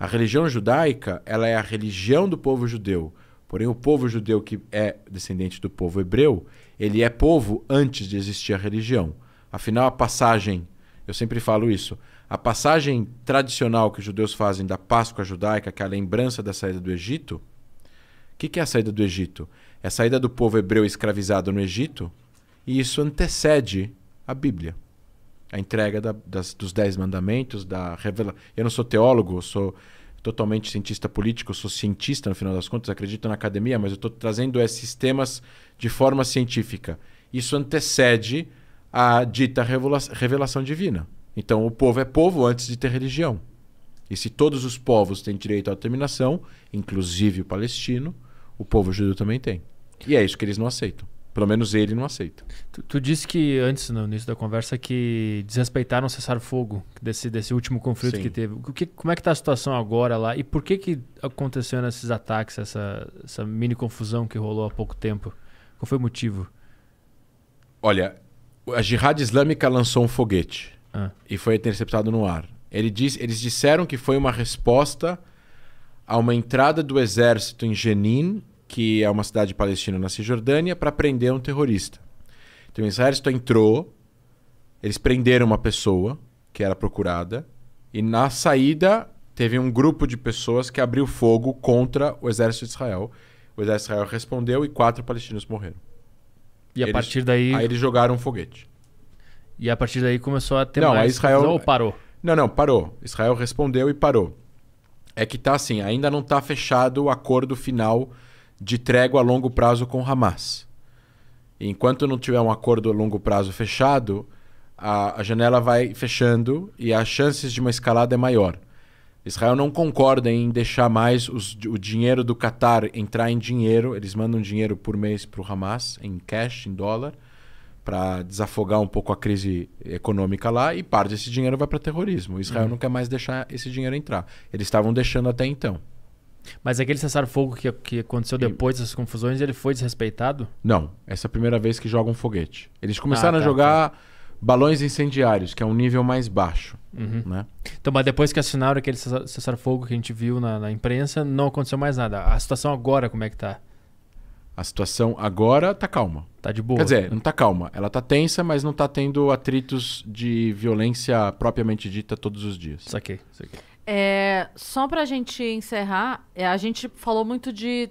A religião judaica, ela é a religião do povo judeu. Porém, o povo judeu que é descendente do povo hebreu, ele é povo antes de existir a religião. Afinal, a passagem, eu sempre falo isso, a passagem tradicional que os judeus fazem da Páscoa judaica, que é a lembrança da saída do Egito, que, que é a saída do Egito? É a saída do povo hebreu escravizado no Egito, e isso antecede a Bíblia. A entrega da, das, dos Dez Mandamentos, da revelação. Eu não sou teólogo, eu sou totalmente cientista político, sou cientista no final das contas, acredito na academia, mas eu estou trazendo esses temas de forma científica. Isso antecede a dita revelação divina. Então, o povo é povo antes de ter religião. E se todos os povos têm direito à determinação, inclusive o palestino, o povo judeu também tem. E é isso que eles não aceitam. Pelo menos ele não aceita. Tu, tu disse que antes, no início da conversa, que desrespeitaram o cessar-fogo desse, desse último conflito Sim. que teve. O que, como é que está a situação agora lá? E por que, que aconteceram esses ataques, essa, essa mini confusão que rolou há pouco tempo? Qual foi o motivo? Olha, a Jihad Islâmica lançou um foguete ah. e foi interceptado no ar. Ele diz, eles disseram que foi uma resposta a uma entrada do exército em Jenin que é uma cidade palestina na Cisjordânia, para prender um terrorista. Então o exército entrou, eles prenderam uma pessoa que era procurada, e na saída teve um grupo de pessoas que abriu fogo contra o exército de Israel. O exército de Israel respondeu e quatro palestinos morreram. E eles, a partir daí. Aí eles jogaram um foguete. E a partir daí começou a ter não, mais. Israel... Ou parou? Não, não, parou. Israel respondeu e parou. É que tá assim, ainda não tá fechado o acordo final de trégua a longo prazo com Hamas. E enquanto não tiver um acordo a longo prazo fechado, a, a janela vai fechando e as chances de uma escalada é maior. Israel não concorda em deixar mais os, o dinheiro do Qatar entrar em dinheiro. Eles mandam dinheiro por mês para o Hamas, em cash, em dólar, para desafogar um pouco a crise econômica lá. E parte desse dinheiro vai para terrorismo. Israel uhum. não quer mais deixar esse dinheiro entrar. Eles estavam deixando até então. Mas aquele cessar-fogo que, que aconteceu depois dessas confusões, ele foi desrespeitado? Não. Essa é a primeira vez que jogam foguete. Eles ah, começaram ah, tá, a jogar tá. balões incendiários, que é um nível mais baixo. Uhum. Né? Então, mas depois que assinaram aquele cessar-fogo que a gente viu na, na, imprensa, não aconteceu mais nada. A situação agora, como é que tá? A situação agora tá calma. Tá de boa. Quer dizer, não tá calma. Ela tá tensa, mas não tá tendo atritos de violência propriamente dita todos os dias. Saquei, saquei. É, só pra gente encerrar, é, a gente falou muito de,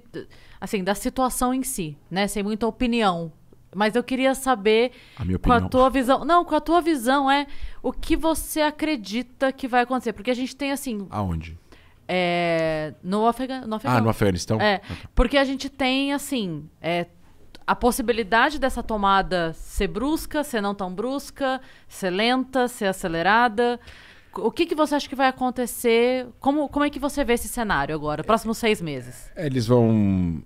assim, da situação em si, né? Sem muita opinião. Mas eu queria saber a minha opinião. com a tua visão. Não, com a tua visão é o que você acredita que vai acontecer. Porque a gente tem assim. Aonde? É, no, Afega, no Afeganistão. Ah, no Afeganistão. É, okay. Ah, tá. Porque a gente tem, assim, é, a possibilidade dessa tomada ser brusca, ser não tão brusca, ser lenta, ser acelerada. O que, que você acha que vai acontecer? Como, como é que você vê esse cenário agora, próximos seis meses? Eles vão,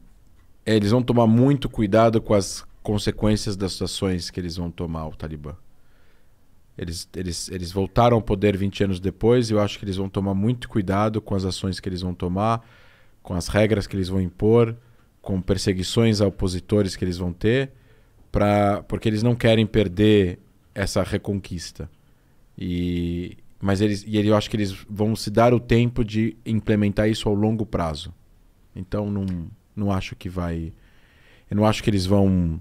eles vão tomar muito cuidado com as consequências das ações que eles vão tomar, o Talibã. Eles, eles, eles voltaram ao poder 20 anos depois e eu acho que eles vão tomar muito cuidado com as ações que eles vão tomar, com as regras que eles vão impor, com perseguições a opositores que eles vão ter, pra, porque eles não querem perder essa reconquista. E, mas eles, e eu acho que eles vão se dar o tempo de implementar isso ao longo prazo. Então não, não acho que vai. Eu não acho que eles vão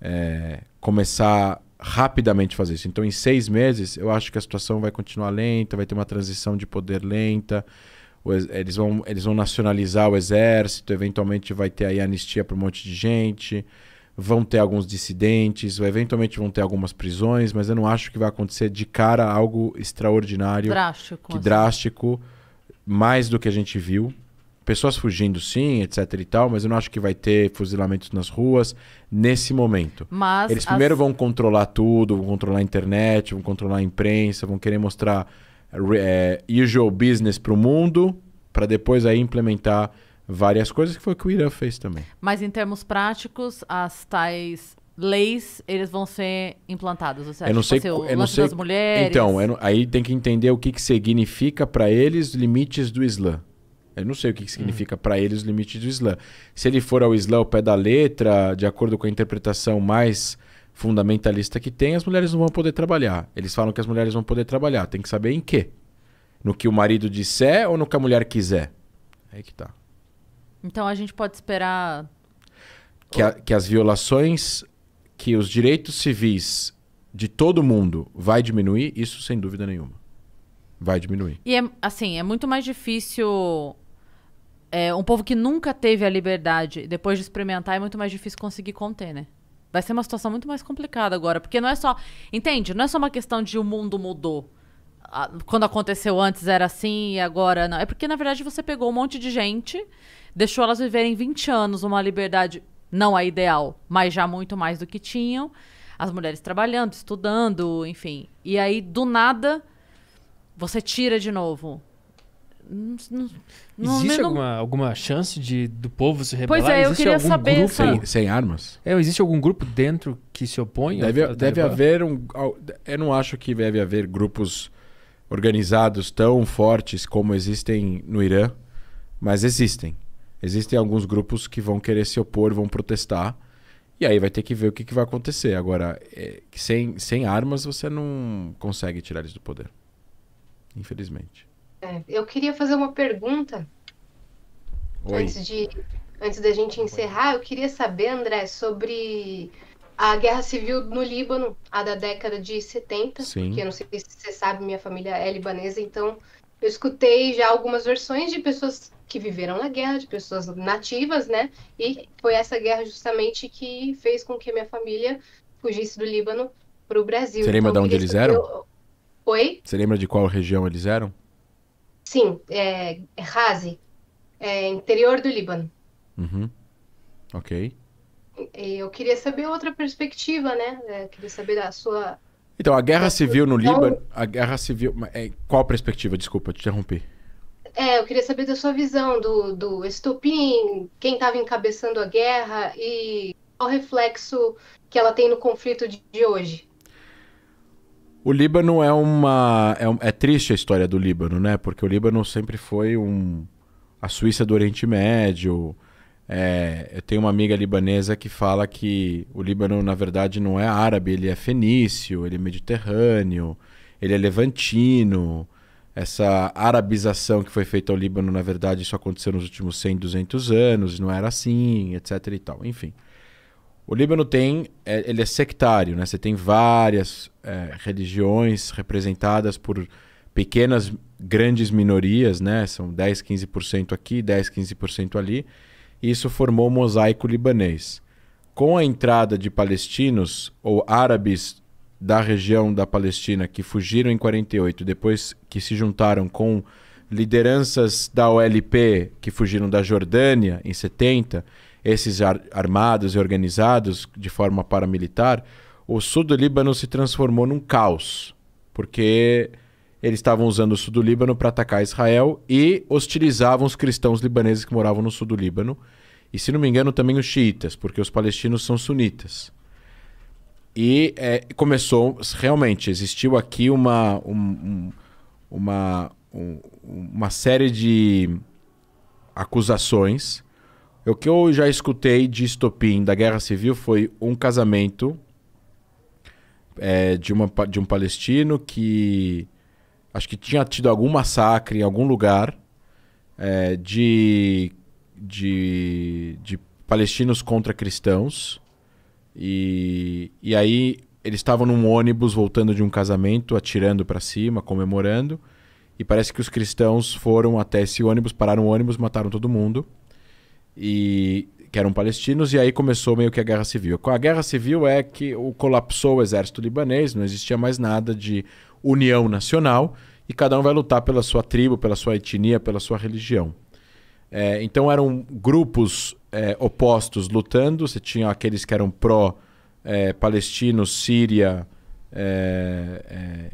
é, começar rapidamente fazer isso. Então, em seis meses, eu acho que a situação vai continuar lenta, vai ter uma transição de poder lenta. Eles vão, eles vão nacionalizar o exército, eventualmente vai ter aí anistia para um monte de gente vão ter alguns dissidentes, eventualmente vão ter algumas prisões, mas eu não acho que vai acontecer de cara algo extraordinário, drástico, que assim. drástico, mais do que a gente viu. Pessoas fugindo, sim, etc e tal, mas eu não acho que vai ter fuzilamentos nas ruas nesse momento. Mas Eles as... primeiro vão controlar tudo, vão controlar a internet, vão controlar a imprensa, vão querer mostrar é, usual business para o mundo, para depois aí implementar várias coisas, que foi o que o Irã fez também. Mas em termos práticos, as tais leis, eles vão ser implantadas, Você acha eu não sei, o eu não sei, das mulheres? Então, não, aí tem que entender o que, que significa para eles limites do Islã. Eu não sei o que, que hum. significa hum. para eles os limites do Islã. Se ele for ao Islã ao pé da letra, de acordo com a interpretação mais fundamentalista que tem, as mulheres não vão poder trabalhar. Eles falam que as mulheres vão poder trabalhar. Tem que saber em quê? No que o marido disser ou no que a mulher quiser? Aí que tá. Então a gente pode esperar. Que, a, que as violações, que os direitos civis de todo mundo vai diminuir, isso sem dúvida nenhuma. Vai diminuir. E é, assim, é muito mais difícil. É, um povo que nunca teve a liberdade, depois de experimentar, é muito mais difícil conseguir conter, né? Vai ser uma situação muito mais complicada agora. Porque não é só. Entende? Não é só uma questão de o mundo mudou quando aconteceu antes era assim e agora não. É porque, na verdade, você pegou um monte de gente deixou elas viverem 20 anos uma liberdade não a ideal, mas já muito mais do que tinham. As mulheres trabalhando, estudando, enfim. E aí, do nada, você tira de novo. Não, não, existe não... alguma, alguma chance de do povo se rebelar? Pois é, eu existe queria saber. Grupo... Sem, sem, armas? É, existe algum grupo dentro que se opõe? Deve, a, deve haver um. Eu não acho que deve haver grupos organizados tão fortes como existem no Irã, mas existem. Existem alguns grupos que vão querer se opor, vão protestar. E aí vai ter que ver o que, que vai acontecer. Agora, é, sem, sem armas você não consegue tirar eles do poder. Infelizmente. É, eu queria fazer uma pergunta. Oi. Antes, de, antes da gente encerrar, eu queria saber, André, sobre a guerra civil no Líbano, a da década de 70. Sim. Porque eu não sei se você sabe, minha família é libanesa, então eu escutei já algumas versões de pessoas que viveram na guerra, de pessoas nativas, né? E foi essa guerra justamente que fez com que minha família fugisse do Líbano para o Brasil. Você lembra então, de onde eles eram? Eu... Oi? Você lembra de qual região eles eram? Sim, é, Raze, é, interior do Líbano. Uhum. Ok. Eu queria saber outra perspectiva, né? Eu é, queria saber da sua. Então, a guerra civil no então, Líbano. A guerra civil. É, qual perspectiva? Desculpa, te interrompi. É, eu queria saber da sua visão do, do estopim, quem estava encabeçando a guerra e qual reflexo que ela tem no conflito de, de hoje. O Líbano é uma. É, é, triste a história do Líbano, né? Porque o Líbano sempre foi um. A Suíça do Oriente Médio. É, eu tenho uma amiga libanesa que fala que o Líbano, na verdade, não é árabe, ele é fenício, ele é mediterrâneo, ele é levantino essa arabização que foi feita ao Líbano, na verdade, isso aconteceu nos últimos 100, 200 anos, não era assim, etc e tal. Enfim. O Líbano tem, é, ele é sectário, né? Você tem várias é, religiões representadas por pequenas, grandes minorias, né? São 10, 15% aqui, 10, 15% ali. E isso formou o um mosaico libanês. Com a entrada de palestinos ou árabes da região da Palestina que fugiram em 48, depois que se juntaram com lideranças da OLP que fugiram da Jordânia em 70, esses ar armados e organizados de forma paramilitar, o sul do Líbano se transformou num caos, porque eles estavam usando o sul do Líbano para atacar Israel e hostilizavam os cristãos libaneses que moravam no sul do Líbano. E se não me engano, também os xiitas, porque os palestinos são sunitas. E é, começou, realmente, existiu aqui uma, um, uma, um, uma série de acusações. O que eu já escutei de estopim da guerra civil foi um casamento é, de, uma, de um palestino que acho que tinha tido algum massacre em algum lugar é, de, de, de palestinos contra cristãos. E, e aí eles estavam num ônibus voltando de um casamento, atirando para cima, comemorando. E parece que os cristãos foram até esse ônibus, pararam o ônibus, mataram todo mundo. E que eram palestinos e aí começou meio que a guerra civil. A guerra civil é que o colapsou o exército libanês, não existia mais nada de união nacional e cada um vai lutar pela sua tribo, pela sua etnia, pela sua religião. É, então eram grupos é, opostos lutando. Você tinha aqueles que eram pró é, palestinos, Síria, é, é,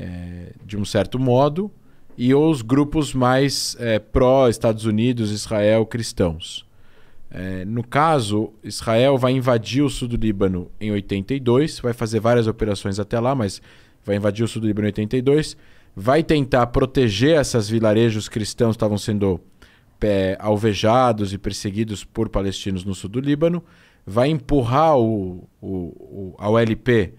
é, de um certo modo, e os grupos mais pró Estados Unidos, Israel, cristãos. no caso, Israel vai invadir o sul do Líbano em 82, vai fazer várias operações até lá, mas vai invadir o sul do Líbano em 82, vai tentar proteger esses vilarejos cristãos que estavam sendo é, alvejados e perseguidos por palestinos no sul do Líbano, vai empurrar o, o, o a OLP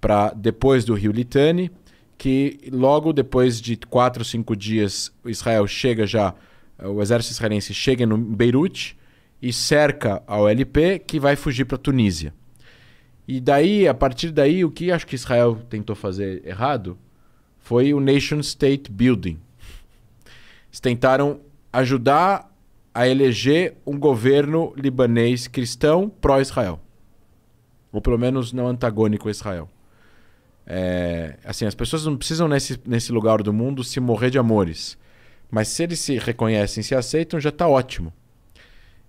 para depois do rio Litani, que logo depois de quatro, cinco dias, Israel chega já, eh, o exército israelense chega em Beirute e cerca a OLP, que vai fugir para Tunísia. E daí, a partir daí, o que acho que Israel tentou fazer errado foi o nation state building. Eles tentaram ajudar a eleger um governo libanês cristão pró-Israel. Ou pelo menos não antagônico a Israel. É, assim, as pessoas não precisam nesse, nesse lugar do mundo se morrer de amores. Mas se eles se reconhecem, se aceitam, já está ótimo.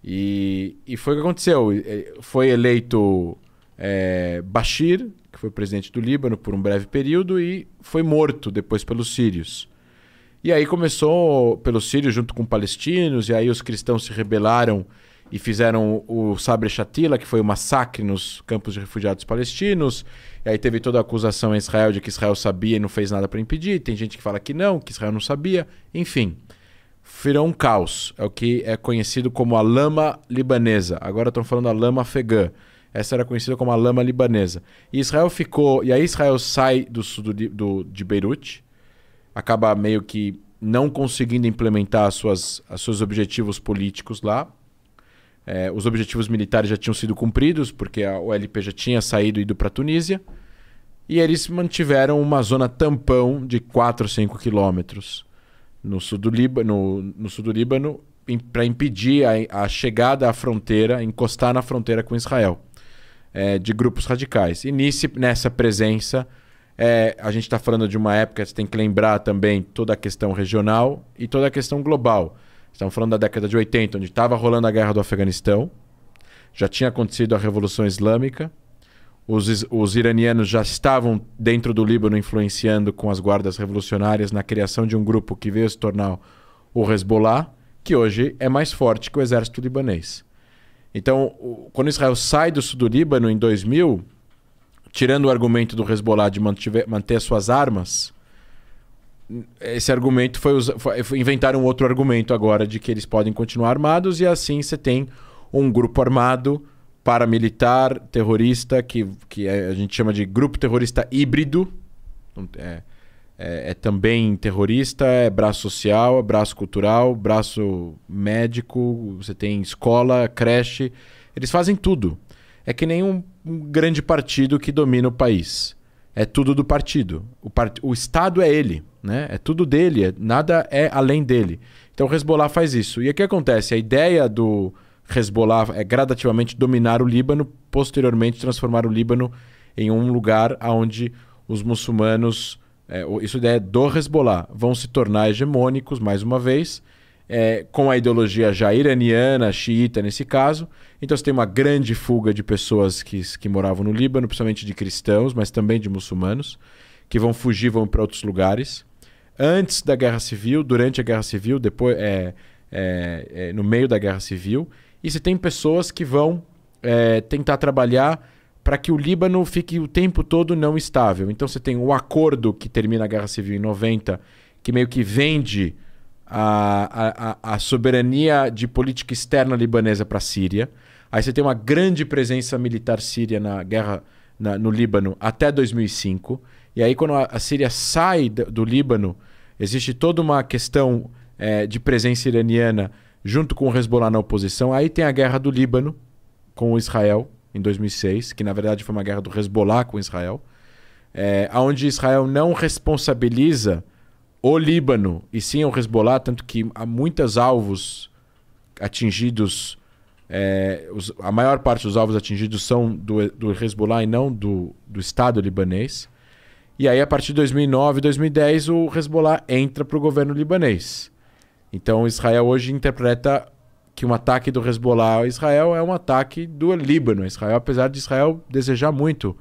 E, e foi o que aconteceu. Foi eleito é, Bashir, que foi presidente do Líbano por um breve período, e foi morto depois pelos sírios. E aí começou pelo Sírio junto com palestinos, e aí os cristãos se rebelaram e fizeram o Sabre Shatila, que foi o um massacre nos campos de refugiados palestinos. E aí teve toda a acusação em Israel de que Israel sabia e não fez nada para impedir. Tem gente que fala que não, que Israel não sabia. Enfim, virou um caos. É o que é conhecido como a lama libanesa. Agora estão falando a lama afegã. Essa era conhecida como a lama libanesa. E Israel ficou. E aí Israel sai do sul do, do, de Beirute acaba meio que não conseguindo implementar suas, os seus objetivos políticos lá. É, os objetivos militares já tinham sido cumpridos, porque a OLP já tinha saído e ido para a Tunísia. E eles mantiveram uma zona tampão de 4 ou 5 quilômetros no sul do Líbano, no, no Líbano para impedir a, a, chegada à fronteira, encostar na fronteira com Israel, é, de grupos radicais. E nesse, nessa presença, é, a gente está falando de uma época, você tem que lembrar também toda a questão regional e toda a questão global. Estamos falando da década de 80, onde estava rolando a guerra do Afeganistão, já tinha acontecido a Revolução Islâmica, os, os iranianos já estavam dentro do Líbano influenciando com as guardas revolucionárias na criação de um grupo que veio se tornar o Hezbollah, que hoje é mais forte que o exército libanês. Então, quando Israel sai do sul do Líbano em 2000, tirando o argumento do Hezbollah de mantiver, manter as suas armas, esse argumento foi, foi inventaram outro argumento agora de que eles podem continuar armados e assim você tem um grupo armado paramilitar terrorista que, que é, a gente chama de grupo terrorista híbrido é, é, é também terrorista é braço social é braço cultural braço médico você tem escola creche eles fazem tudo é que nenhum um grande partido que domina o país. É tudo do partido. O, part... o Estado é ele, né? É tudo dele, é... nada é além dele. Então o Hezbollah faz isso. E o que acontece? A ideia do Hezbollah é gradativamente dominar o Líbano, posteriormente transformar o Líbano em um lugar onde os muçulmanos, é, isso é do Hezbollah, vão se tornar hegemônicos mais uma vez é, com a ideologia já iraniana, xiita nesse caso. Então você tem uma grande fuga de pessoas que, que moravam no Líbano, principalmente de cristãos, mas também de muçulmanos, que vão fugir, vão para outros lugares. Antes da guerra civil, durante a guerra civil, depois é, é, é no meio da guerra civil. E você tem pessoas que vão é, tentar trabalhar para que o Líbano fique o tempo todo não estável. Então você tem o acordo que termina a guerra civil em 90, que meio que vende a, a, a soberania de política externa libanesa para a Síria. Aí você tem uma grande presença militar síria na guerra na, no Líbano até 2005. E aí, quando a, a Síria sai do, do, Líbano, existe toda uma questão é, de presença iraniana junto com o Hezbollah na oposição. Aí tem a guerra do Líbano com o Israel em 2006, que na verdade foi uma guerra do Hezbollah com Israel, é, onde Israel não responsabiliza o Líbano e sim o Hezbollah, tanto que há muitos alvos atingidos, é, os, a maior parte dos alvos atingidos são do, do Hezbollah e não do, do Estado libanês. E aí, a partir de 2009, 2010, o Hezbollah entra para o governo libanês. Então, Israel hoje interpreta que um ataque do Hezbollah a Israel é um ataque do Líbano Israel, apesar de Israel desejar muito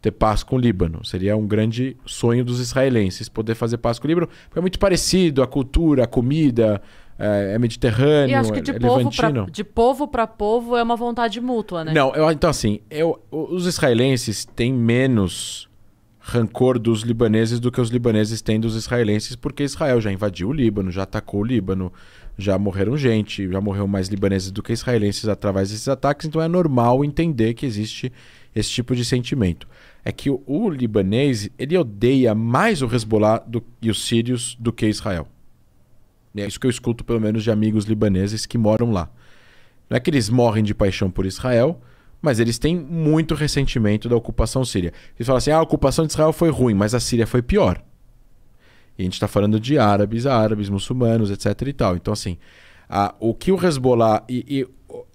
ter paz com o Líbano. Seria um grande sonho dos israelenses poder fazer paz com o Líbano, porque é muito parecido a cultura, a comida, é, é mediterrâneo, e acho que de é povo de povo para povo é uma vontade mútua, né? Não, eu, então assim, eu, os israelenses têm menos rancor dos libaneses do que os libaneses têm dos israelenses, porque Israel já invadiu o Líbano, já atacou o Líbano, já morreram gente, já morreram mais libaneses do que israelenses através desses ataques, então é normal entender que existe esse tipo de sentimento é que o, o libanês ele odeia mais o Hezbollah do, e os sírios do que Israel. É isso que eu escuto, pelo menos, de amigos libaneses que moram lá. Não é que eles morrem de paixão por Israel, mas eles têm muito ressentimento da ocupação síria. Eles falam assim: ah, a ocupação de Israel foi ruim, mas a Síria foi pior. E a gente está falando de árabes, árabes, muçulmanos, etc. e tal. Então, assim, a, o que o Hezbollah. E, e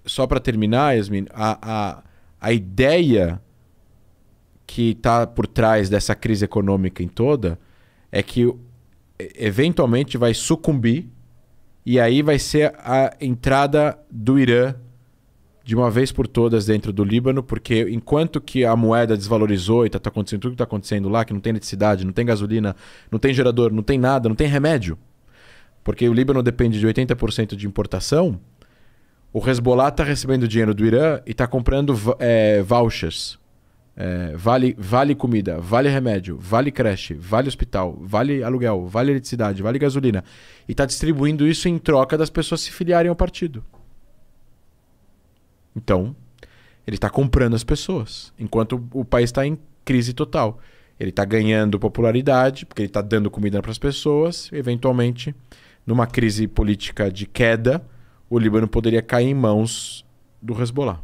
só para terminar, Yasmin, a, a, a ideia que está por trás dessa crise econômica em toda é que eventualmente vai sucumbir e aí vai ser a entrada do Irã de uma vez por todas dentro do Líbano, porque enquanto que a moeda desvalorizou e está tá acontecendo tudo que está acontecendo lá, que não tem eletricidade, não tem gasolina, não tem gerador, não tem nada, não tem remédio, porque o Líbano depende de 80% de importação, o Hezbollah está recebendo dinheiro do Irã e está comprando é, vouchers é, vale, vale comida, vale remédio, vale creche, vale hospital, vale aluguel, vale eletricidade, vale gasolina. E está distribuindo isso em troca das pessoas se filiarem ao partido. Então, ele está comprando as pessoas, enquanto o país está em crise total. Ele está ganhando popularidade, porque ele está dando comida para as pessoas. Eventualmente, numa crise política de queda, o Líbano poderia cair em mãos do Hezbollah.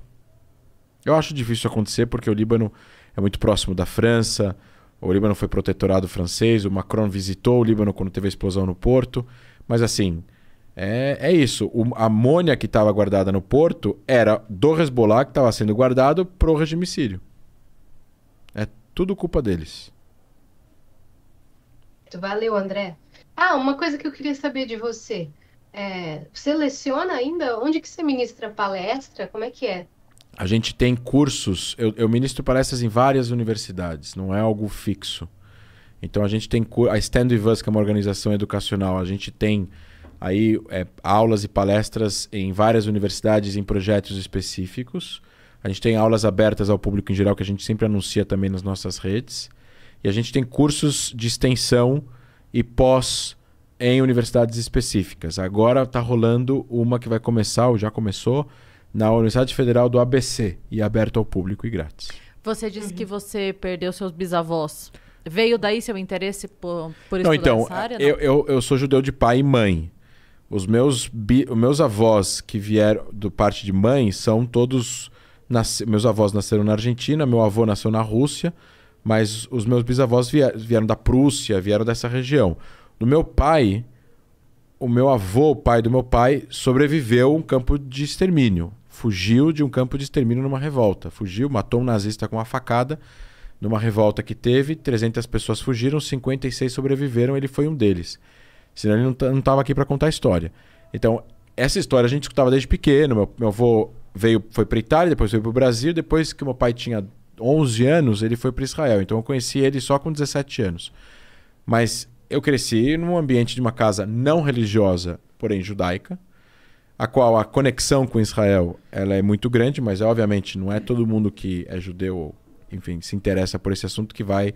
Eu acho difícil acontecer porque o Líbano é muito próximo da França, o Líbano foi protetorado francês, o Macron visitou o Líbano quando teve a explosão no porto, mas assim, é, é isso. O, a amônia que estava guardada no porto era do Hezbollah que estava sendo guardado pro sírio. É tudo culpa deles. Valeu, André. Ah, uma coisa que eu queria saber de você. É, você leciona ainda? Onde que você ministra palestra? Como é que é? a gente tem cursos, eu, eu ministro palestras em várias universidades, não é algo fixo. Então a gente tem a Stand With Us, que é uma organização educacional, a gente tem aí é, aulas e palestras em várias universidades em projetos específicos. A gente tem aulas abertas ao público em geral que a gente sempre anuncia também nas nossas redes. E a gente tem cursos de extensão e pós em universidades específicas. Agora está rolando uma que vai começar, ou já começou, na Universidade Federal do ABC e aberto ao público e grátis. Você disse uhum. que você perdeu seus bisavós. Veio daí seu interesse por, por não, então, essa área? Não, eu, eu, eu sou judeu de pai e mãe. Os meus, bi, meus avós que vieram do parte de mãe são todos... nas meus avós nasceram na Argentina, meu avô nasceu na Rússia, mas os meus bisavós vieram, vieram da Prússia, vieram dessa região. Do meu pai, o meu avô, o pai do meu pai, sobreviveu a um campo de extermínio fugiu de um campo de extermínio numa revolta. Fugiu, matou um nazista com uma facada numa revolta que teve. 300 pessoas fugiram, 56 sobreviveram, ele foi um deles. Senão ele não estava aqui para contar a história. Então, essa história a gente escutava desde pequeno. Meu, meu avô veio, foi para Itália, depois veio para o Brasil. Depois que meu pai tinha 11 anos, ele foi para Israel. Então, eu conheci ele só com 17 anos. Mas eu cresci num ambiente de uma casa não religiosa, porém judaica a qual a conexão com Israel ela é muito grande, mas obviamente não é todo mundo que é judeu ou, enfim, se interessa por esse assunto que vai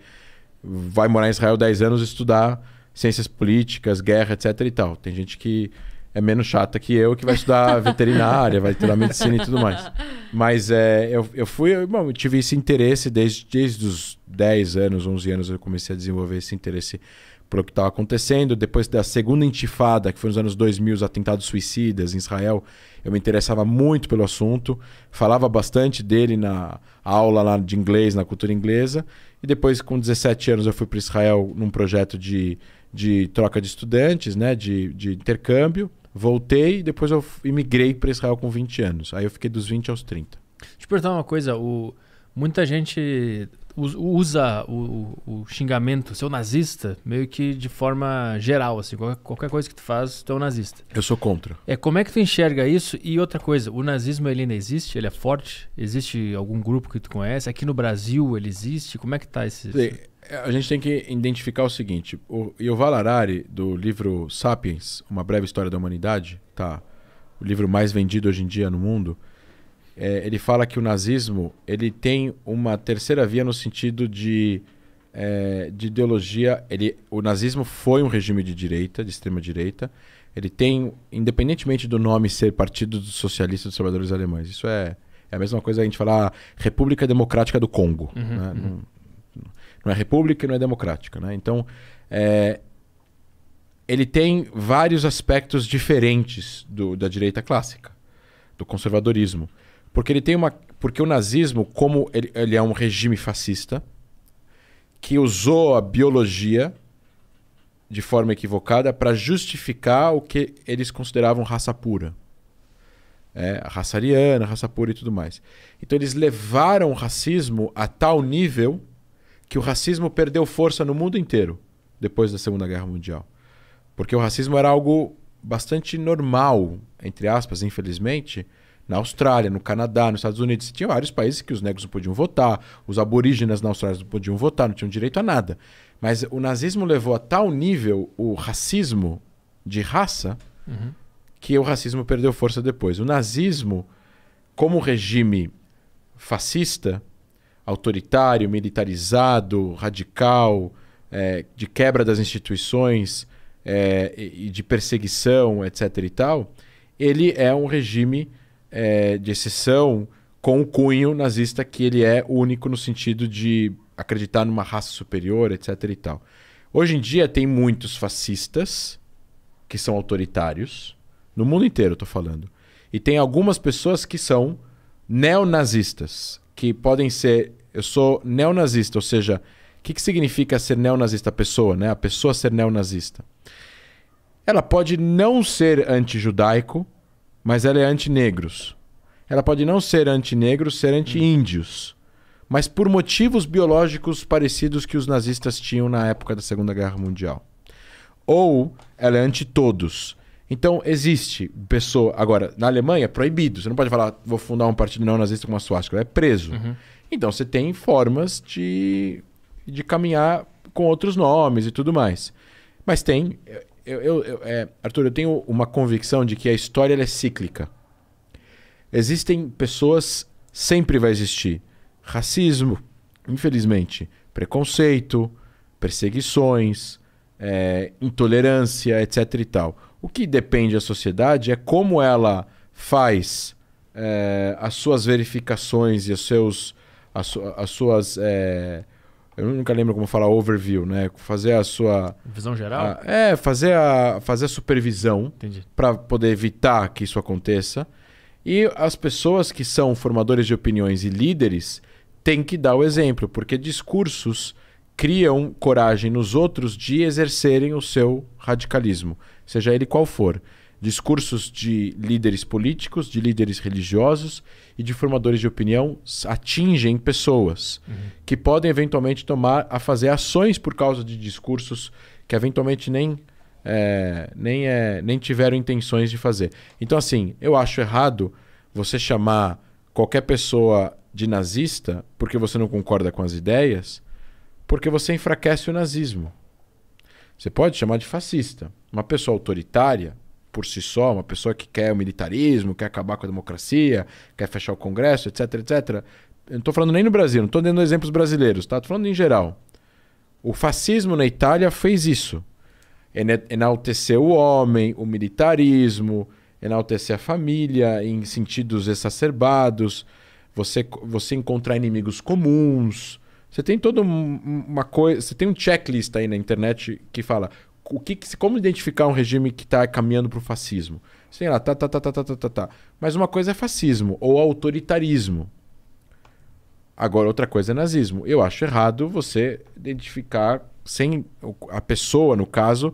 vai morar em Israel 10 anos estudar ciências políticas, guerra, etc e tal. Tem gente que é menos chata que eu, que vai estudar veterinária, vai estudar medicina e tudo mais. Mas é, eu, eu fui, eu, bom, eu tive esse interesse desde, desde os 10 anos, 11 anos, eu comecei a desenvolver esse interesse pelo o que estava acontecendo. Depois da segunda intifada, que foi nos anos 2000, os atentados suicidas em Israel, eu me interessava muito pelo assunto, falava bastante dele na aula lá de inglês, na cultura inglesa. E depois, com 17 anos, eu fui para Israel num projeto de, de troca de estudantes, né, de, de intercâmbio. Voltei e depois eu imigrei para Israel com 20 anos. Aí eu fiquei dos 20 aos 30. Deixa eu perguntar uma coisa. O... Muita gente usa o, o, o, xingamento seu nazista meio que de forma geral, assim, qualquer, qualquer, coisa que tu faz, tu é um nazista. Eu sou contra. É, como é que tu enxerga isso? E outra coisa, o nazismo ele ainda existe? Ele é forte? Existe algum grupo que tu conhece? Aqui no Brasil ele existe? Como é que tá esse... A gente tem que identificar o seguinte, o Yuval Harari, do livro Sapiens, Uma Breve História da Humanidade, tá, o livro mais vendido hoje em dia no mundo, é, ele fala que o nazismo ele tem uma terceira via no sentido de, é, de ideologia. Ele, o nazismo foi um regime de direita, de extrema direita. Ele tem, independentemente do nome ser Partido dos Socialistas dos Trabalhadores Alemães, isso é, é a mesma coisa a gente falar ah, República Democrática do Congo. Uhum, né? uhum. Não, não, é república, não é democrática. Né? Então, é, ele tem vários aspectos diferentes do, da direita clássica, do conservadorismo. Porque ele tem uma. Porque o nazismo, como ele, ele é um regime fascista, que usou a biologia de forma equivocada para justificar o que eles consideravam raça pura. É, a raça ariana, a raça pura e tudo mais. Então eles levaram o racismo a tal nível que o racismo perdeu força no mundo inteiro depois da Segunda Guerra Mundial. Porque o racismo era algo bastante normal, entre aspas, infelizmente, na Austrália, no Canadá, nos Estados Unidos. Tinha vários países que os negros não podiam votar, os aborígenes na Austrália não podiam votar, não tinham direito a nada. Mas o nazismo levou a tal nível o racismo de raça uhum. que o racismo perdeu força depois. O nazismo, como regime fascista, autoritário, militarizado, radical, é, de quebra das instituições é, e de perseguição, etc. e tal, ele é um regime é, de exceção com o cunho nazista que ele é único no sentido de acreditar numa raça superior, etc e tal. Hoje em dia tem muitos fascistas que são autoritários, no mundo inteiro estou falando. E tem algumas pessoas que são neonazistas, que podem ser, eu sou neonazista, ou seja, o que, que significa ser neonazista? A pessoa, né? A pessoa ser neonazista. Ela pode não ser anti-judaico, mas ela é anti-negros. Ela pode não ser anti-negros, ser anti-índios, mas por motivos biológicos parecidos que os nazistas tinham na época da Segunda Guerra Mundial. Ou ela é anti-todos. Então existe pessoa. Agora, na Alemanha é proibido. Você não pode falar, vou fundar um partido não nazista com uma suástica. É preso. Uhum. Então você tem formas de, de caminhar com outros nomes e tudo mais. Mas tem eu, eu, eu é, Arthur, eu tenho uma convicção de que a história é cíclica. Existem pessoas, sempre vai existir. Racismo, infelizmente, preconceito, perseguições, é, intolerância, etc. e tal. O que depende da sociedade é como ela faz é, as suas verificações e os seus, as, as suas é, eu nunca lembro como falar overview, né? Fazer a sua. Visão geral? A, é, fazer a, fazer a supervisão. Para poder evitar que isso aconteça. E as pessoas que são formadores de opiniões e líderes têm que dar o exemplo, porque discursos criam coragem nos outros de exercerem o seu radicalismo, seja ele qual for discursos de líderes políticos, de líderes religiosos e de formadores de opinião atingem pessoas uhum. que podem eventualmente tomar a fazer ações por causa de discursos que eventualmente nem é, nem, é, nem tiveram intenções de fazer. Então assim, eu acho errado você chamar qualquer pessoa de nazista porque você não concorda com as ideias, porque você enfraquece o nazismo. Você pode chamar de fascista. Uma pessoa autoritária, por si só, uma pessoa que quer o militarismo, quer acabar com a democracia, quer fechar o Congresso, etc, etc. Eu não estou falando nem no Brasil, não estou dando exemplos brasileiros, tá? Estou falando em geral. O fascismo na Itália fez isso. Enalteceu o homem, o militarismo, enaltecer a família em sentidos exacerbados, você, você encontrar inimigos comuns. Você tem toda uma coisa. Você tem um checklist aí na internet que fala o que, como identificar um regime que está caminhando para o fascismo? Sei lá, tá, tá, tá, tá, tá, tá, tá, tá. Mas uma coisa é fascismo ou autoritarismo. Agora, outra coisa é nazismo. Eu acho errado você identificar, sem a pessoa, no caso,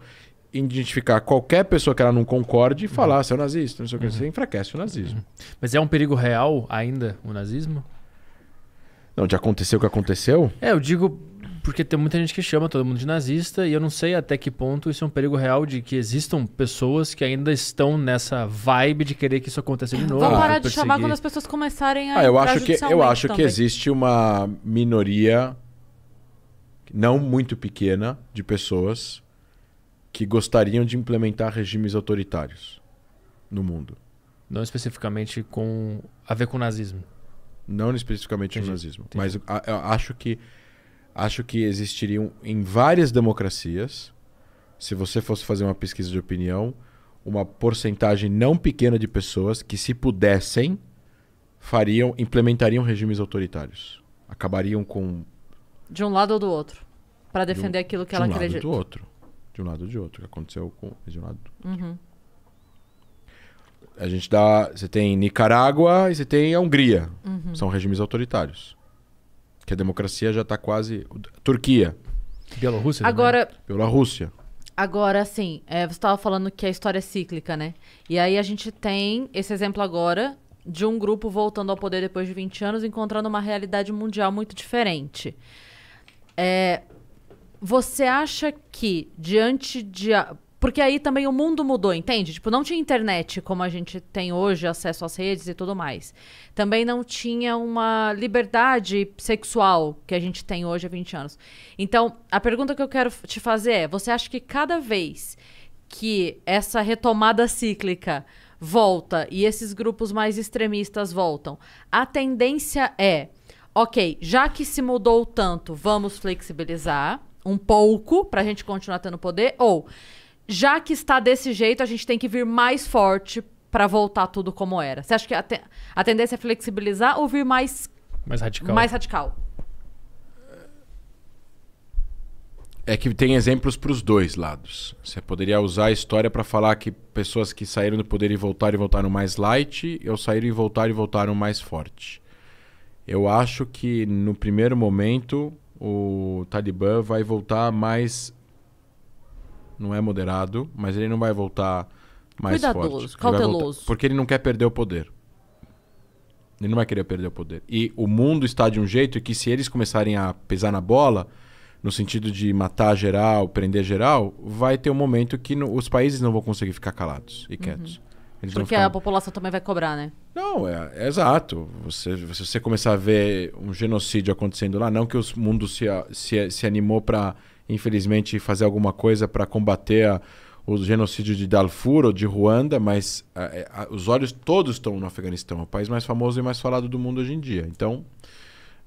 identificar qualquer pessoa que ela não concorde e uhum. falar, ah, você é um nazista, não sei o que, uhum. você enfraquece o nazismo. Uhum. Mas é um perigo real ainda o nazismo? Não, de acontecer o que aconteceu? É, eu digo porque tem muita gente que chama todo mundo de nazista e eu não sei até que ponto isso é um perigo real de que existam pessoas que ainda estão nessa vibe de querer que isso aconteça de novo. Vamos parar de chamar quando as pessoas começarem a. Ah, eu acho que eu acho também. que existe uma minoria não muito pequena de pessoas que gostariam de implementar regimes autoritários no mundo. Não especificamente com a ver com o nazismo. Não especificamente com o nazismo, Entendi. mas a, acho que acho que existiriam em várias democracias, se você fosse fazer uma pesquisa de opinião, uma porcentagem não pequena de pessoas que, se pudessem, fariam, implementariam regimes autoritários, acabariam com de um lado ou do outro, para defender de um, aquilo que ela acredita. De um lado ou do outro, de um lado ou de outro, que aconteceu com de um lado. Uhum. A gente dá, você tem Nicarágua e você tem a Hungria, uhum. são regimes autoritários que a democracia já está quase. Turquia. Bielorrússia? Agora. Também. Bielorrússia. Agora, sim. é, você estava falando que a história é cíclica, né? E aí a gente tem esse exemplo agora de um grupo voltando ao poder depois de 20 anos, encontrando uma realidade mundial muito diferente. É, você acha que, diante de. Porque aí também o mundo mudou, entende? Tipo, não tinha internet como a gente tem hoje, acesso às redes e tudo mais. Também não tinha uma liberdade sexual que a gente tem hoje há 20 anos. Então, a pergunta que eu quero te fazer é: você acha que cada vez que essa retomada cíclica volta e esses grupos mais extremistas voltam, a tendência é, ok, já que se mudou tanto, vamos flexibilizar um pouco para a gente continuar tendo poder? Ou já que está desse jeito, a gente tem que vir mais forte para voltar tudo como era? Você acha que a, te a tendência é flexibilizar ou vir mais mais radical? Mais radical. É que tem exemplos para os dois lados. Você poderia usar a história para falar que pessoas que saíram do poder e voltaram e voltaram mais light, ou saíram e voltaram e voltaram mais forte. Eu acho que no primeiro momento o Talibã vai voltar mais não é moderado, mas ele não vai voltar mais Cuidadoso, forte. cauteloso. Voltar, porque ele não quer perder o poder. Ele não vai querer perder o poder. E o mundo está de um jeito que se eles começarem a pesar na bola, no sentido de matar geral, prender geral, vai ter um momento que no, os países não vão conseguir ficar calados e uhum. quietos. Uhum. Eles Porque ficar... a população também vai cobrar, né? Não, é, é exato. Você, você, você começar a ver um genocídio acontecendo lá, não que o mundo se, se, se animou para infelizmente, fazer alguma coisa para combater a, o genocídio de Darfur ou de Ruanda, mas a, é, é, a, os olhos todos estão no Afeganistão. o país mais famoso e mais falado do mundo hoje em dia. Então,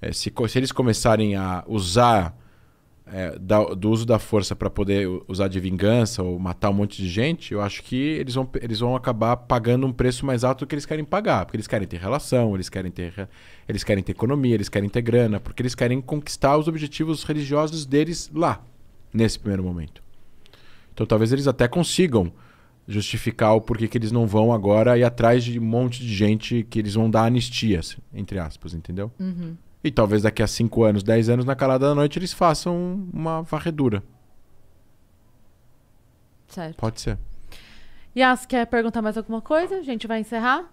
é, se, se, eles começarem a usar é, da, do uso da força para poder usar de vingança ou matar um monte de gente, eu acho que eles vão, eles vão acabar pagando um preço mais alto do que eles querem pagar. Porque eles querem ter relação, eles querem ter, eles querem ter economia, eles querem ter grana, porque eles querem conquistar os objetivos religiosos deles lá nesse primeiro momento. Então talvez eles até consigam justificar o porquê que eles não vão agora e atrás de um monte de gente que eles vão dar anistias, entre aspas, entendeu? Uhum. E talvez daqui a 5 anos, 10 anos, na calada da noite, eles façam uma varredura. Certo. Pode ser. Yas, quer perguntar mais alguma coisa? A gente vai encerrar?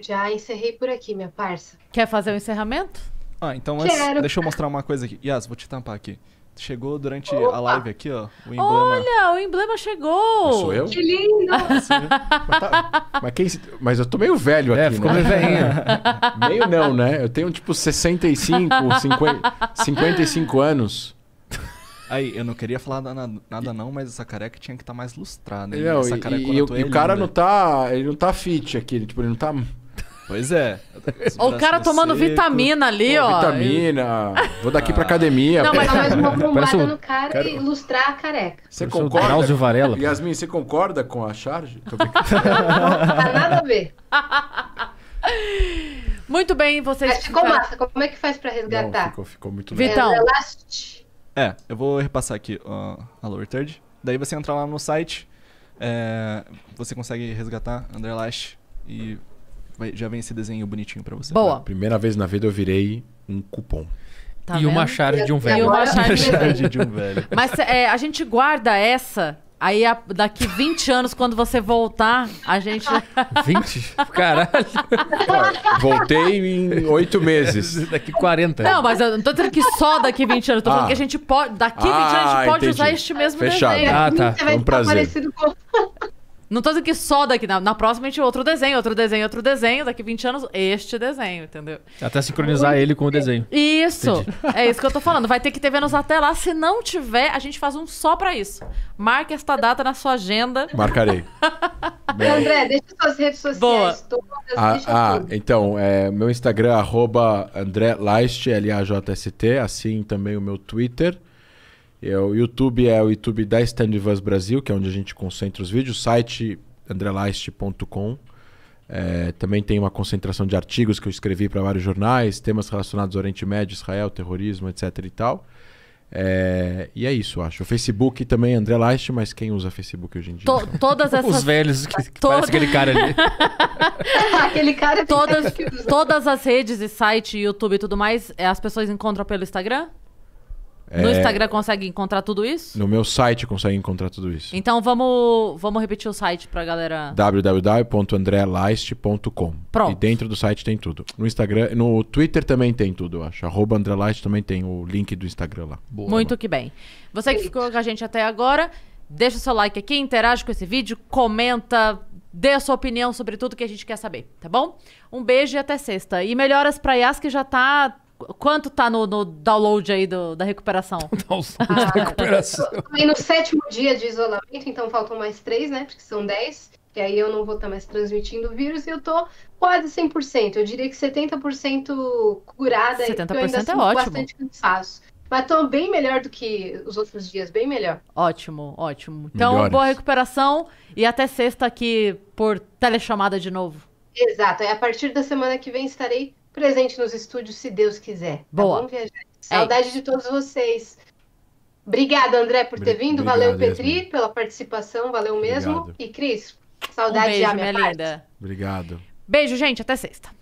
Já encerrei por aqui, minha parça. Quer fazer o encerramento? Ah, então antes, Quero. deixa eu mostrar uma coisa aqui. Yas, vou te tampar aqui. Chegou durante Opa. a live aqui, ó. O emblema. Olha, o emblema chegou! sou eu? Que lindo! Mas, tá, mas, quem, mas eu tô meio velho é, aqui, ficou né? meio velhinho. meio não, né? Eu tenho tipo 65, 50, 55 anos. Aí, eu não queria falar nada, nada não, mas essa careca tinha que estar tá mais lustrada. Né? Não, essa careca e, e, e o cara não tá, ele não tá fit aqui, ele, tipo, ele não tá Pois é. o cara tomando seco. vitamina ali, Pô, ó. Vitamina. Vou daqui ah. pra academia. Não, mas mais uma bombada um... no cara Quero... e ilustrar a careca. Você concorda? Drauzio Varela. Yasmin, você concorda com a charge? Tô não, tá nada a ver. Muito bem, vocês. Mas ficou massa. Como é que faz pra resgatar? Não, ficou, ficou muito legal. Vitão. É, eu vou repassar aqui uh, a Lower Third. Daí você entra lá no site. É, você consegue resgatar Underlash e já vem esse desenho bonitinho para você. Boa. Primeira vez na vida eu virei um cupom. Tá e uma charge de um velho. E uma charge de um velho. Mas é, a gente guarda essa Aí a, daqui 20 anos, quando você voltar, a gente. 20? Caralho! Voltei em 8 meses. daqui 40. Não, mas eu não tô dizendo que só daqui 20 anos. Eu Tô ah. que a gente pode. Daqui ah, 20 anos a gente ah, pode entendi. usar este mesmo Fechado. desenho. Ah, tá. Você um prazer. parecido com. Não tô dizendo que só daqui. Na, na próxima a gente outro desenho, outro desenho, outro desenho. Daqui 20 anos, este desenho, entendeu? Até sincronizar ele com o desenho. Isso. Entendi. É isso que eu tô falando. Vai ter que ter Vênus até lá. Se não tiver, a gente faz um só pra isso. Marque esta data na sua agenda. Marcarei. André, deixa suas redes sociais Boa. todas. Ah, ah então, é, meu Instagram, arroba André Leist, L-A-J-S-T. Assim também o meu Twitter. É o YouTube é o YouTube da Standivans Brasil, que é onde a gente concentra os vídeos. O site andrelaist.com. É, também tem uma concentração de artigos que eu escrevi para vários jornais, temas relacionados ao Oriente Médio, Israel, terrorismo, etc. e tal. É, e é isso, acho. O Facebook também, é André Last, mas quem usa Facebook hoje em dia? To Todas essas... Os velhos, que, que Toda... parece aquele cara ali. aquele cara... Todas, todas as redes e site, YouTube e tudo mais, é, as pessoas encontram pelo Instagram? No é. Instagram consegue encontrar tudo isso? No meu site consegue encontrar tudo isso. Então vamos, vamos repetir o site pra galera. www.andrelaist.com. Pronto. E dentro do site tem tudo. No Instagram, no Twitter também tem tudo, eu acho. Arroba Andrelaist também tem o link do Instagram lá. Boa, Muito mano. que bem. Você que ficou com a gente até agora, deixa seu like aqui, interage com esse vídeo, comenta, dê a sua opinião sobre tudo que a gente quer saber, tá bom? Um beijo e até sexta. E melhoras pra Yas que já tá Quanto tá no, no download aí do, da recuperação? download ah, da recuperação. Tô, no sétimo dia de isolamento, então faltam mais três, né? Porque são dez. E aí eu não vou estar tá mais transmitindo o vírus e eu tô quase 100%. Eu diria que 70% curada. 70% eu ainda é ótimo. bastante cansaço. Mas tô bem melhor do que os outros dias, bem melhor. Ótimo, ótimo. Então, Melhores. boa recuperação e até sexta aqui por telechamada de novo. Exato. É a partir da semana que vem estarei presente nos estúdios, se Deus quiser. Tá Boa. Tá bom, é Saudade é. de todos vocês. Obrigada, André, por ter vindo. Obrigado, valeu, Petri, mesmo. pela participação. Valeu mesmo. Obrigado. E, Cris, saudade um beijo, já, minha, minha linda. Obrigado. Beijo, gente. Até sexta.